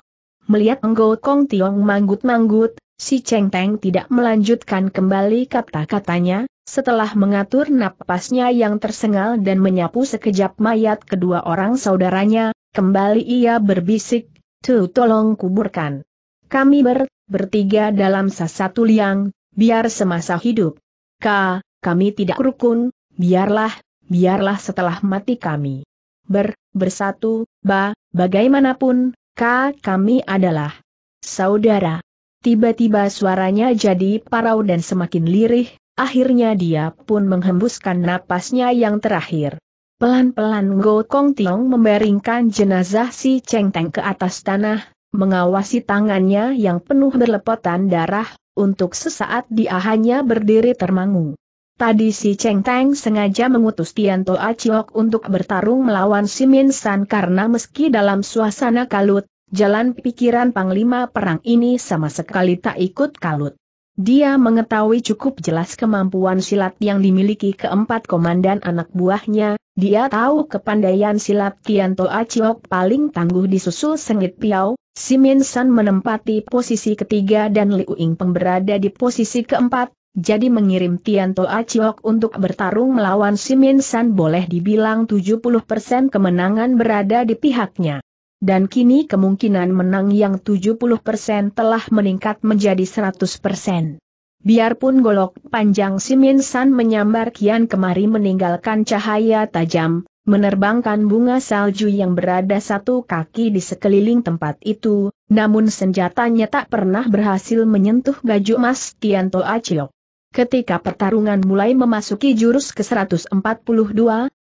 Melihat Enggo Kong Tiong manggut-manggut, si Cheng Teng tidak melanjutkan kembali kata-katanya, setelah mengatur napasnya yang tersengal dan menyapu sekejap mayat kedua orang saudaranya, kembali ia berbisik, Tu tolong kuburkan. Kami ber, bertiga dalam satu liang, biar semasa hidup. Ka, kami tidak rukun, biarlah, biarlah setelah mati kami. Ber, bersatu, ba, bagaimanapun, ka, kami adalah saudara. Tiba-tiba suaranya jadi parau dan semakin lirih, akhirnya dia pun menghembuskan napasnya yang terakhir. Pelan-pelan Go Kong Tiong membaringkan jenazah si Cheng Teng ke atas tanah, mengawasi tangannya yang penuh berlepotan darah, untuk sesaat dia hanya berdiri termangu. Tadi si Cheng Tang sengaja mengutus Tian Aciok untuk bertarung melawan si Min San karena meski dalam suasana kalut, jalan pikiran Panglima Perang ini sama sekali tak ikut kalut. Dia mengetahui cukup jelas kemampuan silat yang dimiliki keempat komandan anak buahnya, dia tahu kepandaian silat Tianto Aciok paling tangguh disusul Sengit Piao, Simin San menempati posisi ketiga dan Liu Ying Peng berada di posisi keempat, jadi mengirim Tianto Aciok untuk bertarung melawan Simin San boleh dibilang 70% kemenangan berada di pihaknya dan kini kemungkinan menang yang 70% telah meningkat menjadi 100%. Biarpun golok panjang Simin San menyambar kian kemari meninggalkan cahaya tajam, menerbangkan bunga salju yang berada satu kaki di sekeliling tempat itu, namun senjatanya tak pernah berhasil menyentuh baju Mas Tianto Aciok. Ketika pertarungan mulai memasuki jurus ke-142,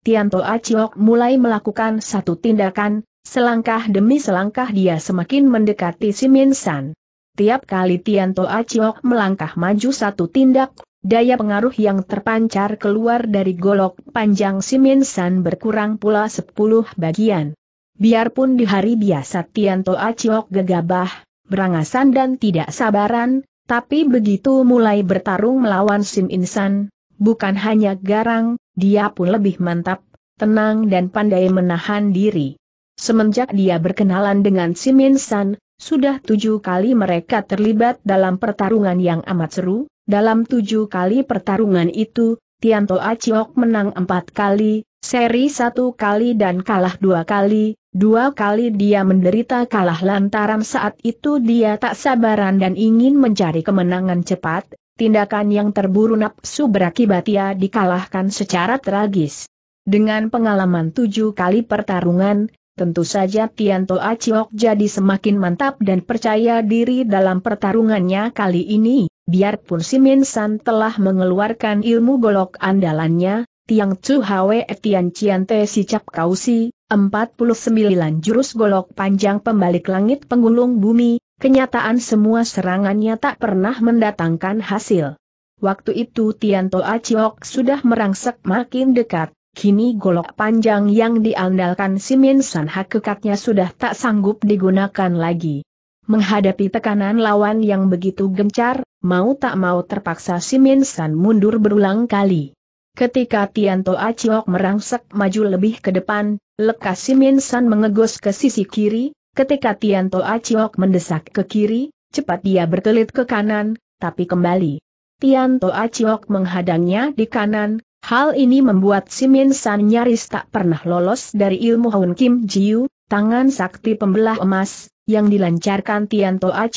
Tianto Aciok mulai melakukan satu tindakan, Selangkah demi selangkah dia semakin mendekati si Min San. Tiap kali Tian Toa Chiok melangkah maju satu tindak, daya pengaruh yang terpancar keluar dari golok panjang si Min San berkurang pula sepuluh bagian. Biarpun di hari biasa Tian Toa Chiok gegabah, berangasan dan tidak sabaran, tapi begitu mulai bertarung melawan Sim Insan, bukan hanya garang, dia pun lebih mantap, tenang dan pandai menahan diri. Semenjak dia berkenalan dengan Simin San, sudah tujuh kali mereka terlibat dalam pertarungan yang amat seru, dalam tujuh kali pertarungan itu, Tianto Aciok menang empat kali, seri satu kali dan kalah dua kali, dua kali dia menderita kalah lantaran saat itu dia tak sabaran dan ingin mencari kemenangan cepat, tindakan yang terburu nafsu berakibat ia dikalahkan secara tragis. Dengan pengalaman tujuh kali pertarungan, Tentu saja Tianto Aciok jadi semakin mantap dan percaya diri dalam pertarungannya kali ini, biarpun Min San telah mengeluarkan ilmu golok andalannya, Tiang Chu Hwe Tian Cian Te Sicap Kausi, 49 jurus golok panjang pembalik langit penggulung bumi, kenyataan semua serangannya tak pernah mendatangkan hasil. Waktu itu Tianto Aciok sudah merangsek makin dekat, Kini golok panjang yang diandalkan Simin Sanha kekatnya sudah tak sanggup digunakan lagi. Menghadapi tekanan lawan yang begitu gencar, mau tak mau terpaksa Simin San mundur berulang kali. Ketika Tianto Aciok merangsek maju lebih ke depan, lekas Simin San mengegos ke sisi kiri, ketika Tianto Aciok mendesak ke kiri, cepat dia berkelit ke kanan, tapi kembali. Tianto Aciok menghadangnya di kanan, Hal ini membuat Min San nyaris tak pernah lolos dari ilmu Hun Kim Jiu, tangan sakti pembelah emas, yang dilancarkan Tian Toa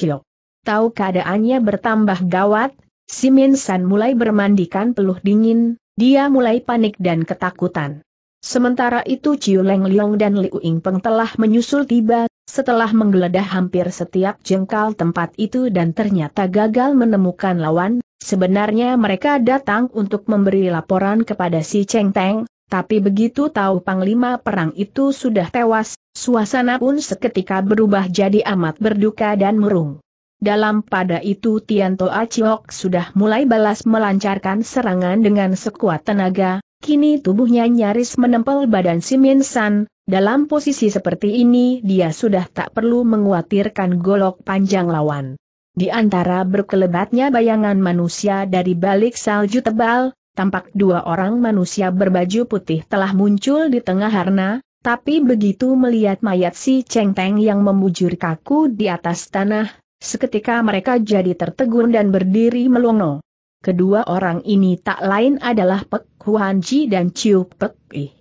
Tahu keadaannya bertambah gawat, Min San mulai bermandikan peluh dingin, dia mulai panik dan ketakutan. Sementara itu Chiu Leng Leong dan Liu Ying Peng telah menyusul tiba, setelah menggeledah hampir setiap jengkal tempat itu dan ternyata gagal menemukan lawan, sebenarnya mereka datang untuk memberi laporan kepada si Cheng Teng, tapi begitu tahu Panglima Perang itu sudah tewas, suasana pun seketika berubah jadi amat berduka dan murung. Dalam pada itu Tianto Aciok sudah mulai balas melancarkan serangan dengan sekuat tenaga, kini tubuhnya nyaris menempel badan Min San, dalam posisi seperti ini dia sudah tak perlu menguatirkan golok panjang lawan. Di antara berkelebatnya bayangan manusia dari balik salju tebal, tampak dua orang manusia berbaju putih telah muncul di tengah harna, tapi begitu melihat mayat si Cheng yang membujur kaku di atas tanah, seketika mereka jadi tertegun dan berdiri melongo. Kedua orang ini tak lain adalah Pek Huan dan Chiu Pek Ih.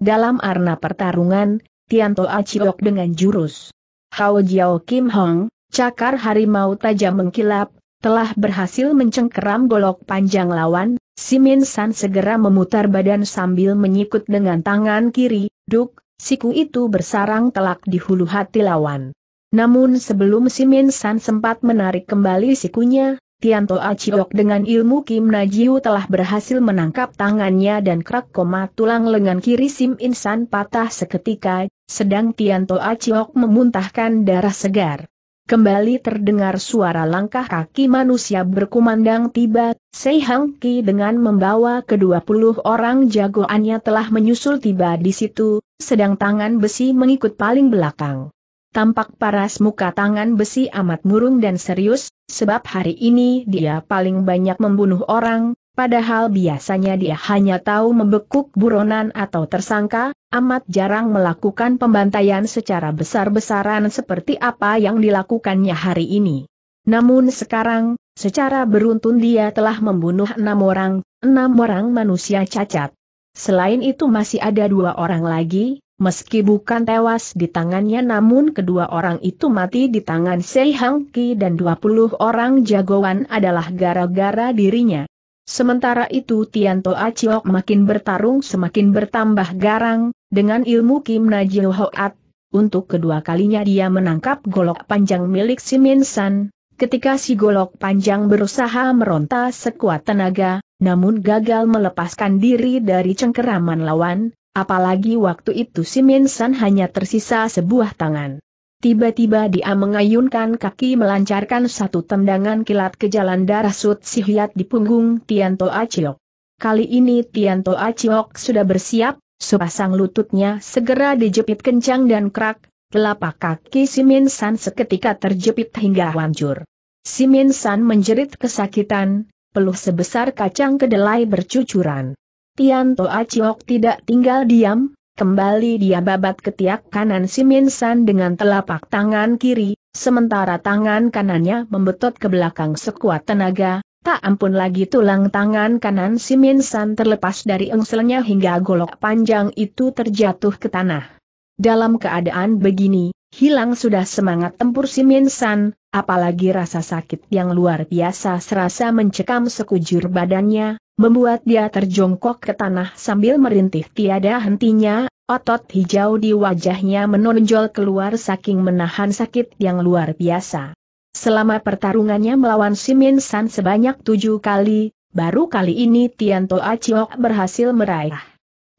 Dalam arena pertarungan, Tianto Aciok dengan jurus. Hao Jiao Kim Hong, cakar harimau tajam mengkilap, telah berhasil mencengkeram golok panjang lawan, Simin San segera memutar badan sambil menyikut dengan tangan kiri, duk, siku itu bersarang telak di hulu hati lawan. Namun sebelum Simin San sempat menarik kembali sikunya, Tianto Aciok dengan ilmu Kim Najiu telah berhasil menangkap tangannya dan kerak koma tulang lengan kiri Sim Insan patah seketika, sedang Tianto Aciok memuntahkan darah segar. Kembali terdengar suara langkah kaki manusia berkumandang tiba, Sei Hang Ki dengan membawa kedua puluh orang jagoannya telah menyusul tiba di situ, sedang tangan besi mengikut paling belakang. Tampak paras muka tangan besi amat murung dan serius, sebab hari ini dia paling banyak membunuh orang, padahal biasanya dia hanya tahu membekuk buronan atau tersangka, amat jarang melakukan pembantaian secara besar-besaran seperti apa yang dilakukannya hari ini. Namun sekarang, secara beruntun dia telah membunuh enam orang, enam orang manusia cacat. Selain itu masih ada dua orang lagi, meski bukan tewas di tangannya namun kedua orang itu mati di tangan Sei Hang Ki dan 20 orang jagoan adalah gara-gara dirinya. Sementara itu Tian Toa Chiok makin bertarung semakin bertambah garang, dengan ilmu Kim Najil Hoat, untuk kedua kalinya dia menangkap golok panjang milik si Min San, ketika si golok panjang berusaha meronta sekuat tenaga, namun gagal melepaskan diri dari cengkeraman lawan, Apalagi waktu itu si Minsan hanya tersisa sebuah tangan. Tiba-tiba dia mengayunkan kaki melancarkan satu tendangan kilat ke jalan darah Sut Sihyat di punggung Tianto Aciok. Kali ini Tianto Aciok sudah bersiap, sepasang lututnya segera dijepit kencang dan krak, telapak kaki si Minsan seketika terjepit hingga hancur. Si Minsan menjerit kesakitan, peluh sebesar kacang kedelai bercucuran. Yanto Aciok tidak tinggal diam, kembali dia babat ketiak kanan si San dengan telapak tangan kiri, sementara tangan kanannya membetot ke belakang sekuat tenaga, tak ampun lagi tulang tangan kanan si San terlepas dari engselnya hingga golok panjang itu terjatuh ke tanah. Dalam keadaan begini, hilang sudah semangat tempur si San, apalagi rasa sakit yang luar biasa serasa mencekam sekujur badannya, membuat dia terjongkok ke tanah sambil merintih tiada hentinya, otot hijau di wajahnya menonjol keluar saking menahan sakit yang luar biasa. Selama pertarungannya melawan Simin San sebanyak tujuh kali, baru kali ini Tianto Aciok berhasil meraih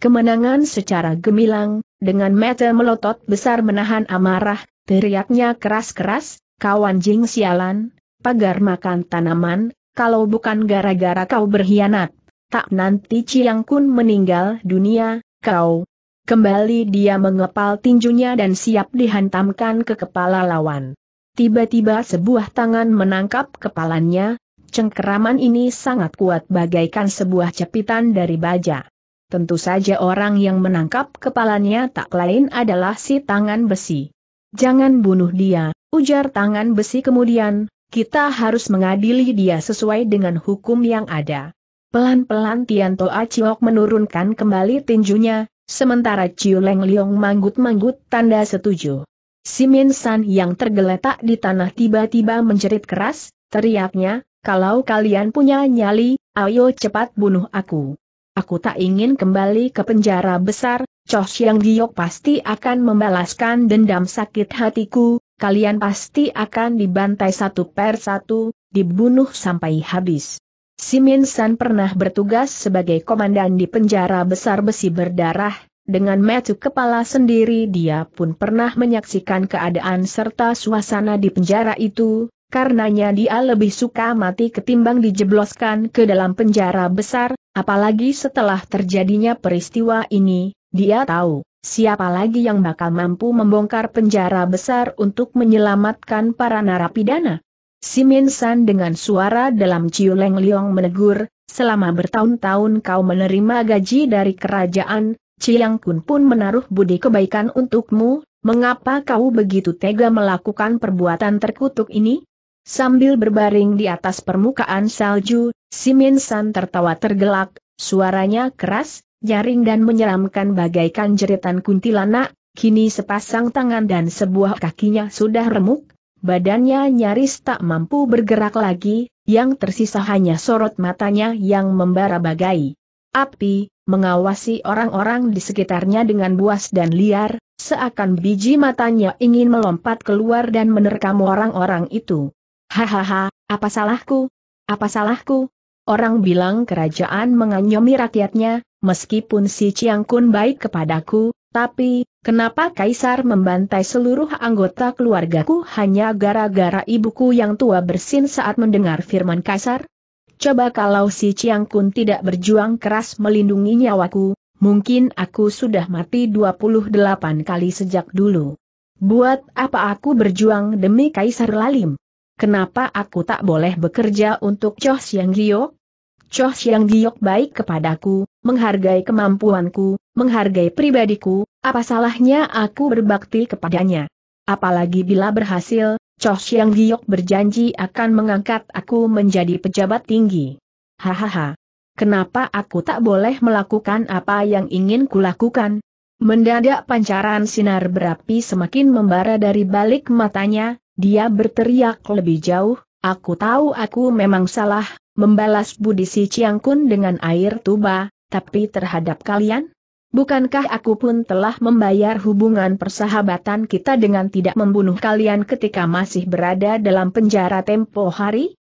kemenangan secara gemilang, dengan mata melotot besar menahan amarah, teriaknya keras-keras, Kawan Jing sialan, pagar makan tanaman, kalau bukan gara-gara kau berkhianat, tak nanti Ciang Kun meninggal dunia, kau. Kembali dia mengepal tinjunya dan siap dihantamkan ke kepala lawan. Tiba-tiba sebuah tangan menangkap kepalanya, cengkeraman ini sangat kuat bagaikan sebuah cepitan dari baja. Tentu saja orang yang menangkap kepalanya tak lain adalah si tangan besi. Jangan bunuh dia, Ujar tangan besi kemudian, kita harus mengadili dia sesuai dengan hukum yang ada. Pelan-pelan Tianto Aciok menurunkan kembali tinjunya, sementara Ciu Leng Leong manggut-manggut tanda setuju. Simin San yang tergeletak di tanah tiba-tiba menjerit keras, teriaknya, kalau kalian punya nyali, ayo cepat bunuh aku. Aku tak ingin kembali ke penjara besar, Cosh yang Giok pasti akan membalaskan dendam sakit hatiku, kalian pasti akan dibantai satu per satu, dibunuh sampai habis. Simin San pernah bertugas sebagai komandan di penjara besar besi berdarah, dengan metu kepala sendiri dia pun pernah menyaksikan keadaan serta suasana di penjara itu, karenanya dia lebih suka mati ketimbang dijebloskan ke dalam penjara besar, apalagi setelah terjadinya peristiwa ini, dia tahu, siapa lagi yang bakal mampu membongkar penjara besar untuk menyelamatkan para narapidana? Min San dengan suara dalam Ciuleng Liong menegur, selama bertahun-tahun kau menerima gaji dari kerajaan, Ciang Kun pun menaruh budi kebaikan untukmu, mengapa kau begitu tega melakukan perbuatan terkutuk ini? Sambil berbaring di atas permukaan salju, Min San tertawa tergelak, suaranya keras, Nyaring dan menyeramkan bagaikan jeritan kuntilanak, kini sepasang tangan dan sebuah kakinya sudah remuk, badannya nyaris tak mampu bergerak lagi, yang tersisa hanya sorot matanya yang membara bagai. Api, mengawasi orang-orang di sekitarnya dengan buas dan liar, seakan biji matanya ingin melompat keluar dan menerkam orang-orang itu. Hahaha, apa salahku? Apa salahku? Orang bilang kerajaan menganyomi rakyatnya, Meskipun si Chiang Kun baik kepadaku, tapi, kenapa Kaisar membantai seluruh anggota keluargaku hanya gara-gara ibuku yang tua bersin saat mendengar firman Kaisar? Coba kalau si Chiang Kun tidak berjuang keras melindungi nyawaku, mungkin aku sudah mati 28 kali sejak dulu. Buat apa aku berjuang demi Kaisar Lalim? Kenapa aku tak boleh bekerja untuk Chos Yang Giyok? Coh Siang Giok baik kepadaku, menghargai kemampuanku, menghargai pribadiku, apa salahnya aku berbakti kepadanya. Apalagi bila berhasil, Coh Siang Giok berjanji akan mengangkat aku menjadi pejabat tinggi. Hahaha. Kenapa aku tak boleh melakukan apa yang ingin kulakukan? Mendadak pancaran sinar berapi semakin membara dari balik matanya, dia berteriak lebih jauh, aku tahu aku memang salah, membalas budi si Ciangkun dengan air tuba, tapi terhadap kalian? Bukankah aku pun telah membayar hubungan persahabatan kita dengan tidak membunuh kalian ketika masih berada dalam penjara tempo hari?